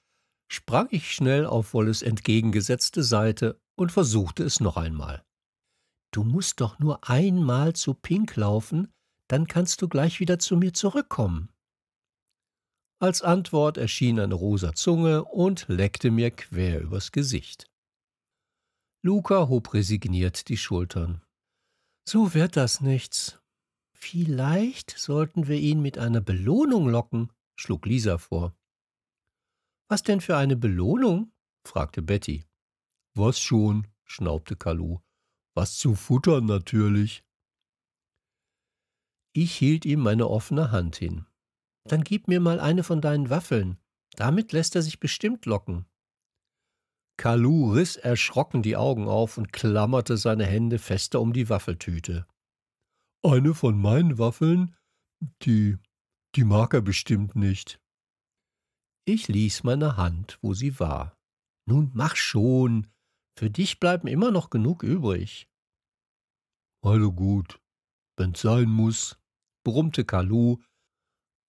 sprang ich schnell auf Wolles entgegengesetzte Seite und versuchte es noch einmal. Du musst doch nur einmal zu Pink laufen, dann kannst du gleich wieder zu mir zurückkommen. Als Antwort erschien eine rosa Zunge und leckte mir quer übers Gesicht. Luca hob resigniert die Schultern. So wird das nichts. Vielleicht sollten wir ihn mit einer Belohnung locken, schlug Lisa vor. Was denn für eine Belohnung? fragte Betty. Was schon, schnaubte Kalu. Was zu futtern natürlich. Ich hielt ihm meine offene Hand hin. Dann gib mir mal eine von deinen Waffeln. Damit lässt er sich bestimmt locken. Kalu riss erschrocken die Augen auf und klammerte seine Hände fester um die Waffeltüte. Eine von meinen Waffeln? Die. die mag er bestimmt nicht. Ich ließ meine Hand, wo sie war. Nun mach schon. Für dich bleiben immer noch genug übrig. Also gut, wenn's sein muss, brummte Kalu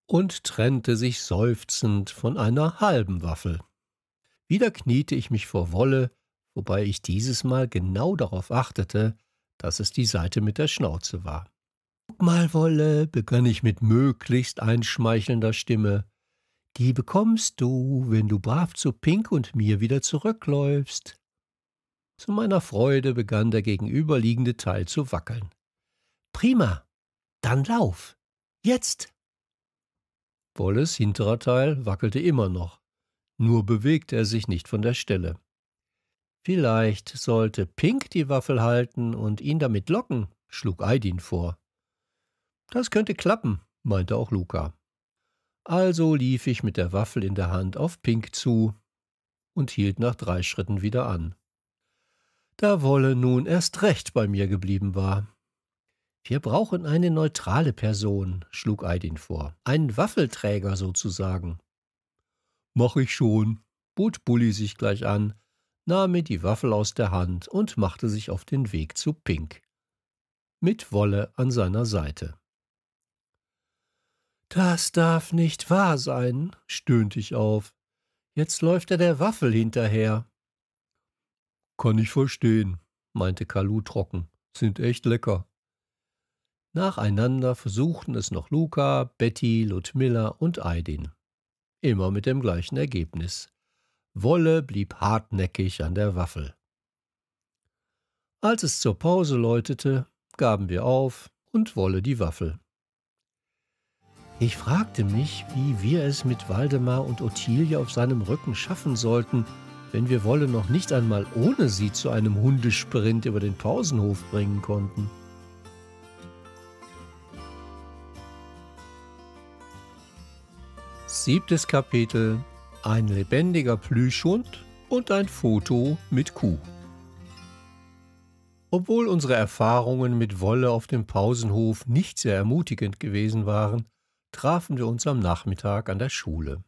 und trennte sich seufzend von einer halben Waffel. Wieder kniete ich mich vor Wolle, wobei ich dieses Mal genau darauf achtete, dass es die Seite mit der Schnauze war. Guck mal, Wolle, begann ich mit möglichst einschmeichelnder Stimme. Die bekommst du, wenn du brav zu Pink und mir wieder zurückläufst. Zu meiner Freude begann der gegenüberliegende Teil zu wackeln. Prima, dann lauf. Jetzt. Wolles hinterer Teil wackelte immer noch, nur bewegte er sich nicht von der Stelle. Vielleicht sollte Pink die Waffel halten und ihn damit locken, schlug Aidin vor. Das könnte klappen, meinte auch Luca. Also lief ich mit der Waffel in der Hand auf Pink zu und hielt nach drei Schritten wieder an. Da Wolle nun erst recht bei mir geblieben war. Wir brauchen eine neutrale Person, schlug Aidin vor. Einen Waffelträger sozusagen. Mach ich schon, bot Bulli sich gleich an, nahm mir die Waffel aus der Hand und machte sich auf den Weg zu Pink. Mit Wolle an seiner Seite. Das darf nicht wahr sein, stöhnte ich auf. Jetzt läuft er der Waffel hinterher. Kann ich verstehen, meinte Kalu trocken. Sind echt lecker. Nacheinander versuchten es noch Luca, Betty, Ludmilla und Aidin. Immer mit dem gleichen Ergebnis. Wolle blieb hartnäckig an der Waffel. Als es zur Pause läutete, gaben wir auf und Wolle die Waffel. Ich fragte mich, wie wir es mit Waldemar und Ottilie auf seinem Rücken schaffen sollten, wenn wir Wolle noch nicht einmal ohne sie zu einem Hundesprint über den Pausenhof bringen konnten. Siebtes Kapitel Ein lebendiger Plüschhund und ein Foto mit Kuh. Obwohl unsere Erfahrungen mit Wolle auf dem Pausenhof nicht sehr ermutigend gewesen waren, trafen wir uns am Nachmittag an der Schule.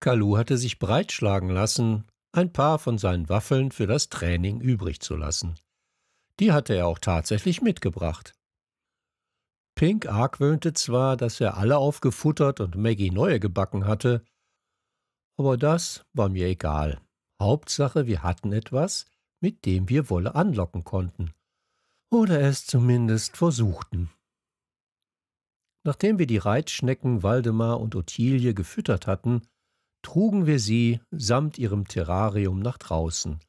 Kalu hatte sich breitschlagen lassen, ein paar von seinen Waffeln für das Training übrig zu lassen. Die hatte er auch tatsächlich mitgebracht. Pink argwöhnte zwar, dass er alle aufgefuttert und Maggie neue gebacken hatte, aber das war mir egal. Hauptsache, wir hatten etwas, mit dem wir Wolle anlocken konnten. Oder es zumindest versuchten. Nachdem wir die Reitschnecken Waldemar und Ottilie gefüttert hatten, trugen wir sie samt ihrem Terrarium nach draußen –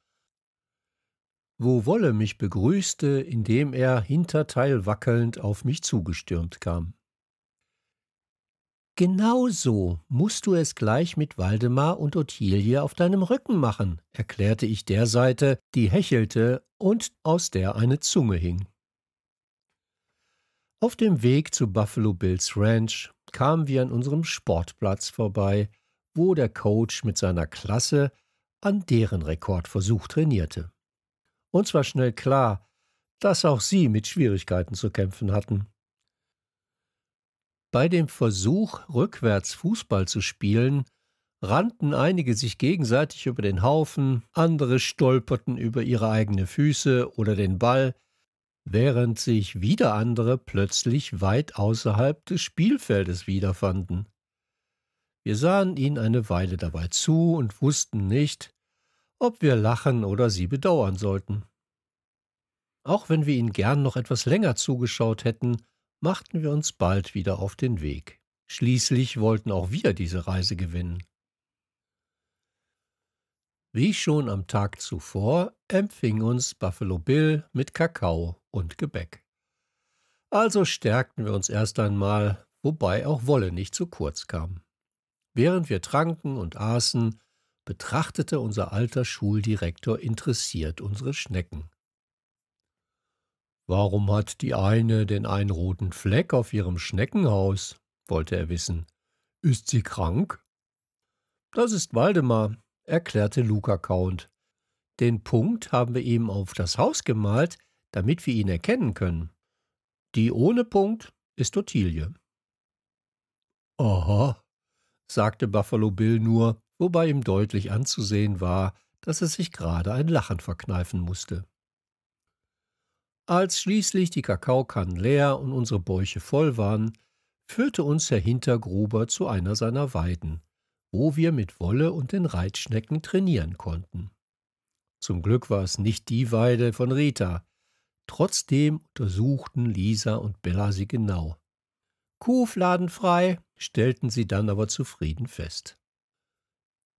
wo Wolle mich begrüßte, indem er Hinterteil wackelnd auf mich zugestürmt kam. Genau so musst du es gleich mit Waldemar und Ottilie auf deinem Rücken machen, erklärte ich der Seite, die hechelte und aus der eine Zunge hing. Auf dem Weg zu Buffalo Bills Ranch kamen wir an unserem Sportplatz vorbei, wo der Coach mit seiner Klasse an deren Rekordversuch trainierte. Uns war schnell klar, dass auch sie mit Schwierigkeiten zu kämpfen hatten. Bei dem Versuch, rückwärts Fußball zu spielen, rannten einige sich gegenseitig über den Haufen, andere stolperten über ihre eigenen Füße oder den Ball, während sich wieder andere plötzlich weit außerhalb des Spielfeldes wiederfanden. Wir sahen ihnen eine Weile dabei zu und wussten nicht, ob wir lachen oder sie bedauern sollten. Auch wenn wir ihnen gern noch etwas länger zugeschaut hätten, machten wir uns bald wieder auf den Weg. Schließlich wollten auch wir diese Reise gewinnen. Wie schon am Tag zuvor empfing uns Buffalo Bill mit Kakao und Gebäck. Also stärkten wir uns erst einmal, wobei auch Wolle nicht zu kurz kam. Während wir tranken und aßen, betrachtete unser alter Schuldirektor interessiert unsere Schnecken. Warum hat die eine denn einen roten Fleck auf ihrem Schneckenhaus? wollte er wissen. Ist sie krank? Das ist Waldemar, erklärte Luca Count. Den Punkt haben wir ihm auf das Haus gemalt, damit wir ihn erkennen können. Die ohne Punkt ist Ottilie. Aha, sagte Buffalo Bill nur wobei ihm deutlich anzusehen war, dass er sich gerade ein Lachen verkneifen musste. Als schließlich die Kakaokannen leer und unsere Bäuche voll waren, führte uns Herr Hintergruber zu einer seiner Weiden, wo wir mit Wolle und den Reitschnecken trainieren konnten. Zum Glück war es nicht die Weide von Rita. Trotzdem untersuchten Lisa und Bella sie genau. Kuhfladen frei, stellten sie dann aber zufrieden fest.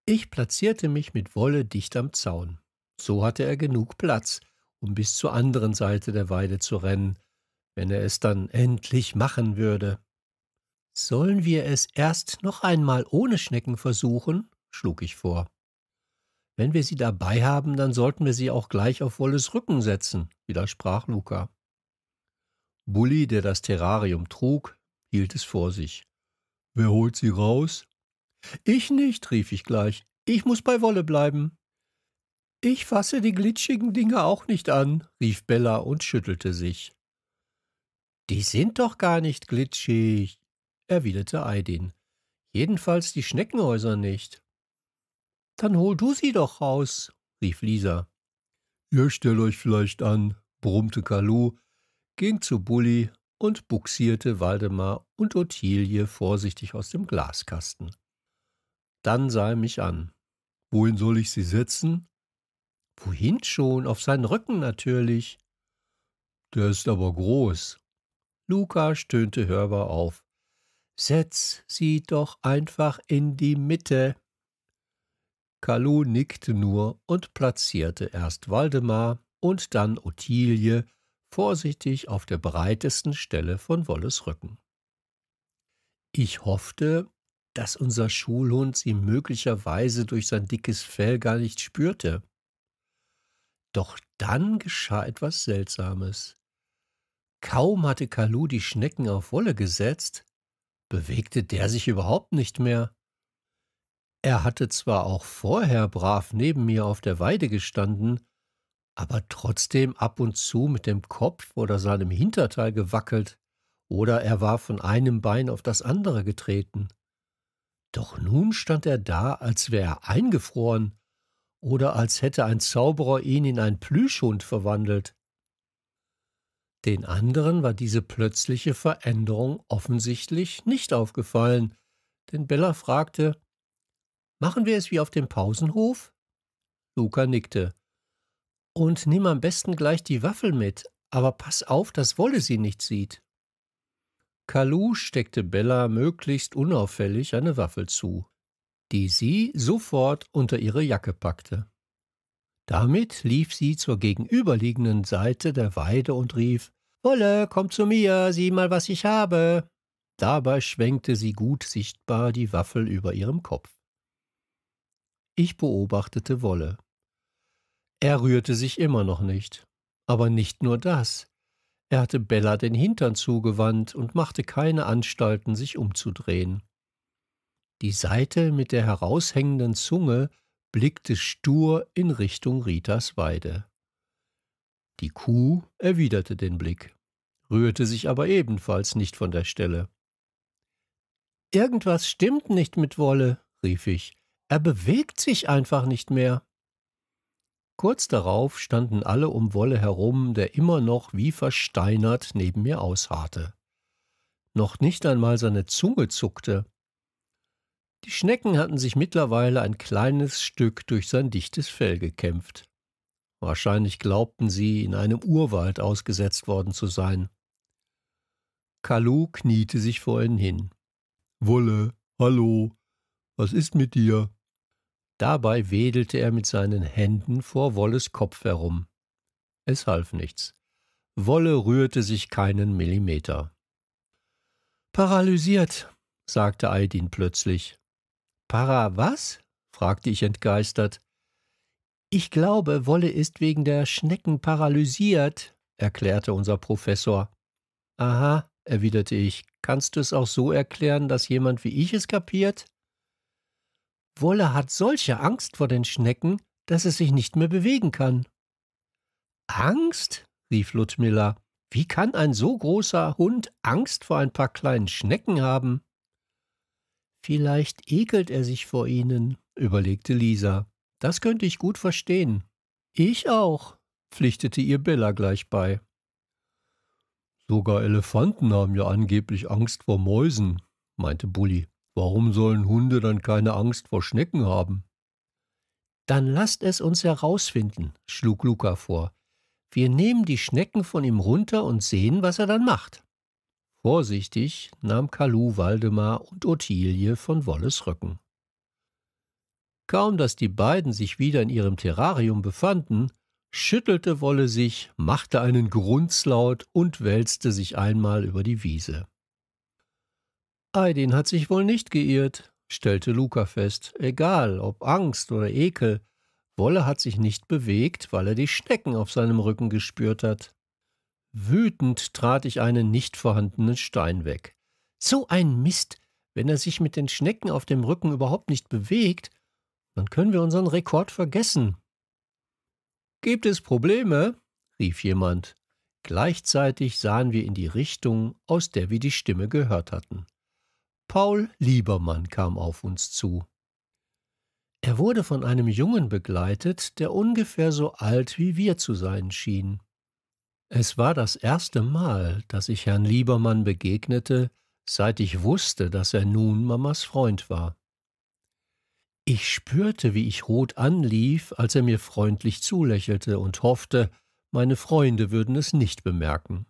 Ich platzierte mich mit Wolle dicht am Zaun. So hatte er genug Platz, um bis zur anderen Seite der Weide zu rennen, wenn er es dann endlich machen würde. Sollen wir es erst noch einmal ohne Schnecken versuchen? schlug ich vor. Wenn wir sie dabei haben, dann sollten wir sie auch gleich auf Wolles Rücken setzen, widersprach Luca. Bulli, der das Terrarium trug, hielt es vor sich. Wer holt sie raus? Ich nicht, rief ich gleich. Ich muss bei Wolle bleiben. Ich fasse die glitschigen Dinge auch nicht an, rief Bella und schüttelte sich. Die sind doch gar nicht glitschig, erwiderte Aidin. Jedenfalls die Schneckenhäuser nicht. Dann hol du sie doch raus, rief Lisa. Ihr stellt euch vielleicht an, brummte Kalu, ging zu Bulli und buxierte Waldemar und Ottilie vorsichtig aus dem Glaskasten. Dann sah er mich an. Wohin soll ich sie setzen? Wohin schon? Auf seinen Rücken natürlich. Der ist aber groß. Luca stöhnte hörbar auf. Setz sie doch einfach in die Mitte. Kalu nickte nur und platzierte erst Waldemar und dann Ottilie vorsichtig auf der breitesten Stelle von Wolles Rücken. Ich hoffte, dass unser Schulhund sie möglicherweise durch sein dickes Fell gar nicht spürte. Doch dann geschah etwas Seltsames. Kaum hatte Kalu die Schnecken auf Wolle gesetzt, bewegte der sich überhaupt nicht mehr. Er hatte zwar auch vorher brav neben mir auf der Weide gestanden, aber trotzdem ab und zu mit dem Kopf oder seinem Hinterteil gewackelt, oder er war von einem Bein auf das andere getreten. Doch nun stand er da, als wäre er eingefroren oder als hätte ein Zauberer ihn in einen Plüschhund verwandelt. Den anderen war diese plötzliche Veränderung offensichtlich nicht aufgefallen, denn Bella fragte Machen wir es wie auf dem Pausenhof? Luca nickte. Und nimm am besten gleich die Waffel mit, aber pass auf, dass Wolle sie nicht sieht. Kalu steckte Bella möglichst unauffällig eine Waffel zu, die sie sofort unter ihre Jacke packte. Damit lief sie zur gegenüberliegenden Seite der Weide und rief Wolle, komm zu mir, sieh mal, was ich habe. Dabei schwenkte sie gut sichtbar die Waffel über ihrem Kopf. Ich beobachtete Wolle. Er rührte sich immer noch nicht. Aber nicht nur das. Er hatte Bella den Hintern zugewandt und machte keine Anstalten, sich umzudrehen. Die Seite mit der heraushängenden Zunge blickte stur in Richtung Ritas Weide. Die Kuh erwiderte den Blick, rührte sich aber ebenfalls nicht von der Stelle. Irgendwas stimmt nicht mit Wolle, rief ich. Er bewegt sich einfach nicht mehr. Kurz darauf standen alle um Wolle herum, der immer noch wie versteinert neben mir ausharrte. Noch nicht einmal seine Zunge zuckte. Die Schnecken hatten sich mittlerweile ein kleines Stück durch sein dichtes Fell gekämpft. Wahrscheinlich glaubten sie, in einem Urwald ausgesetzt worden zu sein. Kalu kniete sich vor ihnen hin. Wolle, hallo, was ist mit dir? Dabei wedelte er mit seinen Händen vor Wolles Kopf herum. Es half nichts. Wolle rührte sich keinen Millimeter. Paralysiert, sagte Aidin plötzlich. Para was? fragte ich entgeistert. Ich glaube, Wolle ist wegen der Schnecken paralysiert, erklärte unser Professor. Aha, erwiderte ich, kannst du es auch so erklären, dass jemand wie ich es kapiert? Wolle hat solche Angst vor den Schnecken, dass es sich nicht mehr bewegen kann. Angst? rief Ludmilla. Wie kann ein so großer Hund Angst vor ein paar kleinen Schnecken haben? Vielleicht ekelt er sich vor ihnen, überlegte Lisa. Das könnte ich gut verstehen. Ich auch, pflichtete ihr Bella gleich bei. Sogar Elefanten haben ja angeblich Angst vor Mäusen, meinte Bulli. Warum sollen Hunde dann keine Angst vor Schnecken haben? Dann lasst es uns herausfinden, schlug Luca vor. Wir nehmen die Schnecken von ihm runter und sehen, was er dann macht. Vorsichtig nahm Kalu Waldemar und Ottilie von Wolles Rücken. Kaum dass die beiden sich wieder in ihrem Terrarium befanden, schüttelte Wolle sich, machte einen Grunzlaut und wälzte sich einmal über die Wiese. Aidin hat sich wohl nicht geirrt, stellte Luca fest. Egal, ob Angst oder Ekel, Wolle hat sich nicht bewegt, weil er die Schnecken auf seinem Rücken gespürt hat. Wütend trat ich einen nicht vorhandenen Stein weg. So ein Mist! Wenn er sich mit den Schnecken auf dem Rücken überhaupt nicht bewegt, dann können wir unseren Rekord vergessen. Gibt es Probleme? rief jemand. Gleichzeitig sahen wir in die Richtung, aus der wir die Stimme gehört hatten. Paul Liebermann kam auf uns zu. Er wurde von einem Jungen begleitet, der ungefähr so alt wie wir zu sein schien. Es war das erste Mal, dass ich Herrn Liebermann begegnete, seit ich wusste, dass er nun Mamas Freund war. Ich spürte, wie ich rot anlief, als er mir freundlich zulächelte und hoffte, meine Freunde würden es nicht bemerken.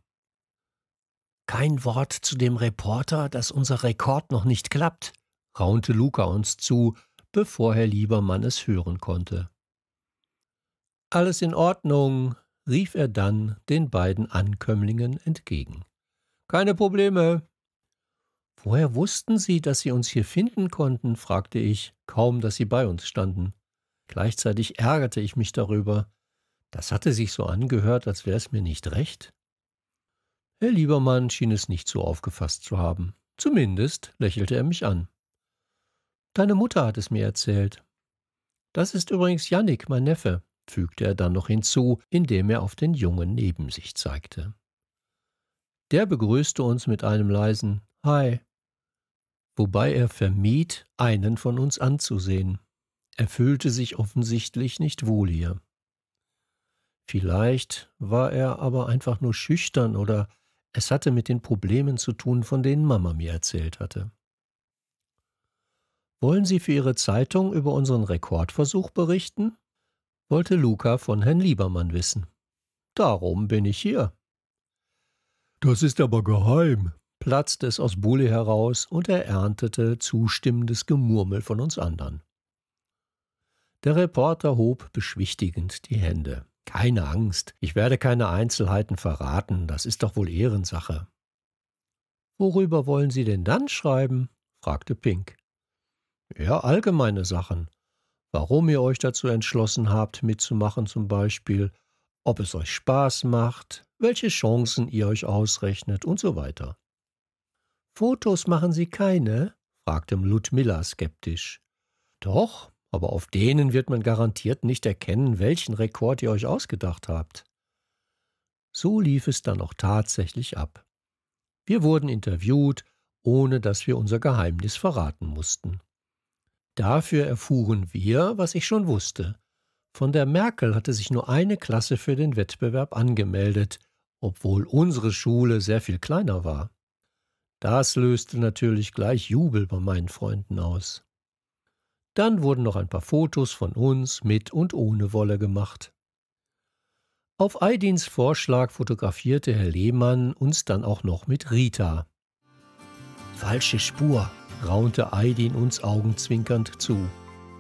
Kein Wort zu dem Reporter, dass unser Rekord noch nicht klappt, raunte Luca uns zu, bevor Herr Liebermann es hören konnte. Alles in Ordnung, rief er dann den beiden Ankömmlingen entgegen. Keine Probleme. Woher wussten Sie, dass Sie uns hier finden konnten? fragte ich, kaum dass Sie bei uns standen. Gleichzeitig ärgerte ich mich darüber. Das hatte sich so angehört, als wäre es mir nicht recht. Herr Liebermann schien es nicht so aufgefasst zu haben. Zumindest lächelte er mich an. Deine Mutter hat es mir erzählt. Das ist übrigens Jannik, mein Neffe, fügte er dann noch hinzu, indem er auf den Jungen neben sich zeigte. Der begrüßte uns mit einem leisen Hi, wobei er vermied, einen von uns anzusehen. Er fühlte sich offensichtlich nicht wohl hier. Vielleicht war er aber einfach nur schüchtern oder es hatte mit den Problemen zu tun, von denen Mama mir erzählt hatte. Wollen Sie für Ihre Zeitung über unseren Rekordversuch berichten? wollte Luca von Herrn Liebermann wissen. Darum bin ich hier. Das ist aber geheim, platzte es aus Bule heraus und er erntete zustimmendes Gemurmel von uns anderen. Der Reporter hob beschwichtigend die Hände. Keine Angst, ich werde keine Einzelheiten verraten, das ist doch wohl Ehrensache. Worüber wollen Sie denn dann schreiben? fragte Pink. Ja, allgemeine Sachen. Warum ihr euch dazu entschlossen habt, mitzumachen zum Beispiel, ob es euch Spaß macht, welche Chancen ihr euch ausrechnet und so weiter. Fotos machen Sie keine? fragte Ludmilla skeptisch. Doch, aber auf denen wird man garantiert nicht erkennen, welchen Rekord ihr euch ausgedacht habt. So lief es dann auch tatsächlich ab. Wir wurden interviewt, ohne dass wir unser Geheimnis verraten mussten. Dafür erfuhren wir, was ich schon wusste. Von der Merkel hatte sich nur eine Klasse für den Wettbewerb angemeldet, obwohl unsere Schule sehr viel kleiner war. Das löste natürlich gleich Jubel bei meinen Freunden aus. Dann wurden noch ein paar Fotos von uns mit und ohne Wolle gemacht. Auf Aidins Vorschlag fotografierte Herr Lehmann uns dann auch noch mit Rita. Falsche Spur, raunte Aidin uns augenzwinkernd zu.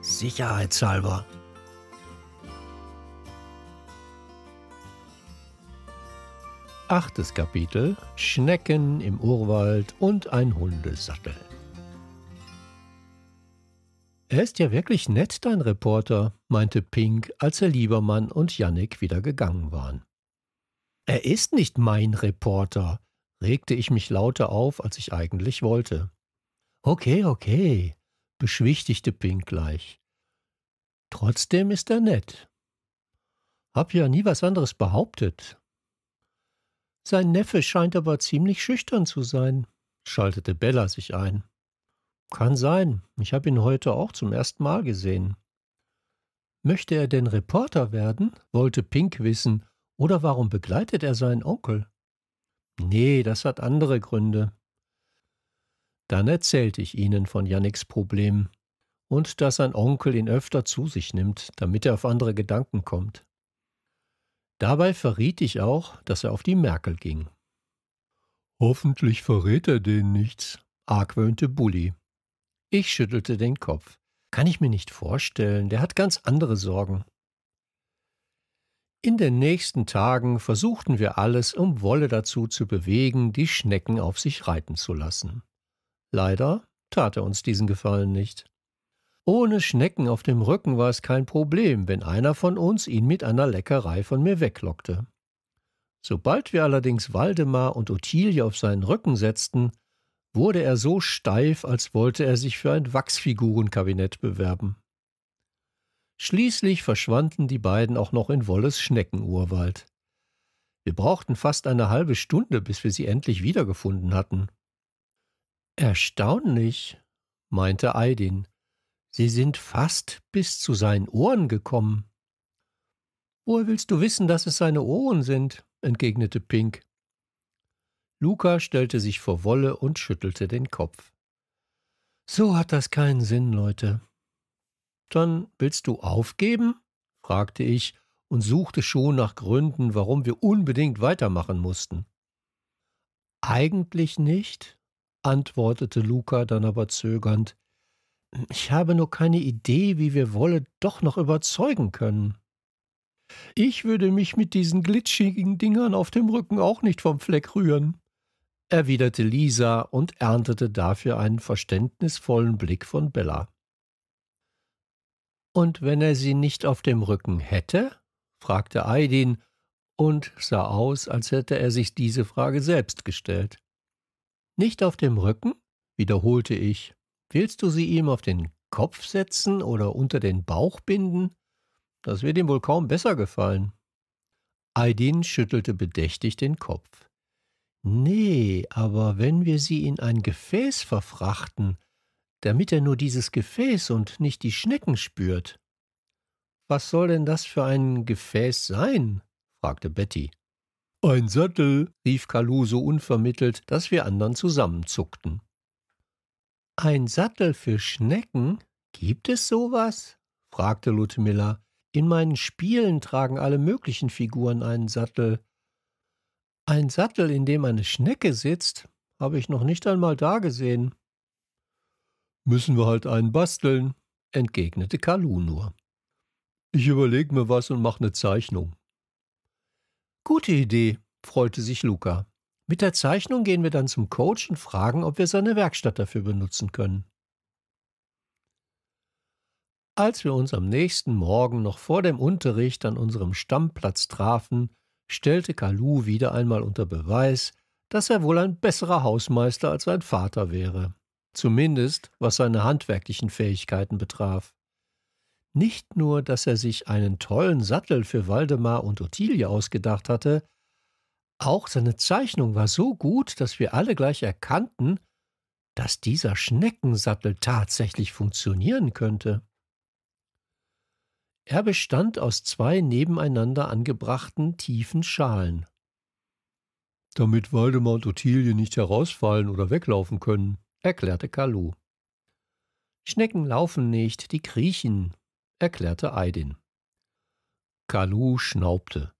Sicherheitshalber. Achtes Kapitel: Schnecken im Urwald und ein Hundesattel. Er ist ja wirklich nett, dein Reporter, meinte Pink, als Herr Liebermann und Jannik wieder gegangen waren. Er ist nicht mein Reporter, regte ich mich lauter auf, als ich eigentlich wollte. Okay, okay, beschwichtigte Pink gleich. Trotzdem ist er nett. Hab ja nie was anderes behauptet. Sein Neffe scheint aber ziemlich schüchtern zu sein, schaltete Bella sich ein. Kann sein. Ich habe ihn heute auch zum ersten Mal gesehen. Möchte er denn Reporter werden? wollte Pink wissen. Oder warum begleitet er seinen Onkel? Nee, das hat andere Gründe. Dann erzählte ich ihnen von Yannicks Problem und dass sein Onkel ihn öfter zu sich nimmt, damit er auf andere Gedanken kommt. Dabei verriet ich auch, dass er auf die Merkel ging. Hoffentlich verrät er denen nichts, argwöhnte Bulli. Ich schüttelte den Kopf. Kann ich mir nicht vorstellen, der hat ganz andere Sorgen. In den nächsten Tagen versuchten wir alles, um Wolle dazu zu bewegen, die Schnecken auf sich reiten zu lassen. Leider tat er uns diesen Gefallen nicht. Ohne Schnecken auf dem Rücken war es kein Problem, wenn einer von uns ihn mit einer Leckerei von mir weglockte. Sobald wir allerdings Waldemar und Ottilie auf seinen Rücken setzten, wurde er so steif, als wollte er sich für ein Wachsfigurenkabinett bewerben. Schließlich verschwanden die beiden auch noch in Wolles Schneckenurwald. Wir brauchten fast eine halbe Stunde, bis wir sie endlich wiedergefunden hatten. Erstaunlich, meinte Aidin. Sie sind fast bis zu seinen Ohren gekommen. Woher willst du wissen, dass es seine Ohren sind? entgegnete Pink. Luca stellte sich vor Wolle und schüttelte den Kopf. So hat das keinen Sinn, Leute. Dann willst du aufgeben? fragte ich und suchte schon nach Gründen, warum wir unbedingt weitermachen mussten. Eigentlich nicht, antwortete Luca dann aber zögernd. Ich habe nur keine Idee, wie wir Wolle doch noch überzeugen können. Ich würde mich mit diesen glitschigen Dingern auf dem Rücken auch nicht vom Fleck rühren erwiderte Lisa und erntete dafür einen verständnisvollen Blick von Bella. Und wenn er sie nicht auf dem Rücken hätte? fragte Aidin und sah aus, als hätte er sich diese Frage selbst gestellt. Nicht auf dem Rücken? wiederholte ich. Willst du sie ihm auf den Kopf setzen oder unter den Bauch binden? Das wird ihm wohl kaum besser gefallen. Aidin schüttelte bedächtig den Kopf. Nee, aber wenn wir sie in ein Gefäß verfrachten, damit er nur dieses Gefäß und nicht die Schnecken spürt. Was soll denn das für ein Gefäß sein? fragte Betty. Ein Sattel, rief Kalu so unvermittelt, dass wir anderen zusammenzuckten. Ein Sattel für Schnecken? Gibt es sowas? fragte Ludmilla. In meinen Spielen tragen alle möglichen Figuren einen Sattel. Ein Sattel, in dem eine Schnecke sitzt, habe ich noch nicht einmal da gesehen. Müssen wir halt einen basteln, entgegnete Kalu nur. Ich überlege mir was und mache eine Zeichnung. Gute Idee, freute sich Luca. Mit der Zeichnung gehen wir dann zum Coach und fragen, ob wir seine Werkstatt dafür benutzen können. Als wir uns am nächsten Morgen noch vor dem Unterricht an unserem Stammplatz trafen, stellte Kalu wieder einmal unter Beweis, dass er wohl ein besserer Hausmeister als sein Vater wäre, zumindest was seine handwerklichen Fähigkeiten betraf. Nicht nur, dass er sich einen tollen Sattel für Waldemar und Ottilie ausgedacht hatte, auch seine Zeichnung war so gut, dass wir alle gleich erkannten, dass dieser Schneckensattel tatsächlich funktionieren könnte. Er bestand aus zwei nebeneinander angebrachten tiefen Schalen. Damit Waldemar und Ottilie nicht herausfallen oder weglaufen können, erklärte Kalu. Schnecken laufen nicht, die kriechen, erklärte Aidin. Kalu schnaubte.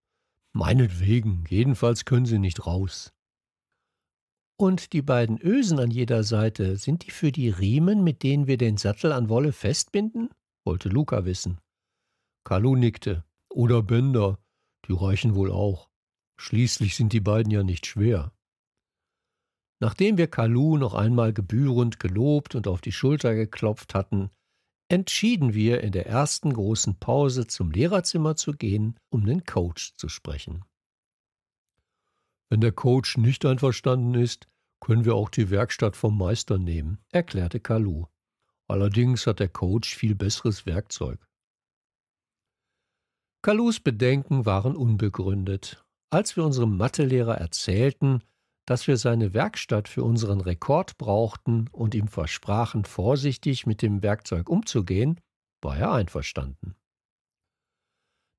Meinetwegen, jedenfalls können sie nicht raus. Und die beiden Ösen an jeder Seite, sind die für die Riemen, mit denen wir den Sattel an Wolle festbinden? wollte Luca wissen. Kalu nickte. Oder Bänder. Die reichen wohl auch. Schließlich sind die beiden ja nicht schwer. Nachdem wir Kalu noch einmal gebührend gelobt und auf die Schulter geklopft hatten, entschieden wir, in der ersten großen Pause zum Lehrerzimmer zu gehen, um den Coach zu sprechen. Wenn der Coach nicht einverstanden ist, können wir auch die Werkstatt vom Meister nehmen, erklärte Kalu. Allerdings hat der Coach viel besseres Werkzeug. Kalus Bedenken waren unbegründet. Als wir unserem Mathelehrer erzählten, dass wir seine Werkstatt für unseren Rekord brauchten und ihm versprachen, vorsichtig mit dem Werkzeug umzugehen, war er einverstanden.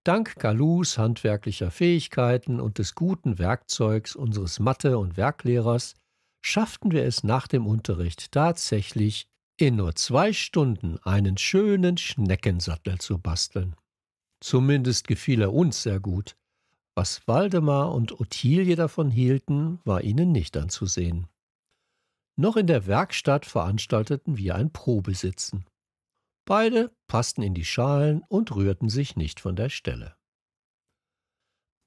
Dank Kalus handwerklicher Fähigkeiten und des guten Werkzeugs unseres Mathe- und Werklehrers schafften wir es nach dem Unterricht tatsächlich, in nur zwei Stunden einen schönen Schneckensattel zu basteln. Zumindest gefiel er uns sehr gut. Was Waldemar und Ottilie davon hielten, war ihnen nicht anzusehen. Noch in der Werkstatt veranstalteten wir ein Probesitzen. Beide passten in die Schalen und rührten sich nicht von der Stelle.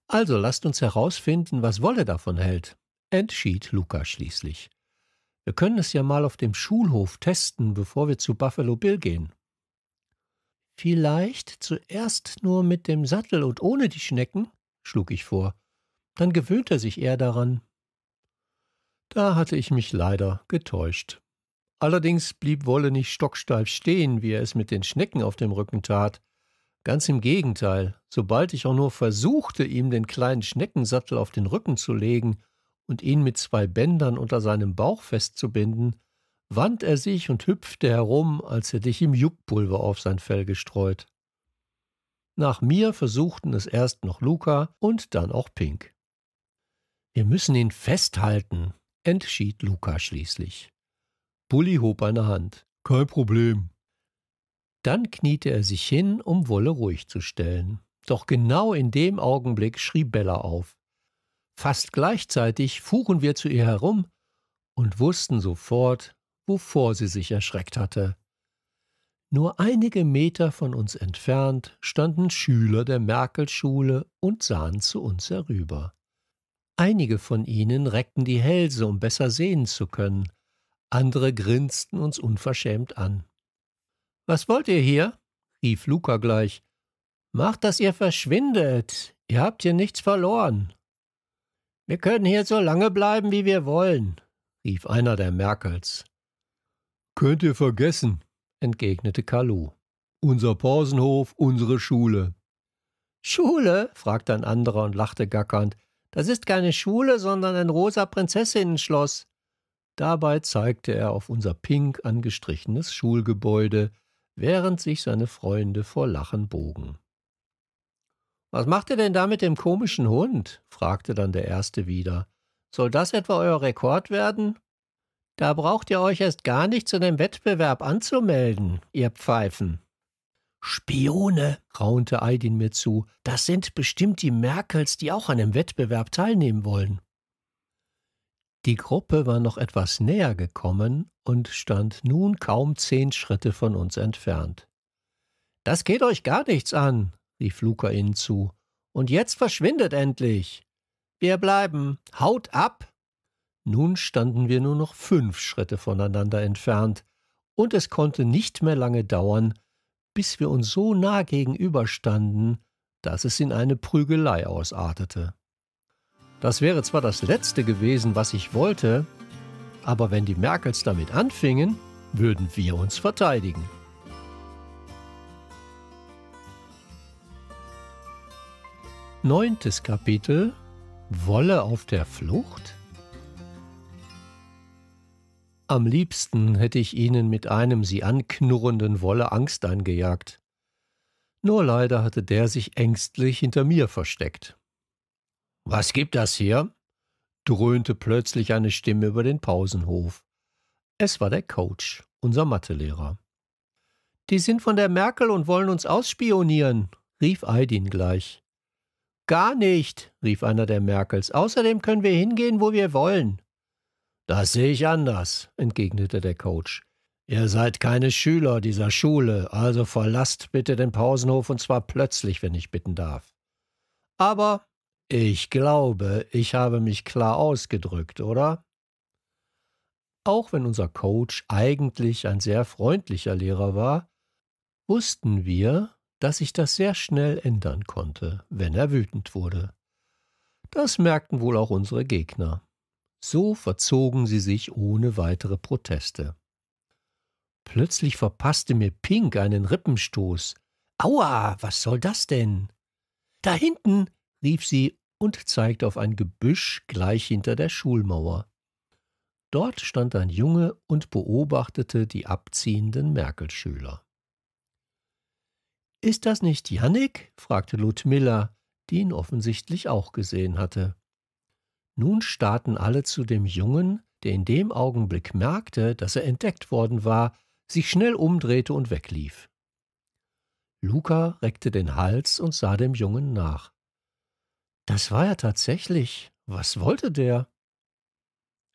Also lasst uns herausfinden, was Wolle davon hält, entschied Luca schließlich. Wir können es ja mal auf dem Schulhof testen, bevor wir zu Buffalo Bill gehen. Vielleicht zuerst nur mit dem Sattel und ohne die Schnecken, schlug ich vor. Dann gewöhnt er sich eher daran. Da hatte ich mich leider getäuscht. Allerdings blieb Wolle nicht stocksteif stehen, wie er es mit den Schnecken auf dem Rücken tat. Ganz im Gegenteil, sobald ich auch nur versuchte, ihm den kleinen Schneckensattel auf den Rücken zu legen und ihn mit zwei Bändern unter seinem Bauch festzubinden, wand er sich und hüpfte herum, als er dich im Juckpulver auf sein Fell gestreut. Nach mir versuchten es erst noch Luca und dann auch Pink. Wir müssen ihn festhalten, entschied Luca schließlich. Bulli hob eine Hand. Kein Problem. Dann kniete er sich hin, um Wolle ruhig zu stellen. Doch genau in dem Augenblick schrie Bella auf. Fast gleichzeitig fuhren wir zu ihr herum und wussten sofort, wovor sie sich erschreckt hatte. Nur einige Meter von uns entfernt standen Schüler der Merkel-Schule und sahen zu uns herüber. Einige von ihnen reckten die Hälse, um besser sehen zu können, andere grinsten uns unverschämt an. Was wollt ihr hier? rief Luca gleich. Macht, dass ihr verschwindet. Ihr habt hier nichts verloren. Wir können hier so lange bleiben, wie wir wollen, rief einer der Merkels. Könnt ihr vergessen, entgegnete Kalu. Unser Pausenhof, unsere Schule. Schule? fragte ein anderer und lachte gackernd. Das ist keine Schule, sondern ein rosa Prinzessinnenschloss. Dabei zeigte er auf unser pink angestrichenes Schulgebäude, während sich seine Freunde vor Lachen bogen. Was macht ihr denn da mit dem komischen Hund? fragte dann der erste wieder. Soll das etwa euer Rekord werden? Da braucht ihr euch erst gar nicht zu dem Wettbewerb anzumelden, ihr Pfeifen. Spione, raunte Aydin mir zu, das sind bestimmt die Merkels, die auch an dem Wettbewerb teilnehmen wollen. Die Gruppe war noch etwas näher gekommen und stand nun kaum zehn Schritte von uns entfernt. Das geht euch gar nichts an, rief Luca ihnen zu. Und jetzt verschwindet endlich. Wir bleiben. Haut ab! Nun standen wir nur noch fünf Schritte voneinander entfernt, und es konnte nicht mehr lange dauern, bis wir uns so nah gegenüberstanden, dass es in eine Prügelei ausartete. Das wäre zwar das Letzte gewesen, was ich wollte, aber wenn die Merkels damit anfingen, würden wir uns verteidigen. Neuntes Kapitel Wolle auf der Flucht? Am liebsten hätte ich ihnen mit einem sie anknurrenden Wolle Angst eingejagt. Nur leider hatte der sich ängstlich hinter mir versteckt. Was gibt das hier? dröhnte plötzlich eine Stimme über den Pausenhof. Es war der Coach, unser Mathelehrer. Die sind von der Merkel und wollen uns ausspionieren, rief Aydin gleich. Gar nicht, rief einer der Merkels. Außerdem können wir hingehen, wo wir wollen. Das sehe ich anders, entgegnete der Coach. Ihr seid keine Schüler dieser Schule, also verlasst bitte den Pausenhof und zwar plötzlich, wenn ich bitten darf. Aber ich glaube, ich habe mich klar ausgedrückt, oder? Auch wenn unser Coach eigentlich ein sehr freundlicher Lehrer war, wussten wir, dass sich das sehr schnell ändern konnte, wenn er wütend wurde. Das merkten wohl auch unsere Gegner. So verzogen sie sich ohne weitere Proteste. Plötzlich verpasste mir Pink einen Rippenstoß. Aua, was soll das denn? Da hinten, rief sie und zeigte auf ein Gebüsch gleich hinter der Schulmauer. Dort stand ein Junge und beobachtete die abziehenden Merkel-Schüler. Ist das nicht Jannik? fragte Ludmilla, die ihn offensichtlich auch gesehen hatte. Nun starrten alle zu dem Jungen, der in dem Augenblick merkte, dass er entdeckt worden war, sich schnell umdrehte und weglief. Luca reckte den Hals und sah dem Jungen nach. Das war er tatsächlich. Was wollte der?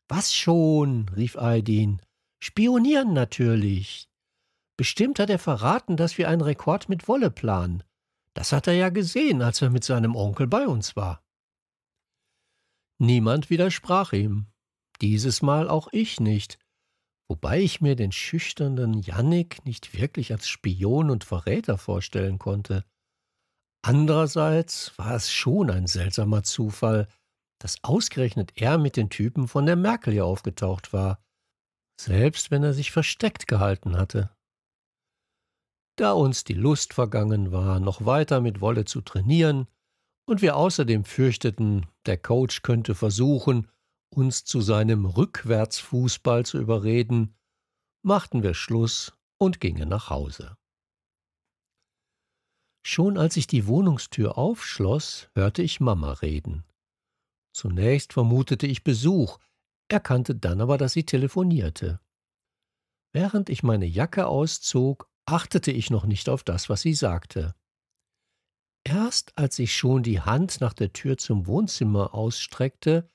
Was schon, rief Aidin. Spionieren natürlich. Bestimmt hat er verraten, dass wir einen Rekord mit Wolle planen. Das hat er ja gesehen, als er mit seinem Onkel bei uns war. Niemand widersprach ihm, dieses Mal auch ich nicht, wobei ich mir den schüchternen Jannik nicht wirklich als Spion und Verräter vorstellen konnte. Andererseits war es schon ein seltsamer Zufall, dass ausgerechnet er mit den Typen von der Merkel hier aufgetaucht war, selbst wenn er sich versteckt gehalten hatte. Da uns die Lust vergangen war, noch weiter mit Wolle zu trainieren, und wir außerdem fürchteten, der Coach könnte versuchen, uns zu seinem Rückwärtsfußball zu überreden, machten wir Schluss und gingen nach Hause. Schon als ich die Wohnungstür aufschloss, hörte ich Mama reden. Zunächst vermutete ich Besuch, erkannte dann aber, dass sie telefonierte. Während ich meine Jacke auszog, achtete ich noch nicht auf das, was sie sagte. Erst als ich schon die Hand nach der Tür zum Wohnzimmer ausstreckte,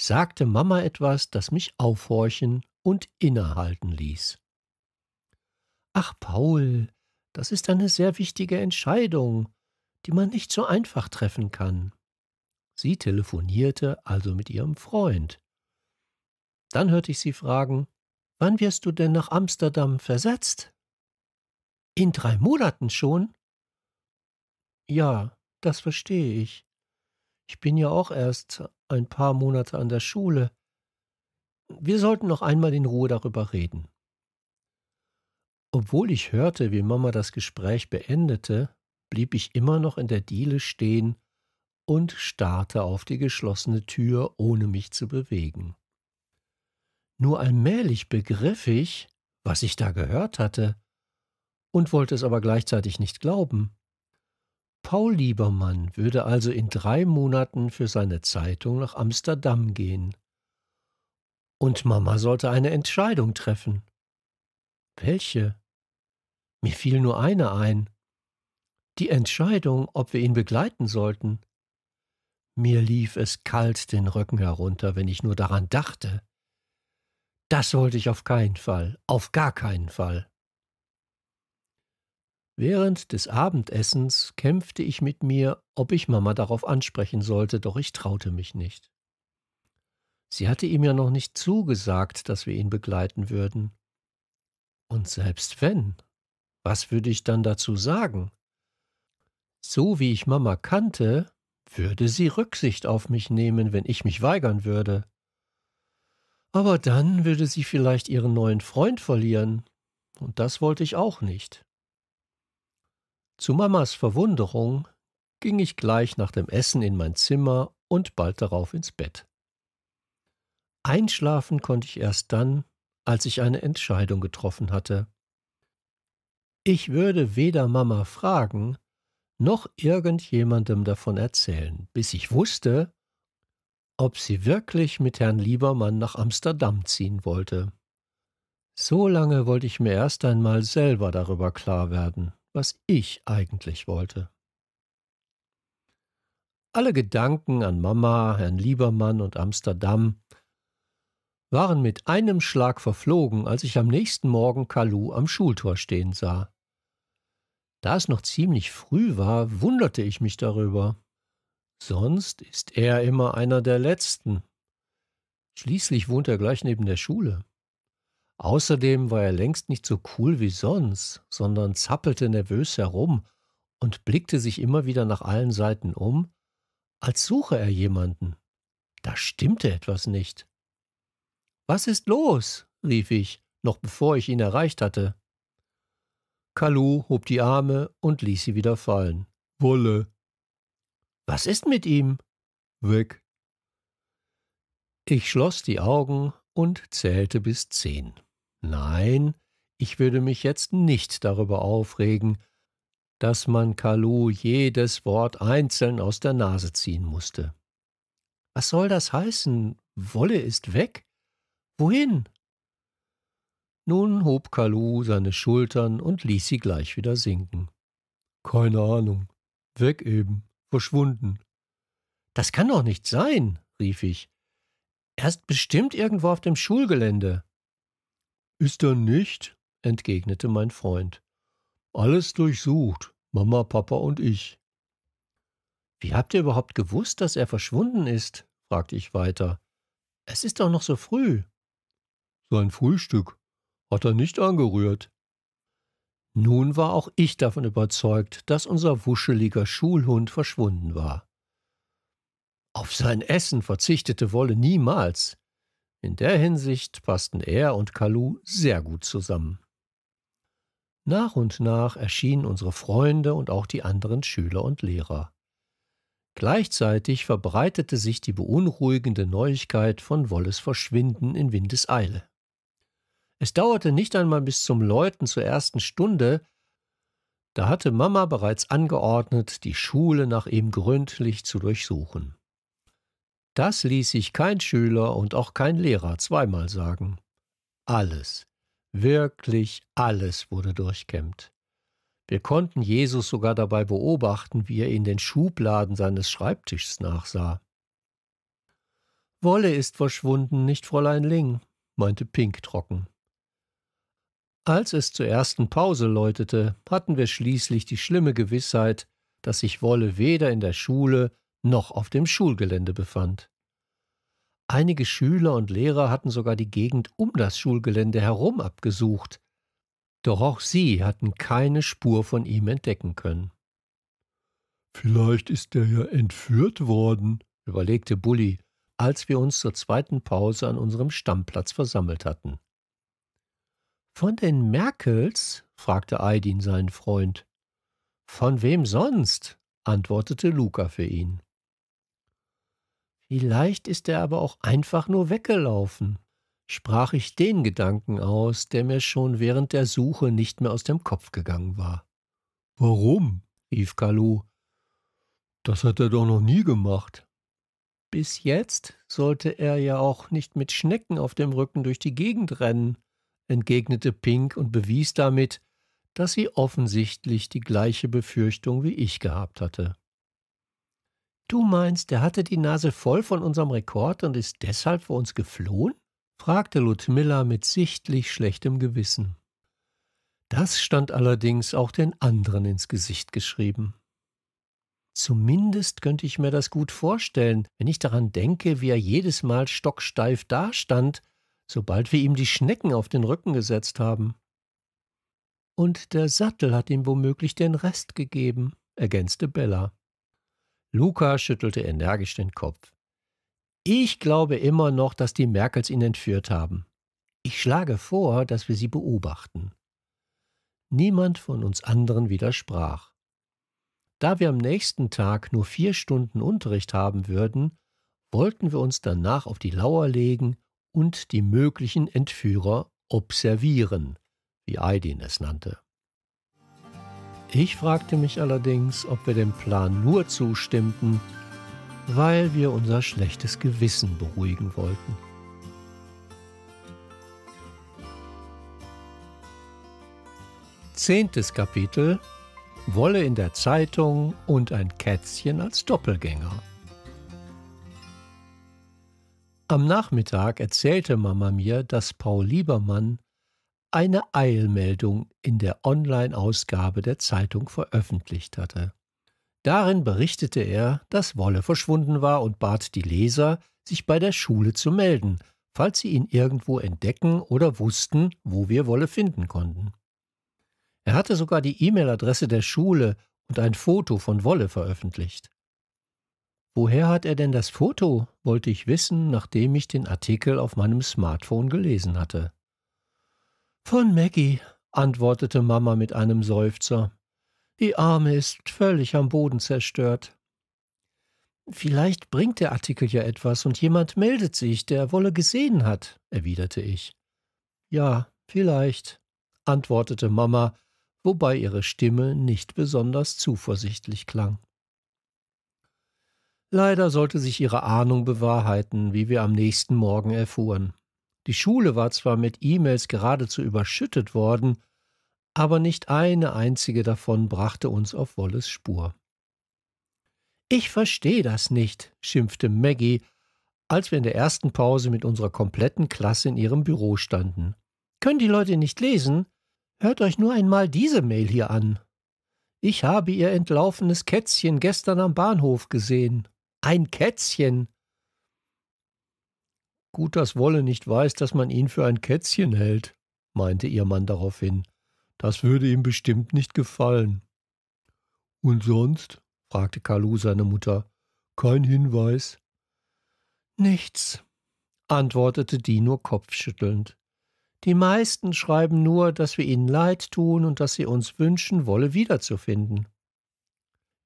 sagte Mama etwas, das mich aufhorchen und innehalten ließ. Ach, Paul, das ist eine sehr wichtige Entscheidung, die man nicht so einfach treffen kann. Sie telefonierte also mit ihrem Freund. Dann hörte ich sie fragen, wann wirst du denn nach Amsterdam versetzt? In drei Monaten schon? Ja, das verstehe ich. Ich bin ja auch erst ein paar Monate an der Schule. Wir sollten noch einmal in Ruhe darüber reden. Obwohl ich hörte, wie Mama das Gespräch beendete, blieb ich immer noch in der Diele stehen und starrte auf die geschlossene Tür, ohne mich zu bewegen. Nur allmählich begriff ich, was ich da gehört hatte, und wollte es aber gleichzeitig nicht glauben. Paul Liebermann würde also in drei Monaten für seine Zeitung nach Amsterdam gehen. Und Mama sollte eine Entscheidung treffen. Welche? Mir fiel nur eine ein. Die Entscheidung, ob wir ihn begleiten sollten. Mir lief es kalt den Rücken herunter, wenn ich nur daran dachte. Das wollte ich auf keinen Fall, auf gar keinen Fall. Während des Abendessens kämpfte ich mit mir, ob ich Mama darauf ansprechen sollte, doch ich traute mich nicht. Sie hatte ihm ja noch nicht zugesagt, dass wir ihn begleiten würden. Und selbst wenn, was würde ich dann dazu sagen? So wie ich Mama kannte, würde sie Rücksicht auf mich nehmen, wenn ich mich weigern würde. Aber dann würde sie vielleicht ihren neuen Freund verlieren, und das wollte ich auch nicht. Zu Mamas Verwunderung ging ich gleich nach dem Essen in mein Zimmer und bald darauf ins Bett. Einschlafen konnte ich erst dann, als ich eine Entscheidung getroffen hatte. Ich würde weder Mama fragen, noch irgendjemandem davon erzählen, bis ich wusste, ob sie wirklich mit Herrn Liebermann nach Amsterdam ziehen wollte. So lange wollte ich mir erst einmal selber darüber klar werden was ich eigentlich wollte. Alle Gedanken an Mama, Herrn Liebermann und Amsterdam waren mit einem Schlag verflogen, als ich am nächsten Morgen Kalu am Schultor stehen sah. Da es noch ziemlich früh war, wunderte ich mich darüber. Sonst ist er immer einer der Letzten. Schließlich wohnt er gleich neben der Schule. Außerdem war er längst nicht so cool wie sonst, sondern zappelte nervös herum und blickte sich immer wieder nach allen Seiten um, als suche er jemanden. Da stimmte etwas nicht. Was ist los? rief ich, noch bevor ich ihn erreicht hatte. Kalu hob die Arme und ließ sie wieder fallen. Wolle. Was ist mit ihm? Weg. Ich schloss die Augen und zählte bis zehn. Nein, ich würde mich jetzt nicht darüber aufregen, dass man Kalu jedes Wort einzeln aus der Nase ziehen musste. Was soll das heißen? Wolle ist weg? Wohin? Nun hob Kalu seine Schultern und ließ sie gleich wieder sinken. Keine Ahnung. Weg eben. Verschwunden. Das kann doch nicht sein, rief ich. Er ist bestimmt irgendwo auf dem Schulgelände. Ist er nicht? entgegnete mein Freund. Alles durchsucht, Mama, Papa und ich. Wie habt ihr überhaupt gewusst, dass er verschwunden ist? fragte ich weiter. Es ist doch noch so früh. Sein Frühstück hat er nicht angerührt. Nun war auch ich davon überzeugt, dass unser wuscheliger Schulhund verschwunden war. Auf sein Essen verzichtete Wolle niemals. In der Hinsicht passten er und Kalu sehr gut zusammen. Nach und nach erschienen unsere Freunde und auch die anderen Schüler und Lehrer. Gleichzeitig verbreitete sich die beunruhigende Neuigkeit von Wolles Verschwinden in Windeseile. Es dauerte nicht einmal bis zum Läuten zur ersten Stunde, da hatte Mama bereits angeordnet, die Schule nach ihm gründlich zu durchsuchen. Das ließ sich kein Schüler und auch kein Lehrer zweimal sagen. Alles, wirklich alles wurde durchkämmt. Wir konnten Jesus sogar dabei beobachten, wie er in den Schubladen seines Schreibtischs nachsah. Wolle ist verschwunden, nicht Fräulein Ling, meinte Pink trocken. Als es zur ersten Pause läutete, hatten wir schließlich die schlimme Gewissheit, dass sich Wolle weder in der Schule noch auf dem Schulgelände befand. Einige Schüler und Lehrer hatten sogar die Gegend um das Schulgelände herum abgesucht, doch auch sie hatten keine Spur von ihm entdecken können. Vielleicht ist er ja entführt worden, überlegte Bulli, als wir uns zur zweiten Pause an unserem Stammplatz versammelt hatten. Von den Merkels? fragte Aidin seinen Freund. Von wem sonst? antwortete Luca für ihn. Vielleicht ist er aber auch einfach nur weggelaufen, sprach ich den Gedanken aus, der mir schon während der Suche nicht mehr aus dem Kopf gegangen war. Warum? rief Kalu. Das hat er doch noch nie gemacht. Bis jetzt sollte er ja auch nicht mit Schnecken auf dem Rücken durch die Gegend rennen, entgegnete Pink und bewies damit, dass sie offensichtlich die gleiche Befürchtung wie ich gehabt hatte. Du meinst, er hatte die Nase voll von unserem Rekord und ist deshalb vor uns geflohen? fragte Ludmilla mit sichtlich schlechtem Gewissen. Das stand allerdings auch den anderen ins Gesicht geschrieben. Zumindest könnte ich mir das gut vorstellen, wenn ich daran denke, wie er jedes Mal stocksteif dastand, sobald wir ihm die Schnecken auf den Rücken gesetzt haben. Und der Sattel hat ihm womöglich den Rest gegeben, ergänzte Bella. Luca schüttelte energisch den Kopf. Ich glaube immer noch, dass die Merkels ihn entführt haben. Ich schlage vor, dass wir sie beobachten. Niemand von uns anderen widersprach. Da wir am nächsten Tag nur vier Stunden Unterricht haben würden, wollten wir uns danach auf die Lauer legen und die möglichen Entführer observieren, wie Aidin es nannte. Ich fragte mich allerdings, ob wir dem Plan nur zustimmten, weil wir unser schlechtes Gewissen beruhigen wollten. Zehntes Kapitel Wolle in der Zeitung und ein Kätzchen als Doppelgänger. Am Nachmittag erzählte Mama mir, dass Paul Liebermann eine Eilmeldung in der Online-Ausgabe der Zeitung veröffentlicht hatte. Darin berichtete er, dass Wolle verschwunden war und bat die Leser, sich bei der Schule zu melden, falls sie ihn irgendwo entdecken oder wussten, wo wir Wolle finden konnten. Er hatte sogar die E-Mail-Adresse der Schule und ein Foto von Wolle veröffentlicht. Woher hat er denn das Foto? wollte ich wissen, nachdem ich den Artikel auf meinem Smartphone gelesen hatte. Von Maggie, antwortete Mama mit einem Seufzer. Die Arme ist völlig am Boden zerstört. Vielleicht bringt der Artikel ja etwas und jemand meldet sich, der Wolle gesehen hat, erwiderte ich. Ja, vielleicht, antwortete Mama, wobei ihre Stimme nicht besonders zuversichtlich klang. Leider sollte sich ihre Ahnung bewahrheiten, wie wir am nächsten Morgen erfuhren. Die Schule war zwar mit E-Mails geradezu überschüttet worden, aber nicht eine einzige davon brachte uns auf Wolles Spur. Ich verstehe das nicht, schimpfte Maggie, als wir in der ersten Pause mit unserer kompletten Klasse in ihrem Büro standen. Können die Leute nicht lesen? Hört euch nur einmal diese Mail hier an. Ich habe ihr entlaufenes Kätzchen gestern am Bahnhof gesehen. Ein Kätzchen? Gut, dass Wolle nicht weiß, dass man ihn für ein Kätzchen hält, meinte ihr Mann daraufhin. Das würde ihm bestimmt nicht gefallen. Und sonst? fragte Kalu seine Mutter. Kein Hinweis. Nichts, antwortete die nur kopfschüttelnd. Die meisten schreiben nur, dass wir ihnen leid tun und dass sie uns wünschen, Wolle wiederzufinden.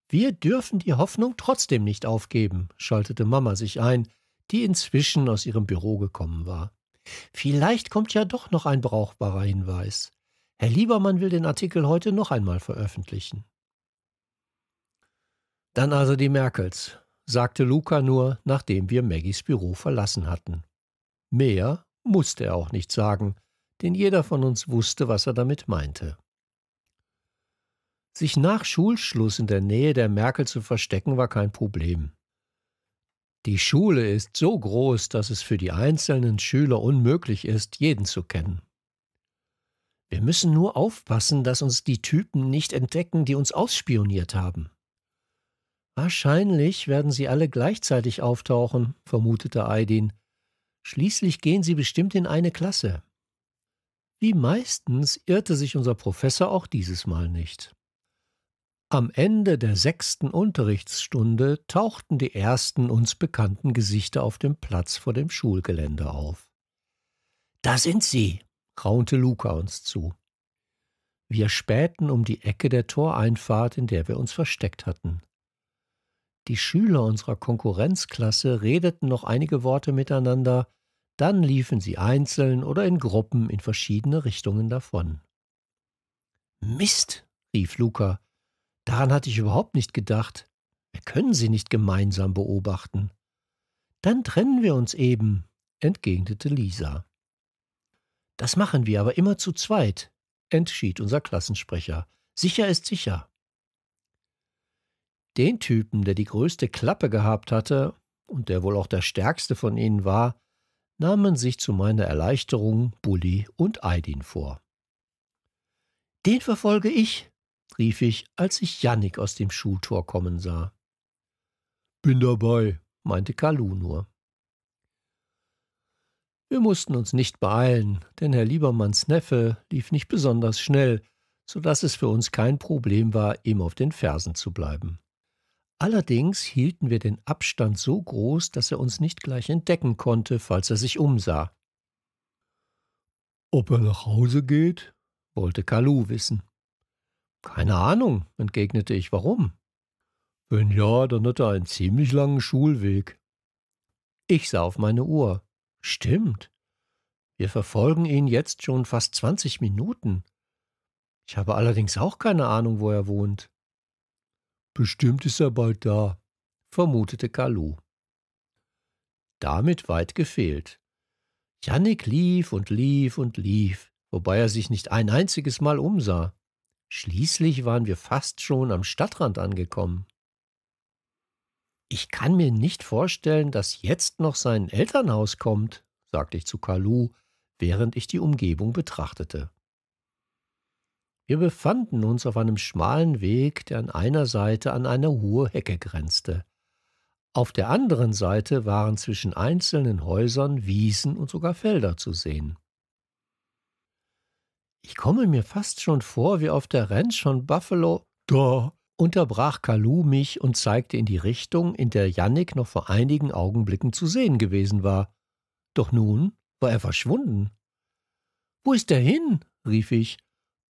Wir dürfen die Hoffnung trotzdem nicht aufgeben, schaltete Mama sich ein, die inzwischen aus ihrem Büro gekommen war. Vielleicht kommt ja doch noch ein brauchbarer Hinweis. Herr Liebermann will den Artikel heute noch einmal veröffentlichen. Dann also die Merkels, sagte Luca nur, nachdem wir Maggies Büro verlassen hatten. Mehr musste er auch nicht sagen, denn jeder von uns wusste, was er damit meinte. Sich nach Schulschluss in der Nähe der Merkel zu verstecken, war kein Problem. Die Schule ist so groß, dass es für die einzelnen Schüler unmöglich ist, jeden zu kennen. Wir müssen nur aufpassen, dass uns die Typen nicht entdecken, die uns ausspioniert haben. Wahrscheinlich werden sie alle gleichzeitig auftauchen, vermutete Aidin. Schließlich gehen sie bestimmt in eine Klasse. Wie meistens irrte sich unser Professor auch dieses Mal nicht. Am Ende der sechsten Unterrichtsstunde tauchten die ersten uns bekannten Gesichter auf dem Platz vor dem Schulgelände auf. Da sind sie, raunte Luca uns zu. Wir spähten um die Ecke der Toreinfahrt, in der wir uns versteckt hatten. Die Schüler unserer Konkurrenzklasse redeten noch einige Worte miteinander, dann liefen sie einzeln oder in Gruppen in verschiedene Richtungen davon. Mist, rief Luca, Daran hatte ich überhaupt nicht gedacht. Wir können sie nicht gemeinsam beobachten. Dann trennen wir uns eben, entgegnete Lisa. Das machen wir aber immer zu zweit, entschied unser Klassensprecher. Sicher ist sicher. Den Typen, der die größte Klappe gehabt hatte und der wohl auch der stärkste von ihnen war, nahmen sich zu meiner Erleichterung Bulli und Aidin vor. Den verfolge ich, rief ich, als ich Jannik aus dem Schultor kommen sah. Bin dabei, meinte Kalu nur. Wir mussten uns nicht beeilen, denn Herr Liebermanns Neffe lief nicht besonders schnell, so dass es für uns kein Problem war, ihm auf den Fersen zu bleiben. Allerdings hielten wir den Abstand so groß, dass er uns nicht gleich entdecken konnte, falls er sich umsah. Ob er nach Hause geht? wollte Kalu wissen. Keine Ahnung, entgegnete ich. Warum? Wenn ja, dann hat er einen ziemlich langen Schulweg. Ich sah auf meine Uhr. Stimmt. Wir verfolgen ihn jetzt schon fast 20 Minuten. Ich habe allerdings auch keine Ahnung, wo er wohnt. Bestimmt ist er bald da, vermutete Kalu. Damit weit gefehlt. Jannik lief und lief und lief, wobei er sich nicht ein einziges Mal umsah. Schließlich waren wir fast schon am Stadtrand angekommen. Ich kann mir nicht vorstellen, dass jetzt noch sein Elternhaus kommt, sagte ich zu Kalu, während ich die Umgebung betrachtete. Wir befanden uns auf einem schmalen Weg, der an einer Seite an eine hohe Hecke grenzte. Auf der anderen Seite waren zwischen einzelnen Häusern Wiesen und sogar Felder zu sehen. Ich komme mir fast schon vor wie auf der Ranch von Buffalo. Da unterbrach Kalu mich und zeigte in die Richtung, in der Yannick noch vor einigen Augenblicken zu sehen gewesen war. Doch nun war er verschwunden. Wo ist er hin? rief ich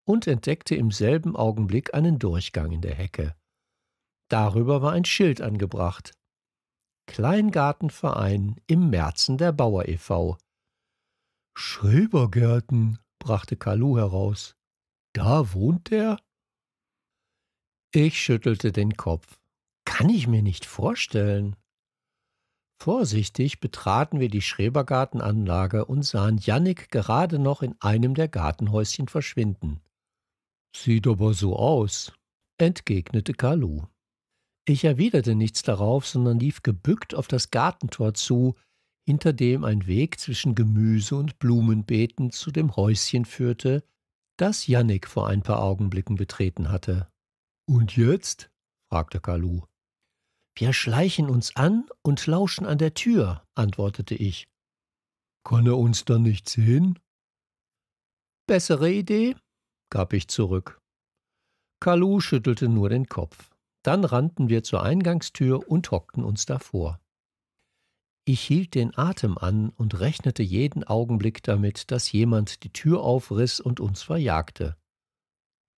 und entdeckte im selben Augenblick einen Durchgang in der Hecke. Darüber war ein Schild angebracht. Kleingartenverein im Märzen der Bauer e.V. Schrebergärten, brachte Kalu heraus. Da wohnt er? Ich schüttelte den Kopf. Kann ich mir nicht vorstellen. Vorsichtig betraten wir die Schrebergartenanlage und sahen Jannik gerade noch in einem der Gartenhäuschen verschwinden. Sieht aber so aus, entgegnete Kalu. Ich erwiderte nichts darauf, sondern lief gebückt auf das Gartentor zu, hinter dem ein Weg zwischen Gemüse- und Blumenbeeten zu dem Häuschen führte, das Jannik vor ein paar Augenblicken betreten hatte. Und jetzt? fragte Kalu. Wir schleichen uns an und lauschen an der Tür, antwortete ich. Kann er uns dann nicht sehen? Bessere Idee, gab ich zurück. Kalu schüttelte nur den Kopf. Dann rannten wir zur Eingangstür und hockten uns davor. Ich hielt den Atem an und rechnete jeden Augenblick damit, dass jemand die Tür aufriss und uns verjagte.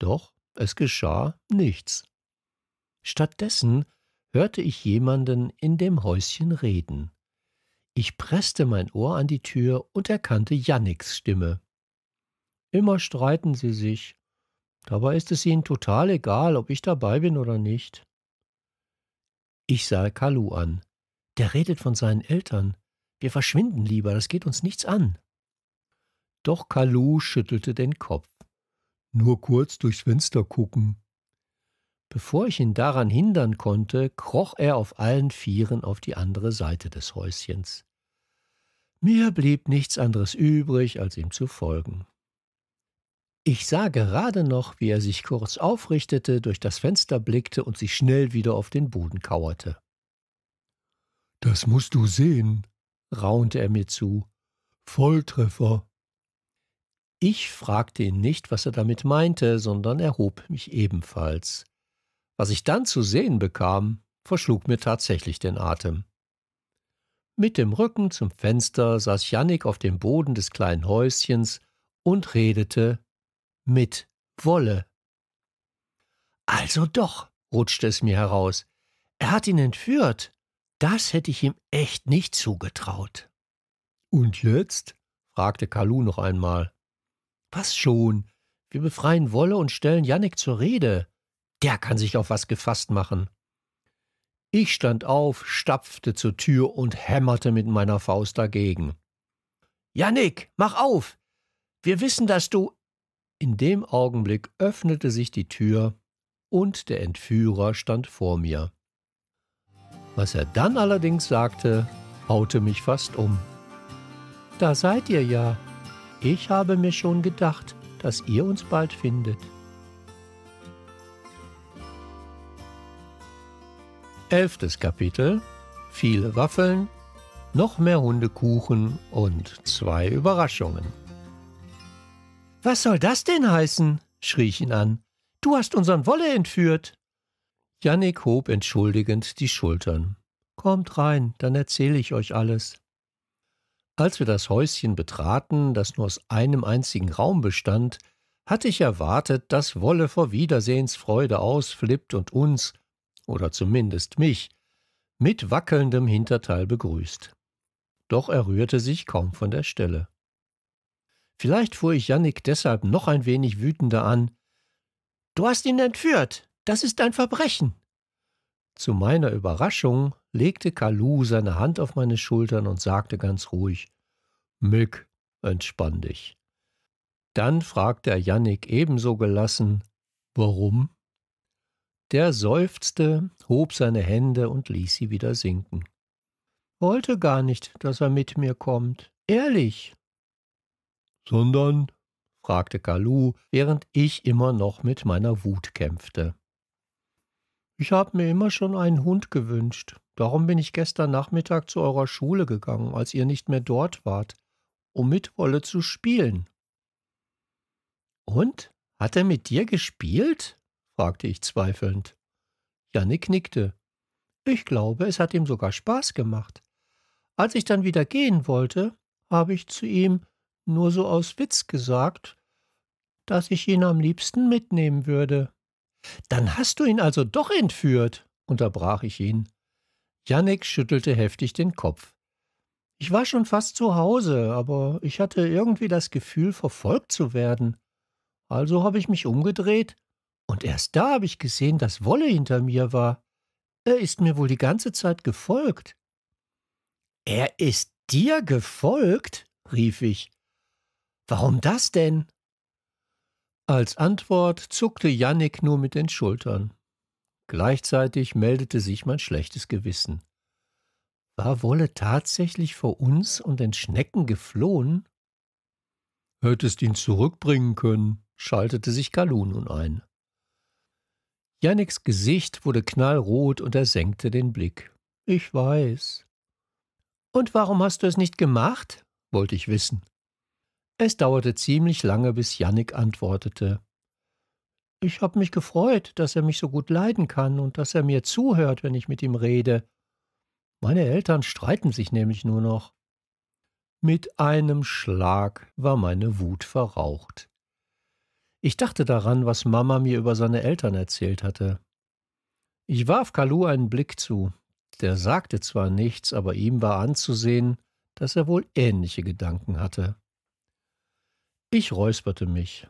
Doch es geschah nichts. Stattdessen hörte ich jemanden in dem Häuschen reden. Ich presste mein Ohr an die Tür und erkannte Janniks Stimme. Immer streiten sie sich. Dabei ist es ihnen total egal, ob ich dabei bin oder nicht. Ich sah Kalu an. Der redet von seinen Eltern. Wir verschwinden lieber, das geht uns nichts an. Doch Kalu schüttelte den Kopf. Nur kurz durchs Fenster gucken. Bevor ich ihn daran hindern konnte, kroch er auf allen Vieren auf die andere Seite des Häuschens. Mir blieb nichts anderes übrig, als ihm zu folgen. Ich sah gerade noch, wie er sich kurz aufrichtete, durch das Fenster blickte und sich schnell wieder auf den Boden kauerte. Das musst du sehen, raunte er mir zu. Volltreffer. Ich fragte ihn nicht, was er damit meinte, sondern erhob mich ebenfalls. Was ich dann zu sehen bekam, verschlug mir tatsächlich den Atem. Mit dem Rücken zum Fenster saß Jannik auf dem Boden des kleinen Häuschens und redete mit Wolle. Also doch, rutschte es mir heraus. Er hat ihn entführt. Das hätte ich ihm echt nicht zugetraut. Und jetzt? fragte Kalu noch einmal. Was schon? Wir befreien Wolle und stellen Jannik zur Rede. Der kann sich auf was gefasst machen. Ich stand auf, stapfte zur Tür und hämmerte mit meiner Faust dagegen. Jannik, mach auf! Wir wissen, dass du. In dem Augenblick öffnete sich die Tür und der Entführer stand vor mir. Was er dann allerdings sagte, haute mich fast um. Da seid ihr ja. Ich habe mir schon gedacht, dass ihr uns bald findet. Elftes Kapitel. Viele Waffeln, noch mehr Hundekuchen und zwei Überraschungen. Was soll das denn heißen? schrie ich ihn an. Du hast unseren Wolle entführt. Jannik hob entschuldigend die Schultern. Kommt rein, dann erzähle ich euch alles. Als wir das Häuschen betraten, das nur aus einem einzigen Raum bestand, hatte ich erwartet, dass Wolle vor Wiedersehensfreude ausflippt und uns, oder zumindest mich, mit wackelndem Hinterteil begrüßt. Doch er rührte sich kaum von der Stelle. Vielleicht fuhr ich Jannik deshalb noch ein wenig wütender an. Du hast ihn entführt, das ist ein Verbrechen. Zu meiner Überraschung legte Kalu seine Hand auf meine Schultern und sagte ganz ruhig Mick, entspann dich. Dann fragte er Jannik ebenso gelassen Warum? Der seufzte, hob seine Hände und ließ sie wieder sinken. Wollte gar nicht, dass er mit mir kommt. Ehrlich. Sondern? fragte Kalu, während ich immer noch mit meiner Wut kämpfte. Ich habe mir immer schon einen Hund gewünscht. Darum bin ich gestern Nachmittag zu eurer Schule gegangen, als ihr nicht mehr dort wart, um mit Wolle zu spielen. Und? Hat er mit dir gespielt? fragte ich zweifelnd. Janik nickte. Ich glaube, es hat ihm sogar Spaß gemacht. Als ich dann wieder gehen wollte, habe ich zu ihm nur so aus Witz gesagt, dass ich ihn am liebsten mitnehmen würde. Dann hast du ihn also doch entführt, unterbrach ich ihn. Janek schüttelte heftig den Kopf. Ich war schon fast zu Hause, aber ich hatte irgendwie das Gefühl, verfolgt zu werden. Also habe ich mich umgedreht, und erst da habe ich gesehen, dass Wolle hinter mir war. Er ist mir wohl die ganze Zeit gefolgt. Er ist dir gefolgt? rief ich. Warum das denn? Als Antwort zuckte Jannik nur mit den Schultern. Gleichzeitig meldete sich mein schlechtes Gewissen. War Wolle tatsächlich vor uns und den Schnecken geflohen? Hättest ihn zurückbringen können, schaltete sich Kalu nun ein. Janniks Gesicht wurde knallrot und er senkte den Blick. Ich weiß. Und warum hast du es nicht gemacht? wollte ich wissen. Es dauerte ziemlich lange, bis Jannik antwortete. Ich habe mich gefreut, dass er mich so gut leiden kann und dass er mir zuhört, wenn ich mit ihm rede. Meine Eltern streiten sich nämlich nur noch. Mit einem Schlag war meine Wut verraucht. Ich dachte daran, was Mama mir über seine Eltern erzählt hatte. Ich warf Kalu einen Blick zu. Der sagte zwar nichts, aber ihm war anzusehen, dass er wohl ähnliche Gedanken hatte. Ich räusperte mich.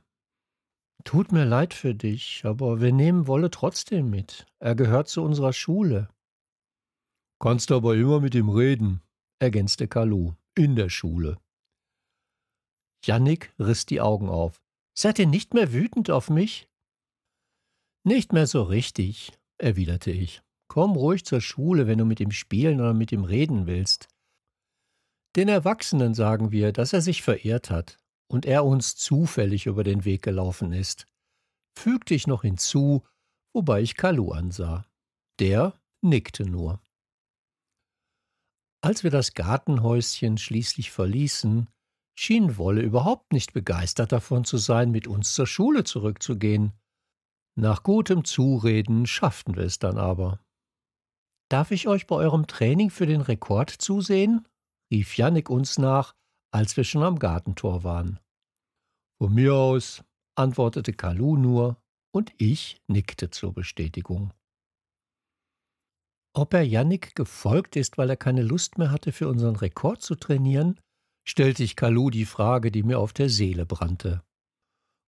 Tut mir leid für dich, aber wir nehmen Wolle trotzdem mit. Er gehört zu unserer Schule. Kannst aber immer mit ihm reden, ergänzte Kalu, in der Schule. Jannik riss die Augen auf. Seid ihr nicht mehr wütend auf mich? Nicht mehr so richtig, erwiderte ich. Komm ruhig zur Schule, wenn du mit ihm spielen oder mit ihm reden willst. Den Erwachsenen sagen wir, dass er sich verehrt hat und er uns zufällig über den Weg gelaufen ist, fügte ich noch hinzu, wobei ich Kalu ansah. Der nickte nur. Als wir das Gartenhäuschen schließlich verließen, schien Wolle überhaupt nicht begeistert davon zu sein, mit uns zur Schule zurückzugehen. Nach gutem Zureden schafften wir es dann aber. Darf ich euch bei eurem Training für den Rekord zusehen? rief Jannik uns nach, als wir schon am Gartentor waren. Von mir aus, antwortete Kalu nur, und ich nickte zur Bestätigung. Ob er Yannick gefolgt ist, weil er keine Lust mehr hatte, für unseren Rekord zu trainieren, stellte ich Kalu die Frage, die mir auf der Seele brannte.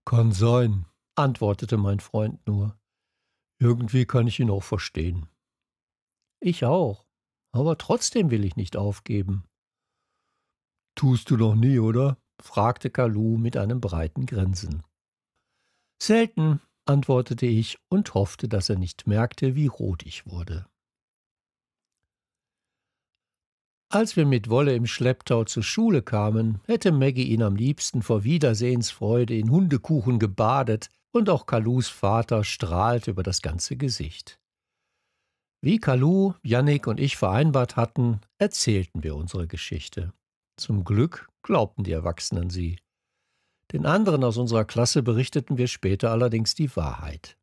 Kann sein, antwortete mein Freund nur. Irgendwie kann ich ihn auch verstehen. Ich auch, aber trotzdem will ich nicht aufgeben. Tust du noch nie, oder? fragte Kalu mit einem breiten Grinsen. Selten, antwortete ich und hoffte, dass er nicht merkte, wie rot ich wurde. Als wir mit Wolle im Schlepptau zur Schule kamen, hätte Maggie ihn am liebsten vor Wiedersehensfreude in Hundekuchen gebadet, und auch Kalus Vater strahlte über das ganze Gesicht. Wie Kalu, Yannick und ich vereinbart hatten, erzählten wir unsere Geschichte. Zum Glück glaubten die Erwachsenen sie. Den anderen aus unserer Klasse berichteten wir später allerdings die Wahrheit.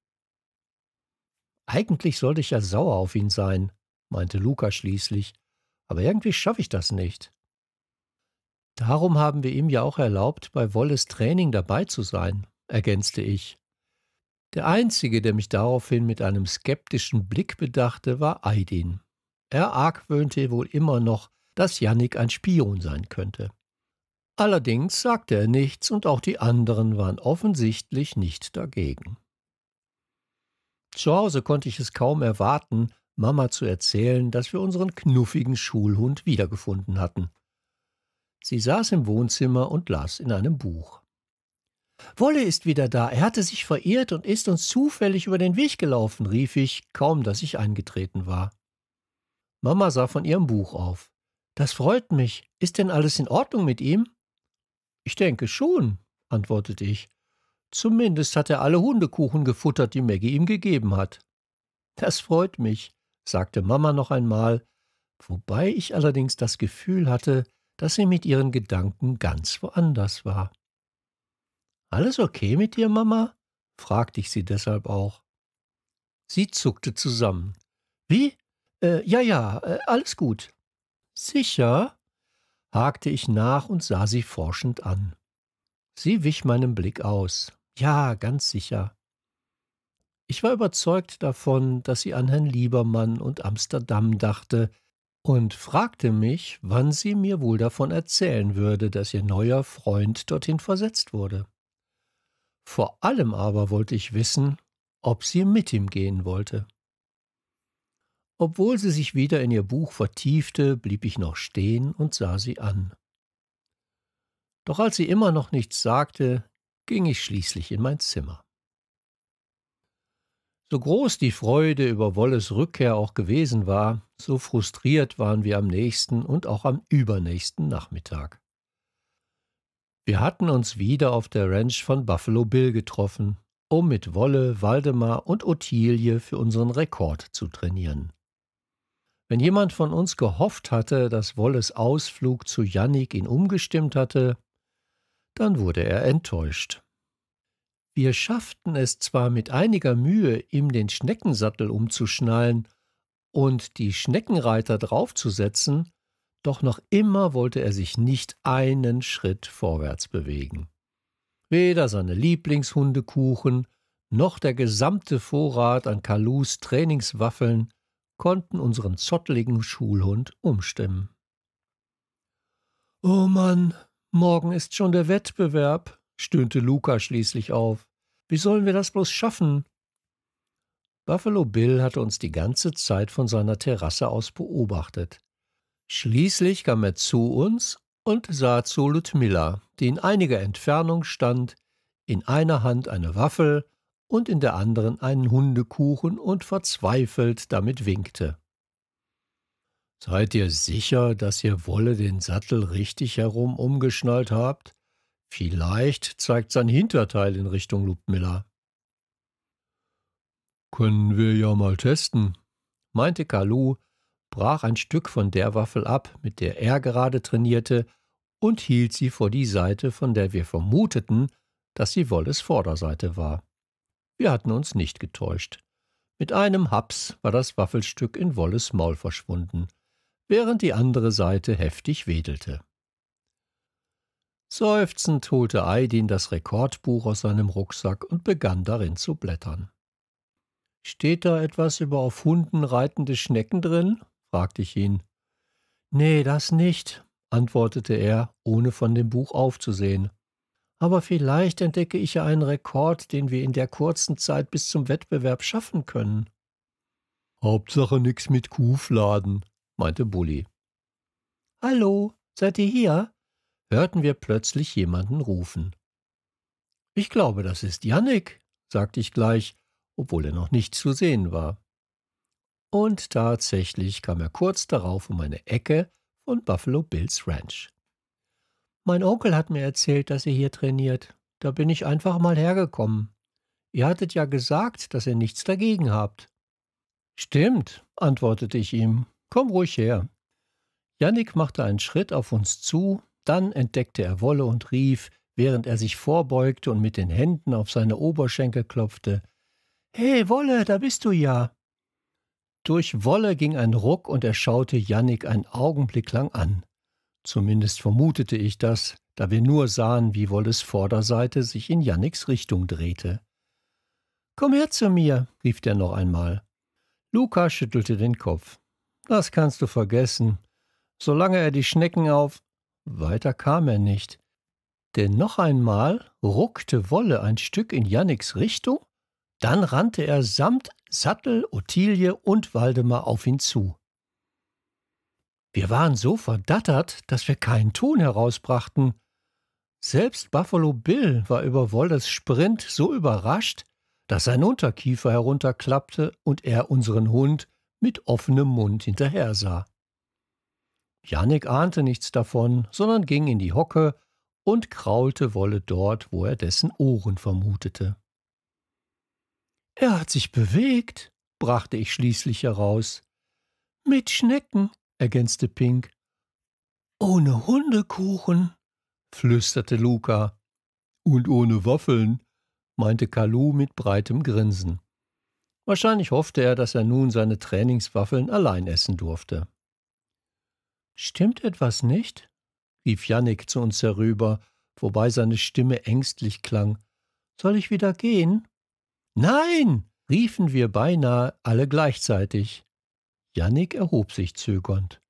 Eigentlich sollte ich ja sauer auf ihn sein, meinte Luca schließlich, aber irgendwie schaffe ich das nicht. Darum haben wir ihm ja auch erlaubt, bei Wolles Training dabei zu sein, ergänzte ich. Der Einzige, der mich daraufhin mit einem skeptischen Blick bedachte, war Aidin. Er argwöhnte wohl immer noch, dass Yannick ein Spion sein könnte. Allerdings sagte er nichts und auch die anderen waren offensichtlich nicht dagegen. Zu Hause konnte ich es kaum erwarten, Mama zu erzählen, dass wir unseren knuffigen Schulhund wiedergefunden hatten. Sie saß im Wohnzimmer und las in einem Buch. Wolle ist wieder da, er hatte sich verirrt und ist uns zufällig über den Weg gelaufen, rief ich, kaum dass ich eingetreten war. Mama sah von ihrem Buch auf. Das freut mich. Ist denn alles in Ordnung mit ihm? Ich denke schon, antwortete ich. Zumindest hat er alle Hundekuchen gefuttert, die Maggie ihm gegeben hat. Das freut mich, sagte Mama noch einmal, wobei ich allerdings das Gefühl hatte, dass sie mit ihren Gedanken ganz woanders war. Alles okay mit dir, Mama? fragte ich sie deshalb auch. Sie zuckte zusammen. Wie? Äh, ja, ja, äh, alles gut. Sicher? hakte ich nach und sah sie forschend an. Sie wich meinem Blick aus. Ja, ganz sicher. Ich war überzeugt davon, dass sie an Herrn Liebermann und Amsterdam dachte und fragte mich, wann sie mir wohl davon erzählen würde, dass ihr neuer Freund dorthin versetzt wurde. Vor allem aber wollte ich wissen, ob sie mit ihm gehen wollte. Obwohl sie sich wieder in ihr Buch vertiefte, blieb ich noch stehen und sah sie an. Doch als sie immer noch nichts sagte, ging ich schließlich in mein Zimmer. So groß die Freude über Wolles Rückkehr auch gewesen war, so frustriert waren wir am nächsten und auch am übernächsten Nachmittag. Wir hatten uns wieder auf der Ranch von Buffalo Bill getroffen, um mit Wolle, Waldemar und Ottilie für unseren Rekord zu trainieren. Wenn jemand von uns gehofft hatte, dass Wolles Ausflug zu Jannik ihn umgestimmt hatte, dann wurde er enttäuscht. Wir schafften es zwar mit einiger Mühe, ihm den Schneckensattel umzuschnallen und die Schneckenreiter draufzusetzen, doch noch immer wollte er sich nicht einen Schritt vorwärts bewegen. Weder seine Lieblingshundekuchen noch der gesamte Vorrat an Kalus Trainingswaffeln konnten unseren zotteligen Schulhund umstimmen. Oh Mann, morgen ist schon der Wettbewerb, stöhnte Luca schließlich auf. Wie sollen wir das bloß schaffen? Buffalo Bill hatte uns die ganze Zeit von seiner Terrasse aus beobachtet. Schließlich kam er zu uns und sah zu Ludmilla, die in einiger Entfernung stand, in einer Hand eine Waffel und in der anderen einen Hundekuchen und verzweifelt damit winkte. Seid ihr sicher, dass ihr Wolle den Sattel richtig herum umgeschnallt habt? Vielleicht zeigt sein Hinterteil in Richtung Lubmiller. Können wir ja mal testen, meinte Kalu, brach ein Stück von der Waffel ab, mit der er gerade trainierte, und hielt sie vor die Seite, von der wir vermuteten, dass sie Wolles Vorderseite war. Wir hatten uns nicht getäuscht. Mit einem Haps war das Waffelstück in Wolles Maul verschwunden, während die andere Seite heftig wedelte. Seufzend holte Aidin das Rekordbuch aus seinem Rucksack und begann darin zu blättern. Steht da etwas über auf Hunden reitende Schnecken drin? fragte ich ihn. Nee, das nicht, antwortete er, ohne von dem Buch aufzusehen. Aber vielleicht entdecke ich ja einen Rekord, den wir in der kurzen Zeit bis zum Wettbewerb schaffen können. Hauptsache nix mit Kuhfladen, meinte Bulli. Hallo, seid ihr hier? hörten wir plötzlich jemanden rufen. Ich glaube, das ist Jannik, sagte ich gleich, obwohl er noch nicht zu sehen war. Und tatsächlich kam er kurz darauf um eine Ecke von Buffalo Bills Ranch. Mein Onkel hat mir erzählt, dass ihr hier trainiert. Da bin ich einfach mal hergekommen. Ihr hattet ja gesagt, dass ihr nichts dagegen habt. Stimmt, antwortete ich ihm. Komm ruhig her. Jannik machte einen Schritt auf uns zu, dann entdeckte er Wolle und rief, während er sich vorbeugte und mit den Händen auf seine Oberschenkel klopfte. Hey, Wolle, da bist du ja. Durch Wolle ging ein Ruck und er schaute Jannik einen Augenblick lang an. Zumindest vermutete ich das, da wir nur sahen, wie Wolles Vorderseite sich in Janniks Richtung drehte. Komm her zu mir, rief der noch einmal. Luca schüttelte den Kopf. Das kannst du vergessen. Solange er die Schnecken auf. Weiter kam er nicht. Denn noch einmal ruckte Wolle ein Stück in Janniks Richtung, dann rannte er samt Sattel, Ottilie und Waldemar auf ihn zu. Wir waren so verdattert, dass wir keinen Ton herausbrachten. Selbst Buffalo Bill war über Wollers Sprint so überrascht, dass sein Unterkiefer herunterklappte und er unseren Hund mit offenem Mund hinterher sah. Janik ahnte nichts davon, sondern ging in die Hocke und kraulte Wolle dort, wo er dessen Ohren vermutete. Er hat sich bewegt, brachte ich schließlich heraus. Mit Schnecken, ergänzte Pink. Ohne Hundekuchen, flüsterte Luca. Und ohne Waffeln, meinte Kalu mit breitem Grinsen. Wahrscheinlich hoffte er, dass er nun seine Trainingswaffeln allein essen durfte. Stimmt etwas nicht? rief Jannik zu uns herüber, wobei seine Stimme ängstlich klang. Soll ich wieder gehen? Nein! riefen wir beinahe alle gleichzeitig. Jannik erhob sich zögernd.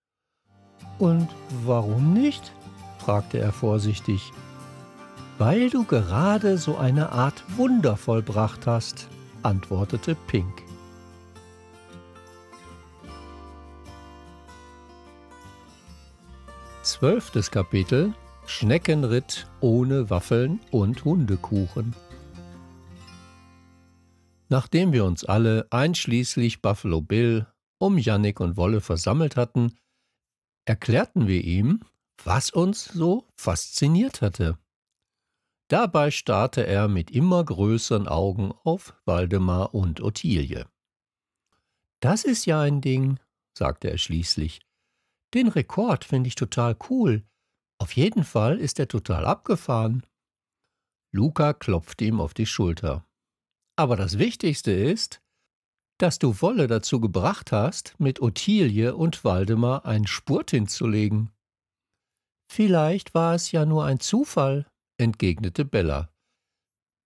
Und warum nicht? fragte er vorsichtig. Weil du gerade so eine Art Wunder vollbracht hast, antwortete Pink. Zwölftes Kapitel Schneckenritt ohne Waffeln und Hundekuchen. Nachdem wir uns alle, einschließlich Buffalo Bill, um Jannik und Wolle versammelt hatten, erklärten wir ihm, was uns so fasziniert hatte. Dabei starrte er mit immer größeren Augen auf Waldemar und Ottilie. Das ist ja ein Ding, sagte er schließlich. Den Rekord finde ich total cool. Auf jeden Fall ist er total abgefahren. Luca klopfte ihm auf die Schulter. Aber das Wichtigste ist, dass du Wolle dazu gebracht hast, mit Ottilie und Waldemar einen Spurt hinzulegen. Vielleicht war es ja nur ein Zufall, entgegnete Bella.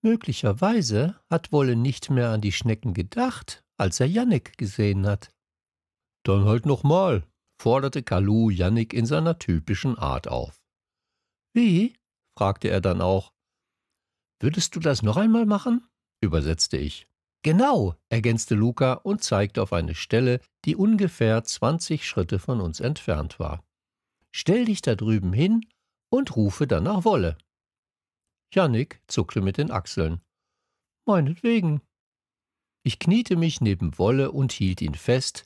Möglicherweise hat Wolle nicht mehr an die Schnecken gedacht, als er Jannik gesehen hat. Dann halt nochmal, forderte Kalu Jannik in seiner typischen Art auf. Wie? fragte er dann auch. Würdest du das noch einmal machen? übersetzte ich. Genau, ergänzte Luca und zeigte auf eine Stelle, die ungefähr 20 Schritte von uns entfernt war. Stell dich da drüben hin und rufe dann nach Wolle. Janik zuckte mit den Achseln. Meinetwegen. Ich kniete mich neben Wolle und hielt ihn fest,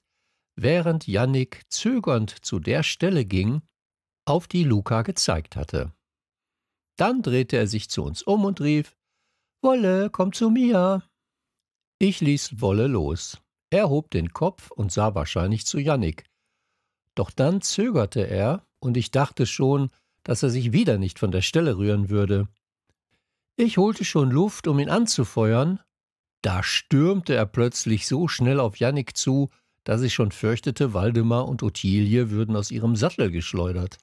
während Janik zögernd zu der Stelle ging, auf die Luca gezeigt hatte. Dann drehte er sich zu uns um und rief Wolle, komm zu mir. Ich ließ Wolle los. Er hob den Kopf und sah wahrscheinlich zu Jannik. Doch dann zögerte er, und ich dachte schon, dass er sich wieder nicht von der Stelle rühren würde. Ich holte schon Luft, um ihn anzufeuern, da stürmte er plötzlich so schnell auf Jannik zu, dass ich schon fürchtete, Waldemar und Ottilie würden aus ihrem Sattel geschleudert.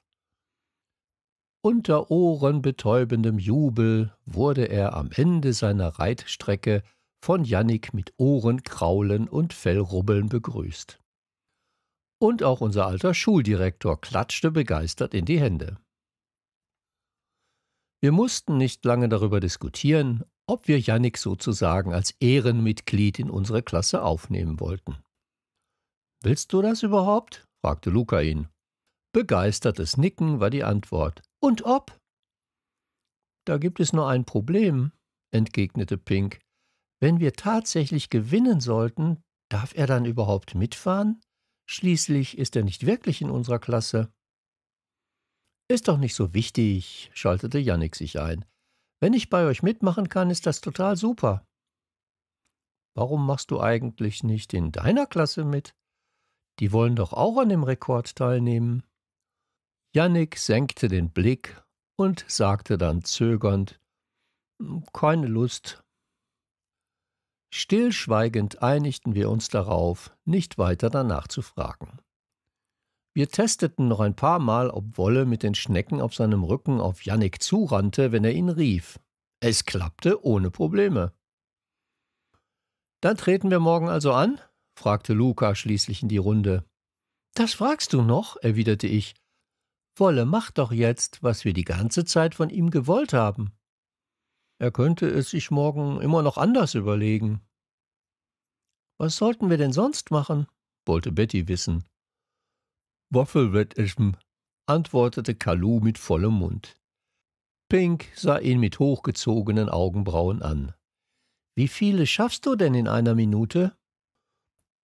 Unter ohrenbetäubendem Jubel wurde er am Ende seiner Reitstrecke von Yannick mit Ohren, Kraulen und Fellrubbeln begrüßt. Und auch unser alter Schuldirektor klatschte begeistert in die Hände. Wir mussten nicht lange darüber diskutieren, ob wir Yannick sozusagen als Ehrenmitglied in unsere Klasse aufnehmen wollten. Willst du das überhaupt? fragte Luca ihn. Begeistertes Nicken war die Antwort. Und ob? Da gibt es nur ein Problem, entgegnete Pink. Wenn wir tatsächlich gewinnen sollten, darf er dann überhaupt mitfahren? Schließlich ist er nicht wirklich in unserer Klasse. Ist doch nicht so wichtig, schaltete Yannick sich ein. Wenn ich bei euch mitmachen kann, ist das total super. Warum machst du eigentlich nicht in deiner Klasse mit? Die wollen doch auch an dem Rekord teilnehmen. Yannick senkte den Blick und sagte dann zögernd hm, Keine Lust, Stillschweigend einigten wir uns darauf, nicht weiter danach zu fragen. Wir testeten noch ein paar Mal, ob Wolle mit den Schnecken auf seinem Rücken auf Jannik zurannte, wenn er ihn rief. Es klappte ohne Probleme. Dann treten wir morgen also an? fragte Luca schließlich in die Runde. Das fragst du noch, erwiderte ich. Wolle macht doch jetzt, was wir die ganze Zeit von ihm gewollt haben. Er könnte es sich morgen immer noch anders überlegen. Was sollten wir denn sonst machen? wollte Betty wissen. Waffelwett essen, hm, antwortete Kalu mit vollem Mund. Pink sah ihn mit hochgezogenen Augenbrauen an. Wie viele schaffst du denn in einer Minute?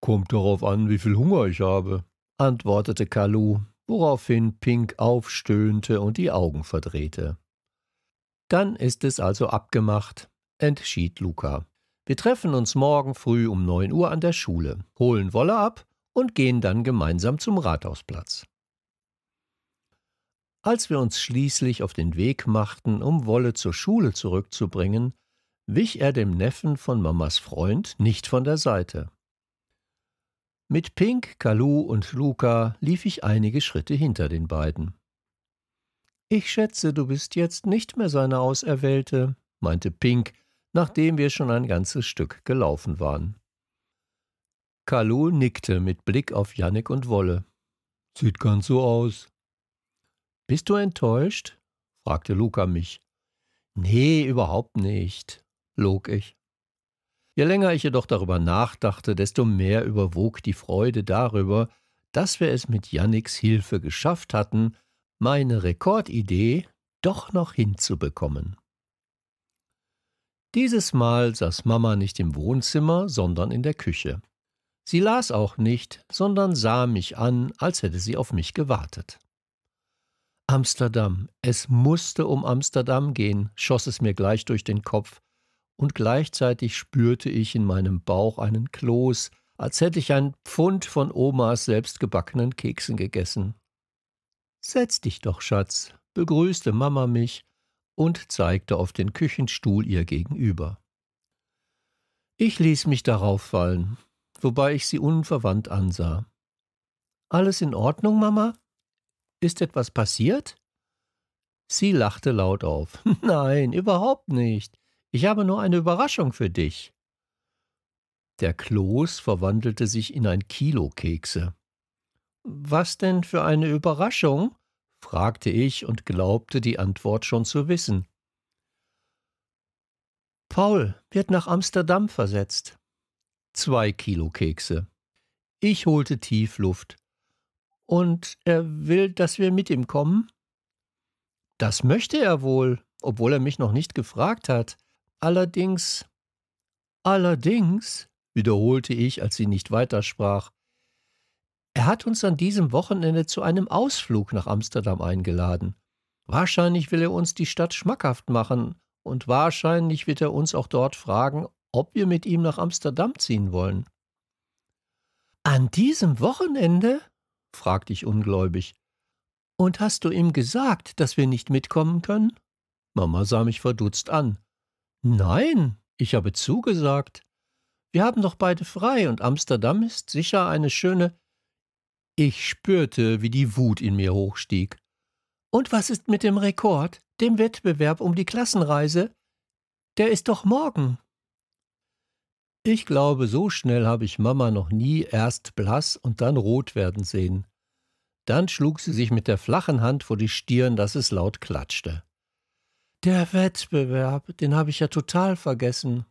Kommt darauf an, wie viel Hunger ich habe, antwortete Kalu, woraufhin Pink aufstöhnte und die Augen verdrehte. Dann ist es also abgemacht, entschied Luca. Wir treffen uns morgen früh um 9 Uhr an der Schule, holen Wolle ab und gehen dann gemeinsam zum Rathausplatz. Als wir uns schließlich auf den Weg machten, um Wolle zur Schule zurückzubringen, wich er dem Neffen von Mamas Freund nicht von der Seite. Mit Pink, Kalu und Luca lief ich einige Schritte hinter den beiden. Ich schätze, du bist jetzt nicht mehr seine Auserwählte, meinte Pink, nachdem wir schon ein ganzes Stück gelaufen waren. Kalu nickte mit Blick auf Jannik und Wolle. Sieht ganz so aus. Bist du enttäuscht? fragte Luca mich. Nee, überhaupt nicht, log ich. Je länger ich jedoch darüber nachdachte, desto mehr überwog die Freude darüber, dass wir es mit Janniks Hilfe geschafft hatten, meine Rekordidee doch noch hinzubekommen. Dieses Mal saß Mama nicht im Wohnzimmer, sondern in der Küche. Sie las auch nicht, sondern sah mich an, als hätte sie auf mich gewartet. Amsterdam, es musste um Amsterdam gehen, schoss es mir gleich durch den Kopf, und gleichzeitig spürte ich in meinem Bauch einen Kloß, als hätte ich ein Pfund von Omas selbstgebackenen Keksen gegessen. Setz dich doch, Schatz, begrüßte Mama mich und zeigte auf den Küchenstuhl ihr gegenüber. Ich ließ mich darauf fallen, wobei ich sie unverwandt ansah. Alles in Ordnung, Mama? Ist etwas passiert? Sie lachte laut auf. Nein, überhaupt nicht. Ich habe nur eine Überraschung für dich. Der Kloß verwandelte sich in ein Kilo Kekse. Was denn für eine Überraschung? fragte ich und glaubte die Antwort schon zu wissen. Paul wird nach Amsterdam versetzt. Zwei Kilo Kekse. Ich holte tief Luft. Und er will, dass wir mit ihm kommen? Das möchte er wohl, obwohl er mich noch nicht gefragt hat. Allerdings. Allerdings, wiederholte ich, als sie nicht weitersprach. Er hat uns an diesem Wochenende zu einem Ausflug nach Amsterdam eingeladen. Wahrscheinlich will er uns die Stadt schmackhaft machen, und wahrscheinlich wird er uns auch dort fragen, ob wir mit ihm nach Amsterdam ziehen wollen. An diesem Wochenende? fragte ich ungläubig. Und hast du ihm gesagt, dass wir nicht mitkommen können? Mama sah mich verdutzt an. Nein, ich habe zugesagt. Wir haben doch beide frei und Amsterdam ist sicher eine schöne ich spürte, wie die Wut in mir hochstieg. Und was ist mit dem Rekord, dem Wettbewerb um die Klassenreise? Der ist doch morgen. Ich glaube, so schnell habe ich Mama noch nie erst blass und dann rot werden sehen. Dann schlug sie sich mit der flachen Hand vor die Stirn, dass es laut klatschte. Der Wettbewerb, den habe ich ja total vergessen.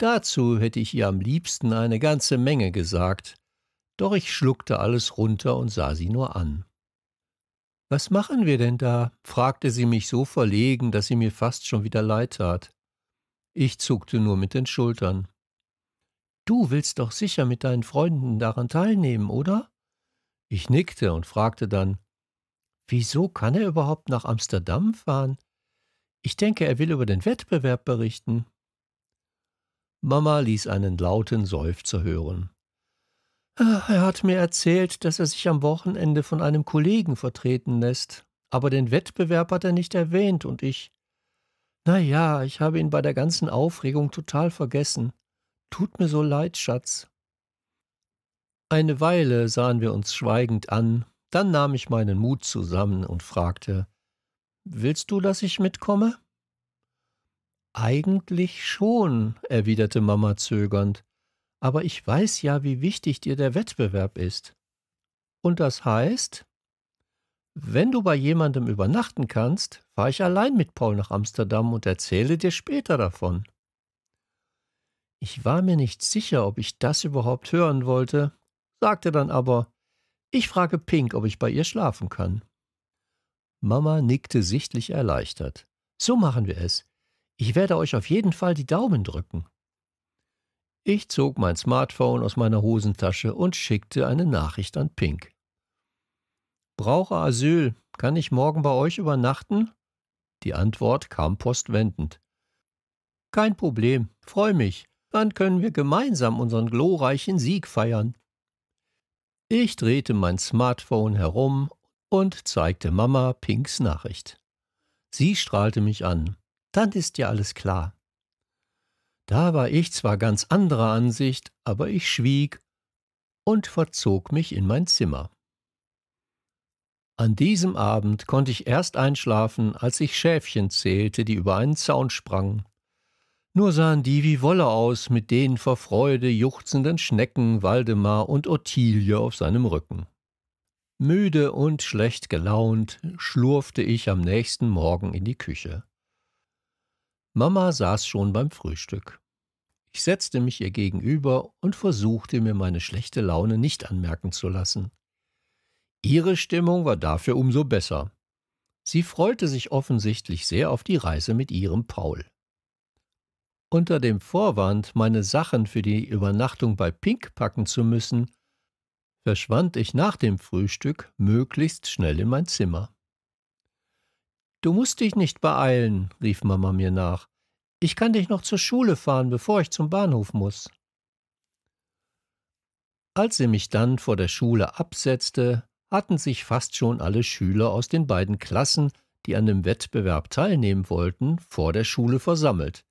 Dazu hätte ich ihr am liebsten eine ganze Menge gesagt, doch ich schluckte alles runter und sah sie nur an. Was machen wir denn da? fragte sie mich so verlegen, dass sie mir fast schon wieder leid tat. Ich zuckte nur mit den Schultern. Du willst doch sicher mit deinen Freunden daran teilnehmen, oder? Ich nickte und fragte dann Wieso kann er überhaupt nach Amsterdam fahren? Ich denke, er will über den Wettbewerb berichten. Mama ließ einen lauten Seufzer hören. Ah, er hat mir erzählt, dass er sich am Wochenende von einem Kollegen vertreten lässt, aber den Wettbewerb hat er nicht erwähnt und ich. Na ja, ich habe ihn bei der ganzen Aufregung total vergessen. Tut mir so leid, Schatz. Eine Weile sahen wir uns schweigend an, dann nahm ich meinen Mut zusammen und fragte Willst du, dass ich mitkomme? Eigentlich schon, erwiderte Mama zögernd aber ich weiß ja, wie wichtig dir der Wettbewerb ist. Und das heißt, wenn du bei jemandem übernachten kannst, fahre ich allein mit Paul nach Amsterdam und erzähle dir später davon. Ich war mir nicht sicher, ob ich das überhaupt hören wollte, sagte dann aber, ich frage Pink, ob ich bei ihr schlafen kann. Mama nickte sichtlich erleichtert. So machen wir es. Ich werde euch auf jeden Fall die Daumen drücken. Ich zog mein Smartphone aus meiner Hosentasche und schickte eine Nachricht an Pink. Brauche Asyl, kann ich morgen bei euch übernachten? Die Antwort kam postwendend. Kein Problem, freu mich, dann können wir gemeinsam unseren glorreichen Sieg feiern. Ich drehte mein Smartphone herum und zeigte Mama Pinks Nachricht. Sie strahlte mich an. Dann ist ja alles klar. Da war ich zwar ganz anderer Ansicht, aber ich schwieg und verzog mich in mein Zimmer. An diesem Abend konnte ich erst einschlafen, als ich Schäfchen zählte, die über einen Zaun sprangen. Nur sahen die wie Wolle aus mit den vor Freude juchzenden Schnecken Waldemar und Ottilie auf seinem Rücken. Müde und schlecht gelaunt schlurfte ich am nächsten Morgen in die Küche. Mama saß schon beim Frühstück. Ich setzte mich ihr gegenüber und versuchte mir meine schlechte Laune nicht anmerken zu lassen. Ihre Stimmung war dafür umso besser. Sie freute sich offensichtlich sehr auf die Reise mit ihrem Paul. Unter dem Vorwand, meine Sachen für die Übernachtung bei Pink packen zu müssen, verschwand ich nach dem Frühstück möglichst schnell in mein Zimmer. Du musst dich nicht beeilen, rief Mama mir nach. Ich kann dich noch zur Schule fahren, bevor ich zum Bahnhof muss. Als sie mich dann vor der Schule absetzte, hatten sich fast schon alle Schüler aus den beiden Klassen, die an dem Wettbewerb teilnehmen wollten, vor der Schule versammelt,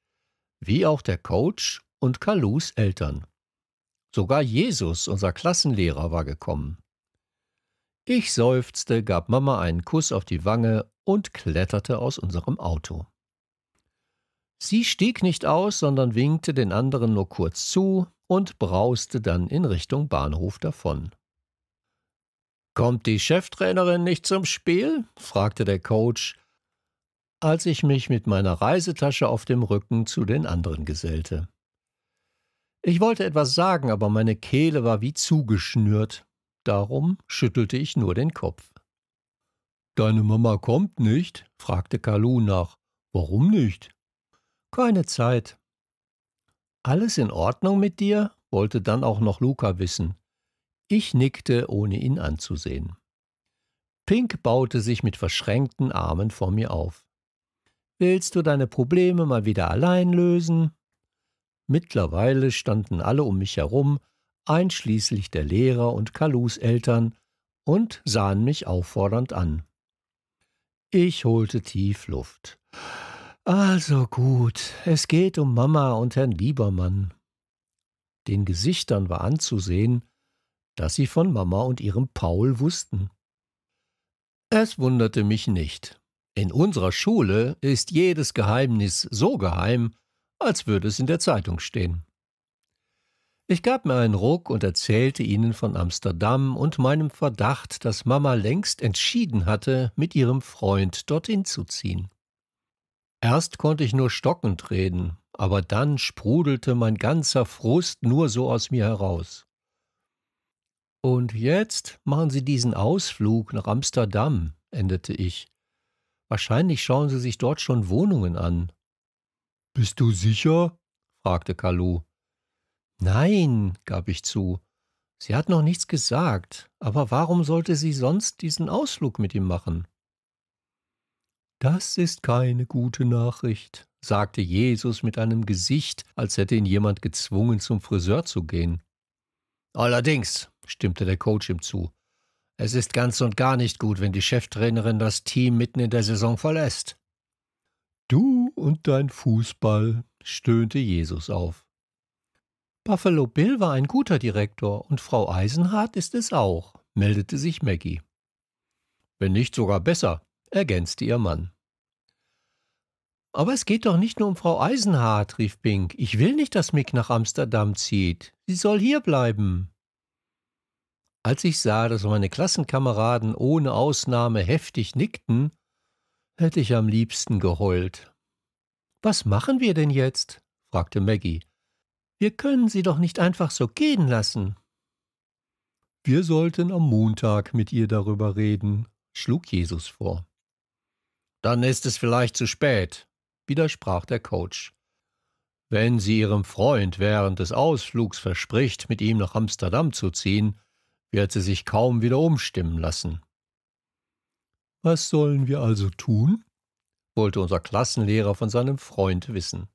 wie auch der Coach und Kalus Eltern. Sogar Jesus, unser Klassenlehrer, war gekommen. Ich seufzte, gab Mama einen Kuss auf die Wange und kletterte aus unserem Auto. Sie stieg nicht aus, sondern winkte den anderen nur kurz zu und brauste dann in Richtung Bahnhof davon. Kommt die Cheftrainerin nicht zum Spiel? fragte der Coach, als ich mich mit meiner Reisetasche auf dem Rücken zu den anderen gesellte. Ich wollte etwas sagen, aber meine Kehle war wie zugeschnürt. Darum schüttelte ich nur den Kopf. Deine Mama kommt nicht? fragte Kalu nach. Warum nicht? Keine Zeit. Alles in Ordnung mit dir? wollte dann auch noch Luca wissen. Ich nickte, ohne ihn anzusehen. Pink baute sich mit verschränkten Armen vor mir auf. Willst du deine Probleme mal wieder allein lösen? Mittlerweile standen alle um mich herum, einschließlich der Lehrer und Kalus Eltern, und sahen mich auffordernd an. Ich holte tief Luft. Also gut, es geht um Mama und Herrn Liebermann. Den Gesichtern war anzusehen, dass sie von Mama und ihrem Paul wussten. Es wunderte mich nicht. In unserer Schule ist jedes Geheimnis so geheim, als würde es in der Zeitung stehen. Ich gab mir einen Ruck und erzählte ihnen von Amsterdam und meinem Verdacht, dass Mama längst entschieden hatte, mit ihrem Freund dorthin zu ziehen. Erst konnte ich nur stockend reden, aber dann sprudelte mein ganzer Frust nur so aus mir heraus. Und jetzt machen Sie diesen Ausflug nach Amsterdam, endete ich. Wahrscheinlich schauen Sie sich dort schon Wohnungen an. Bist du sicher? fragte Kalu. Nein, gab ich zu. Sie hat noch nichts gesagt, aber warum sollte sie sonst diesen Ausflug mit ihm machen? Das ist keine gute Nachricht, sagte Jesus mit einem Gesicht, als hätte ihn jemand gezwungen, zum Friseur zu gehen. Allerdings, stimmte der Coach ihm zu, es ist ganz und gar nicht gut, wenn die Cheftrainerin das Team mitten in der Saison verlässt. Du und dein Fußball, stöhnte Jesus auf. Buffalo Bill war ein guter Direktor und Frau Eisenhardt ist es auch, meldete sich Maggie. Wenn nicht sogar besser, ergänzte ihr Mann. Aber es geht doch nicht nur um Frau Eisenhardt, rief Pink. Ich will nicht, dass Mick nach Amsterdam zieht. Sie soll hier bleiben. Als ich sah, dass meine Klassenkameraden ohne Ausnahme heftig nickten, hätte ich am liebsten geheult. Was machen wir denn jetzt? fragte Maggie. Wir können sie doch nicht einfach so gehen lassen. Wir sollten am Montag mit ihr darüber reden, schlug Jesus vor. Dann ist es vielleicht zu spät, widersprach der Coach. Wenn sie ihrem Freund während des Ausflugs verspricht, mit ihm nach Amsterdam zu ziehen, wird sie sich kaum wieder umstimmen lassen. Was sollen wir also tun? wollte unser Klassenlehrer von seinem Freund wissen.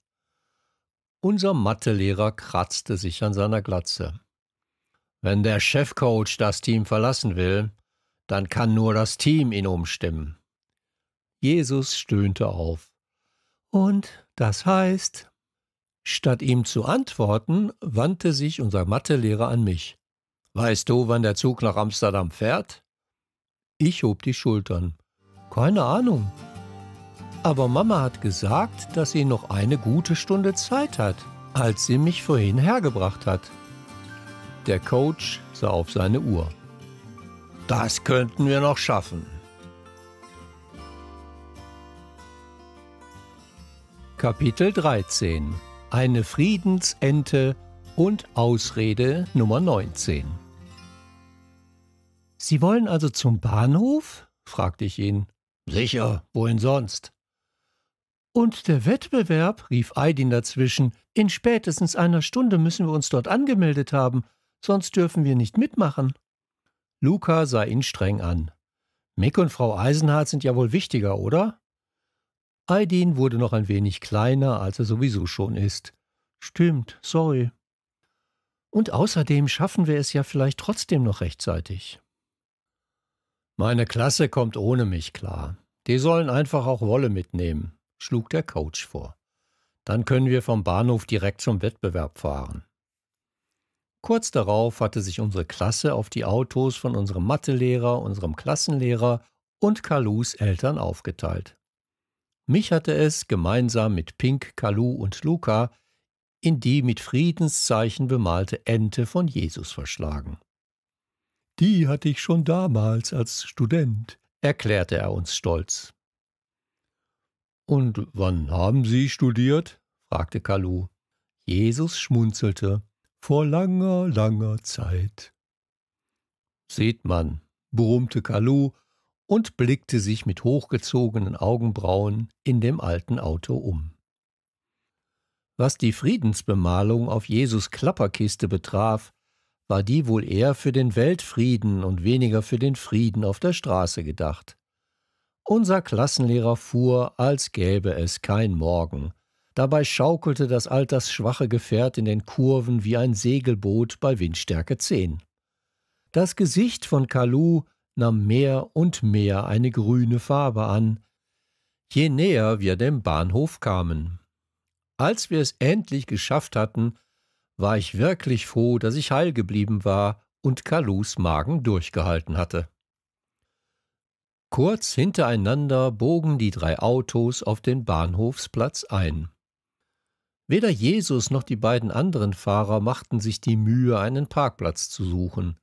Unser Mathelehrer kratzte sich an seiner Glatze. Wenn der Chefcoach das Team verlassen will, dann kann nur das Team ihn umstimmen. Jesus stöhnte auf. Und das heißt? Statt ihm zu antworten, wandte sich unser Mathelehrer an mich. Weißt du, wann der Zug nach Amsterdam fährt? Ich hob die Schultern. Keine Ahnung. Aber Mama hat gesagt, dass sie noch eine gute Stunde Zeit hat, als sie mich vorhin hergebracht hat. Der Coach sah auf seine Uhr. Das könnten wir noch schaffen. Kapitel 13 Eine Friedensente und Ausrede Nummer 19 Sie wollen also zum Bahnhof? fragte ich ihn. Sicher, wohin sonst? Und der Wettbewerb, rief Aidin dazwischen, in spätestens einer Stunde müssen wir uns dort angemeldet haben, sonst dürfen wir nicht mitmachen. Luca sah ihn streng an. Mick und Frau Eisenhardt sind ja wohl wichtiger, oder? Aidin wurde noch ein wenig kleiner, als er sowieso schon ist. Stimmt, sorry. Und außerdem schaffen wir es ja vielleicht trotzdem noch rechtzeitig. Meine Klasse kommt ohne mich klar. Die sollen einfach auch Wolle mitnehmen schlug der Coach vor. Dann können wir vom Bahnhof direkt zum Wettbewerb fahren. Kurz darauf hatte sich unsere Klasse auf die Autos von unserem Mathelehrer, unserem Klassenlehrer und Kalus Eltern aufgeteilt. Mich hatte es gemeinsam mit Pink, Kalu und Luca in die mit Friedenszeichen bemalte Ente von Jesus verschlagen. Die hatte ich schon damals als Student, erklärte er uns stolz. Und wann haben Sie studiert? fragte Kalu. Jesus schmunzelte. Vor langer, langer Zeit. Seht man, brummte Kalu und blickte sich mit hochgezogenen Augenbrauen in dem alten Auto um. Was die Friedensbemalung auf Jesus Klapperkiste betraf, war die wohl eher für den Weltfrieden und weniger für den Frieden auf der Straße gedacht. Unser Klassenlehrer fuhr, als gäbe es kein Morgen. Dabei schaukelte das altersschwache Gefährt in den Kurven wie ein Segelboot bei Windstärke 10. Das Gesicht von Kalu nahm mehr und mehr eine grüne Farbe an, je näher wir dem Bahnhof kamen. Als wir es endlich geschafft hatten, war ich wirklich froh, dass ich heil geblieben war und Kalus Magen durchgehalten hatte. Kurz hintereinander bogen die drei Autos auf den Bahnhofsplatz ein. Weder Jesus noch die beiden anderen Fahrer machten sich die Mühe, einen Parkplatz zu suchen.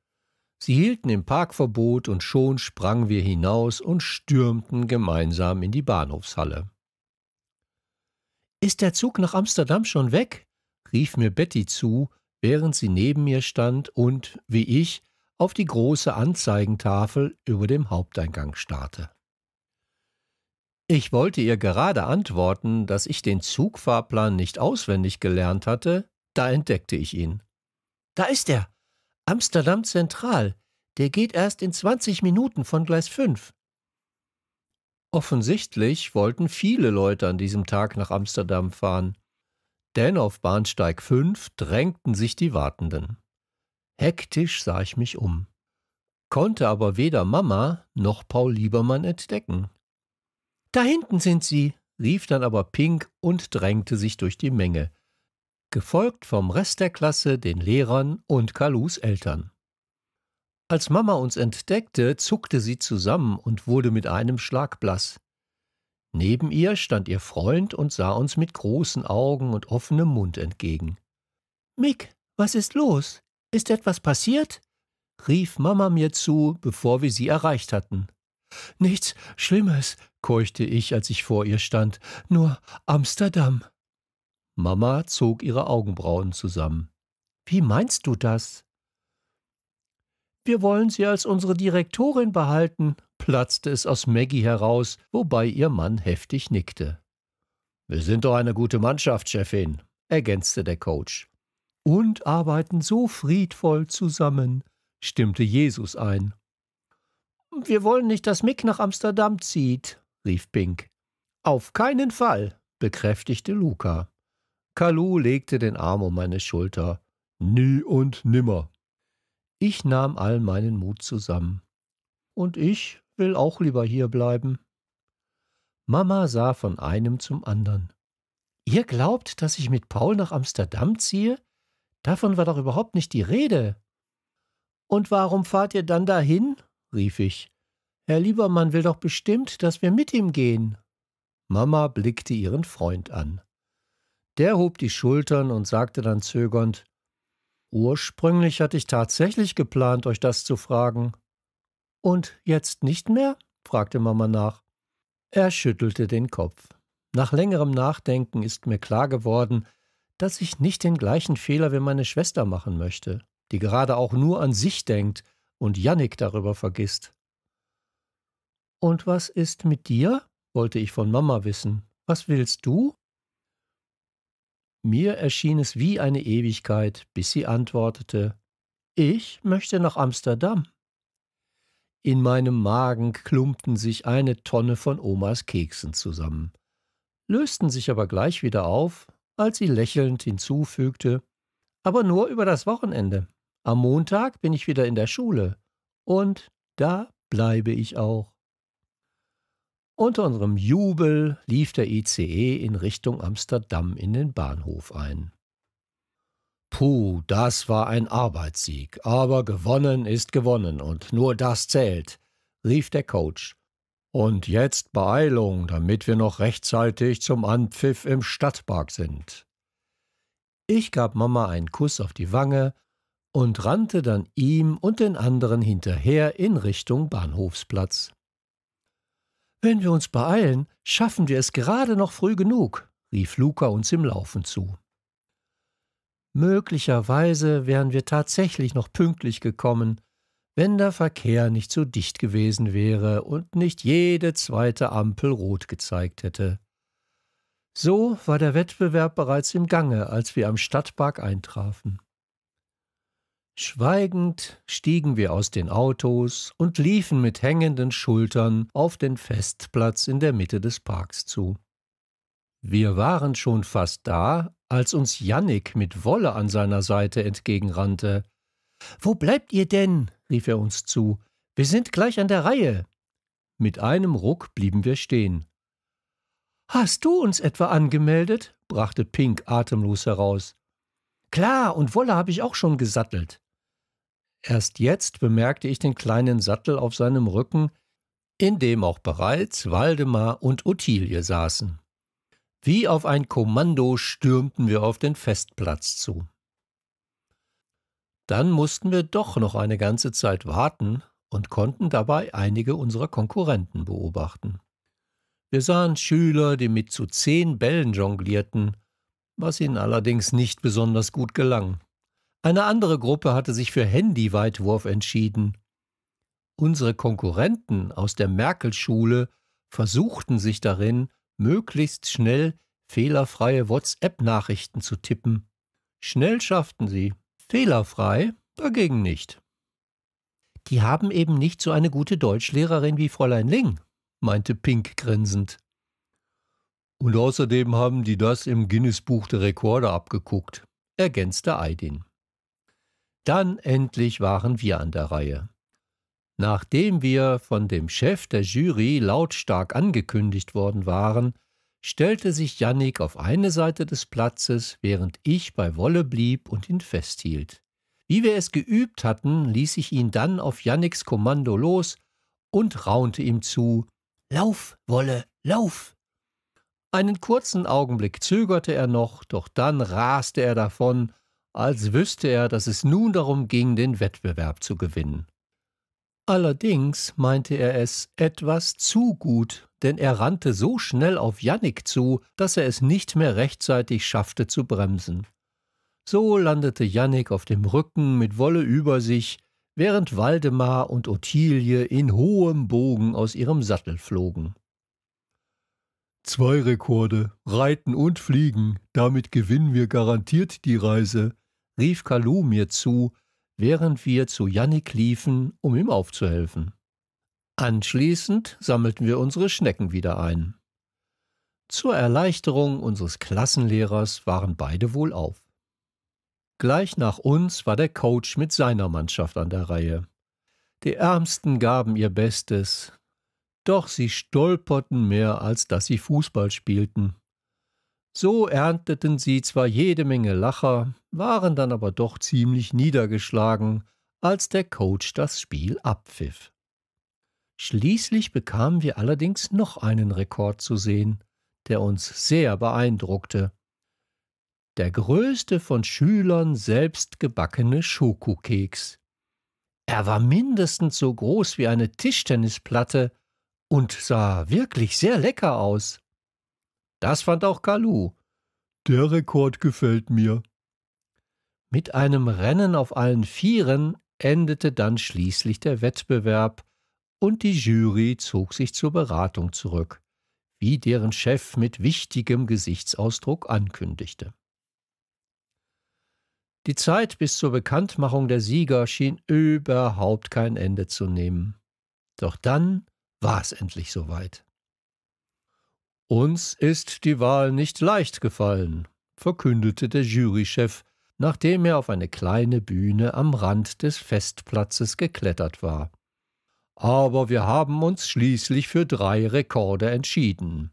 Sie hielten im Parkverbot und schon sprangen wir hinaus und stürmten gemeinsam in die Bahnhofshalle. Ist der Zug nach Amsterdam schon weg? rief mir Betty zu, während sie neben mir stand und, wie ich, auf die große Anzeigentafel über dem Haupteingang starrte. Ich wollte ihr gerade antworten, dass ich den Zugfahrplan nicht auswendig gelernt hatte, da entdeckte ich ihn. Da ist er. Amsterdam Zentral. Der geht erst in 20 Minuten von Gleis 5. Offensichtlich wollten viele Leute an diesem Tag nach Amsterdam fahren. Denn auf Bahnsteig 5 drängten sich die Wartenden. Hektisch sah ich mich um, konnte aber weder Mama noch Paul Liebermann entdecken. Da hinten sind sie, rief dann aber Pink und drängte sich durch die Menge, gefolgt vom Rest der Klasse, den Lehrern und Kalus Eltern. Als Mama uns entdeckte, zuckte sie zusammen und wurde mit einem Schlag blass. Neben ihr stand ihr Freund und sah uns mit großen Augen und offenem Mund entgegen. Mick, was ist los? Ist etwas passiert? rief Mama mir zu, bevor wir sie erreicht hatten. Nichts Schlimmes, keuchte ich, als ich vor ihr stand, nur Amsterdam. Mama zog ihre Augenbrauen zusammen. Wie meinst du das? Wir wollen sie als unsere Direktorin behalten, platzte es aus Maggie heraus, wobei ihr Mann heftig nickte. Wir sind doch eine gute Mannschaft, Chefin, ergänzte der Coach und arbeiten so friedvoll zusammen, stimmte Jesus ein. Wir wollen nicht, dass Mick nach Amsterdam zieht, rief Pink. Auf keinen Fall, bekräftigte Luca. Kalu legte den Arm um meine Schulter. Nie und nimmer. Ich nahm all meinen Mut zusammen. Und ich will auch lieber hier bleiben. Mama sah von einem zum anderen. Ihr glaubt, dass ich mit Paul nach Amsterdam ziehe? Davon war doch überhaupt nicht die Rede. Und warum fahrt ihr dann dahin? rief ich. Herr Liebermann will doch bestimmt, dass wir mit ihm gehen. Mama blickte ihren Freund an. Der hob die Schultern und sagte dann zögernd Ursprünglich hatte ich tatsächlich geplant, euch das zu fragen. Und jetzt nicht mehr? fragte Mama nach. Er schüttelte den Kopf. Nach längerem Nachdenken ist mir klar geworden, dass ich nicht den gleichen Fehler wie meine Schwester machen möchte, die gerade auch nur an sich denkt und Yannick darüber vergisst. Und was ist mit dir? wollte ich von Mama wissen. Was willst du? Mir erschien es wie eine Ewigkeit, bis sie antwortete Ich möchte nach Amsterdam. In meinem Magen klumpten sich eine Tonne von Omas Keksen zusammen, lösten sich aber gleich wieder auf, als sie lächelnd hinzufügte, aber nur über das Wochenende. Am Montag bin ich wieder in der Schule und da bleibe ich auch. Unter unserem Jubel lief der ICE in Richtung Amsterdam in den Bahnhof ein. Puh, das war ein Arbeitssieg, aber gewonnen ist gewonnen und nur das zählt, rief der Coach und jetzt Beeilung, damit wir noch rechtzeitig zum Anpfiff im Stadtpark sind. Ich gab Mama einen Kuss auf die Wange und rannte dann ihm und den anderen hinterher in Richtung Bahnhofsplatz. Wenn wir uns beeilen, schaffen wir es gerade noch früh genug, rief Luca uns im Laufen zu. Möglicherweise wären wir tatsächlich noch pünktlich gekommen, wenn der Verkehr nicht so dicht gewesen wäre und nicht jede zweite Ampel rot gezeigt hätte. So war der Wettbewerb bereits im Gange, als wir am Stadtpark eintrafen. Schweigend stiegen wir aus den Autos und liefen mit hängenden Schultern auf den Festplatz in der Mitte des Parks zu. Wir waren schon fast da, als uns Jannik mit Wolle an seiner Seite entgegenrannte. Wo bleibt ihr denn? rief er uns zu, wir sind gleich an der Reihe. Mit einem Ruck blieben wir stehen. Hast du uns etwa angemeldet? brachte Pink atemlos heraus. Klar, und Wolle habe ich auch schon gesattelt. Erst jetzt bemerkte ich den kleinen Sattel auf seinem Rücken, in dem auch bereits Waldemar und Ottilie saßen. Wie auf ein Kommando stürmten wir auf den Festplatz zu. Dann mussten wir doch noch eine ganze Zeit warten und konnten dabei einige unserer Konkurrenten beobachten. Wir sahen Schüler, die mit zu zehn Bällen jonglierten, was ihnen allerdings nicht besonders gut gelang. Eine andere Gruppe hatte sich für Handyweitwurf entschieden. Unsere Konkurrenten aus der Merkel-Schule versuchten sich darin, möglichst schnell fehlerfreie WhatsApp-Nachrichten zu tippen. Schnell schafften sie Fehlerfrei dagegen nicht. Die haben eben nicht so eine gute Deutschlehrerin wie Fräulein Ling, meinte Pink grinsend. Und außerdem haben die das im Guinness-Buch der Rekorde abgeguckt, ergänzte Aydin. Dann endlich waren wir an der Reihe. Nachdem wir von dem Chef der Jury lautstark angekündigt worden waren, stellte sich Jannik auf eine Seite des Platzes, während ich bei Wolle blieb und ihn festhielt. Wie wir es geübt hatten, ließ ich ihn dann auf Janniks Kommando los und raunte ihm zu Lauf, Wolle, lauf. Einen kurzen Augenblick zögerte er noch, doch dann raste er davon, als wüsste er, dass es nun darum ging, den Wettbewerb zu gewinnen. Allerdings meinte er es etwas zu gut, denn er rannte so schnell auf Yannick zu, dass er es nicht mehr rechtzeitig schaffte zu bremsen. So landete Yannick auf dem Rücken mit Wolle über sich, während Waldemar und Ottilie in hohem Bogen aus ihrem Sattel flogen. Zwei Rekorde, Reiten und Fliegen, damit gewinnen wir garantiert die Reise, rief Kalu mir zu, während wir zu Yannick liefen, um ihm aufzuhelfen. Anschließend sammelten wir unsere Schnecken wieder ein. Zur Erleichterung unseres Klassenlehrers waren beide wohlauf. Gleich nach uns war der Coach mit seiner Mannschaft an der Reihe. Die Ärmsten gaben ihr Bestes, doch sie stolperten mehr, als dass sie Fußball spielten. So ernteten sie zwar jede Menge Lacher, waren dann aber doch ziemlich niedergeschlagen, als der Coach das Spiel abpfiff. Schließlich bekamen wir allerdings noch einen Rekord zu sehen, der uns sehr beeindruckte. Der größte von Schülern selbst gebackene Schokokeks. Er war mindestens so groß wie eine Tischtennisplatte und sah wirklich sehr lecker aus. Das fand auch Kalu. Der Rekord gefällt mir. Mit einem Rennen auf allen Vieren endete dann schließlich der Wettbewerb und die Jury zog sich zur Beratung zurück, wie deren Chef mit wichtigem Gesichtsausdruck ankündigte. Die Zeit bis zur Bekanntmachung der Sieger schien überhaupt kein Ende zu nehmen. Doch dann war es endlich soweit. Uns ist die Wahl nicht leicht gefallen, verkündete der Jurychef, nachdem er auf eine kleine Bühne am Rand des Festplatzes geklettert war. Aber wir haben uns schließlich für drei Rekorde entschieden.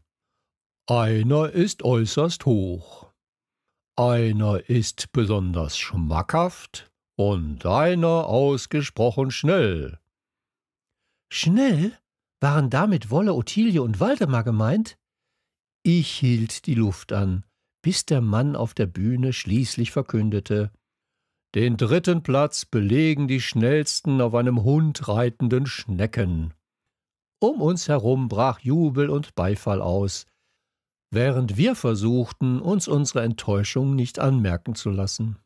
Einer ist äußerst hoch, einer ist besonders schmackhaft und einer ausgesprochen schnell. Schnell? Waren damit Wolle, Ottilie und Waldemar gemeint? Ich hielt die Luft an, bis der Mann auf der Bühne schließlich verkündete Den dritten Platz belegen die schnellsten auf einem Hund reitenden Schnecken. Um uns herum brach Jubel und Beifall aus, während wir versuchten, uns unsere Enttäuschung nicht anmerken zu lassen.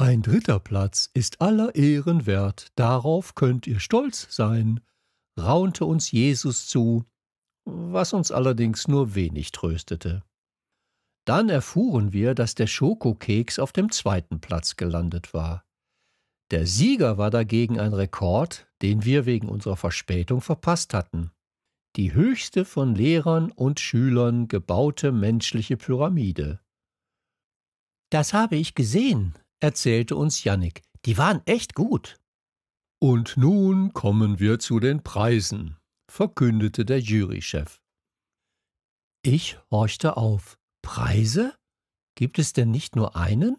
Ein dritter Platz ist aller Ehren wert, darauf könnt ihr stolz sein, raunte uns Jesus zu, was uns allerdings nur wenig tröstete. Dann erfuhren wir, dass der Schokokeks auf dem zweiten Platz gelandet war. Der Sieger war dagegen ein Rekord, den wir wegen unserer Verspätung verpasst hatten. Die höchste von Lehrern und Schülern gebaute menschliche Pyramide. Das habe ich gesehen, erzählte uns Jannik. Die waren echt gut. Und nun kommen wir zu den Preisen, verkündete der Jurychef. Ich horchte auf. Preise? Gibt es denn nicht nur einen?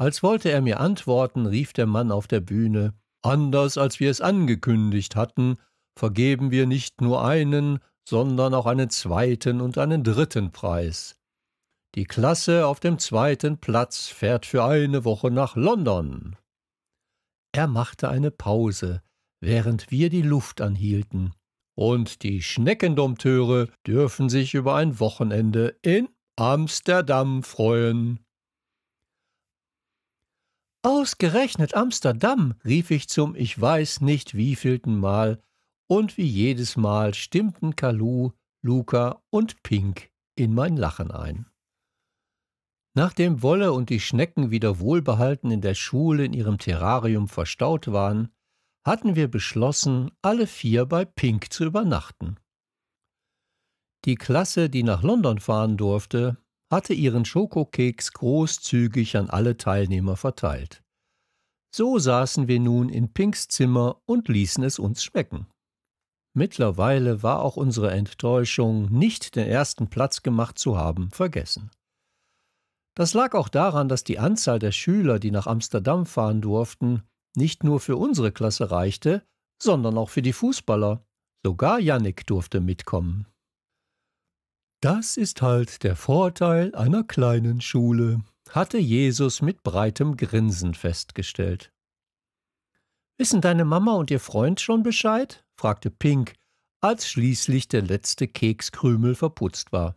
Als wollte er mir antworten, rief der Mann auf der Bühne Anders als wir es angekündigt hatten, vergeben wir nicht nur einen, sondern auch einen zweiten und einen dritten Preis. Die Klasse auf dem zweiten Platz fährt für eine Woche nach London. Er machte eine Pause, während wir die Luft anhielten. Und die Schneckendomteure dürfen sich über ein Wochenende in Amsterdam freuen. Ausgerechnet Amsterdam, rief ich zum ich weiß nicht wievielten Mal, und wie jedes Mal stimmten Kalu, Luca und Pink in mein Lachen ein. Nachdem Wolle und die Schnecken wieder wohlbehalten in der Schule in ihrem Terrarium verstaut waren, hatten wir beschlossen, alle vier bei Pink zu übernachten. Die Klasse, die nach London fahren durfte, hatte ihren Schokokeks großzügig an alle Teilnehmer verteilt. So saßen wir nun in Pinks Zimmer und ließen es uns schmecken. Mittlerweile war auch unsere Enttäuschung, nicht den ersten Platz gemacht zu haben, vergessen. Das lag auch daran, dass die Anzahl der Schüler, die nach Amsterdam fahren durften, nicht nur für unsere Klasse reichte, sondern auch für die Fußballer. Sogar Yannick durfte mitkommen. Das ist halt der Vorteil einer kleinen Schule, hatte Jesus mit breitem Grinsen festgestellt. Wissen deine Mama und ihr Freund schon Bescheid? fragte Pink, als schließlich der letzte Kekskrümel verputzt war.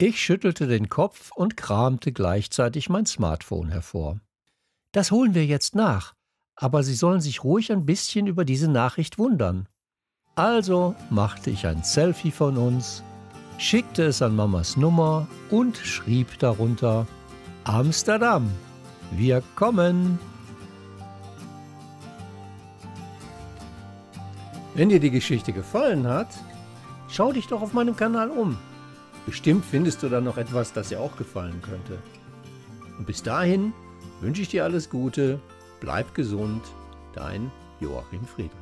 Ich schüttelte den Kopf und kramte gleichzeitig mein Smartphone hervor. Das holen wir jetzt nach, aber Sie sollen sich ruhig ein bisschen über diese Nachricht wundern. Also machte ich ein Selfie von uns, schickte es an Mamas Nummer und schrieb darunter Amsterdam, wir kommen. Wenn dir die Geschichte gefallen hat, schau dich doch auf meinem Kanal um. Bestimmt findest du da noch etwas, das dir auch gefallen könnte. Und bis dahin wünsche ich dir alles Gute, bleib gesund, dein Joachim Friedrich.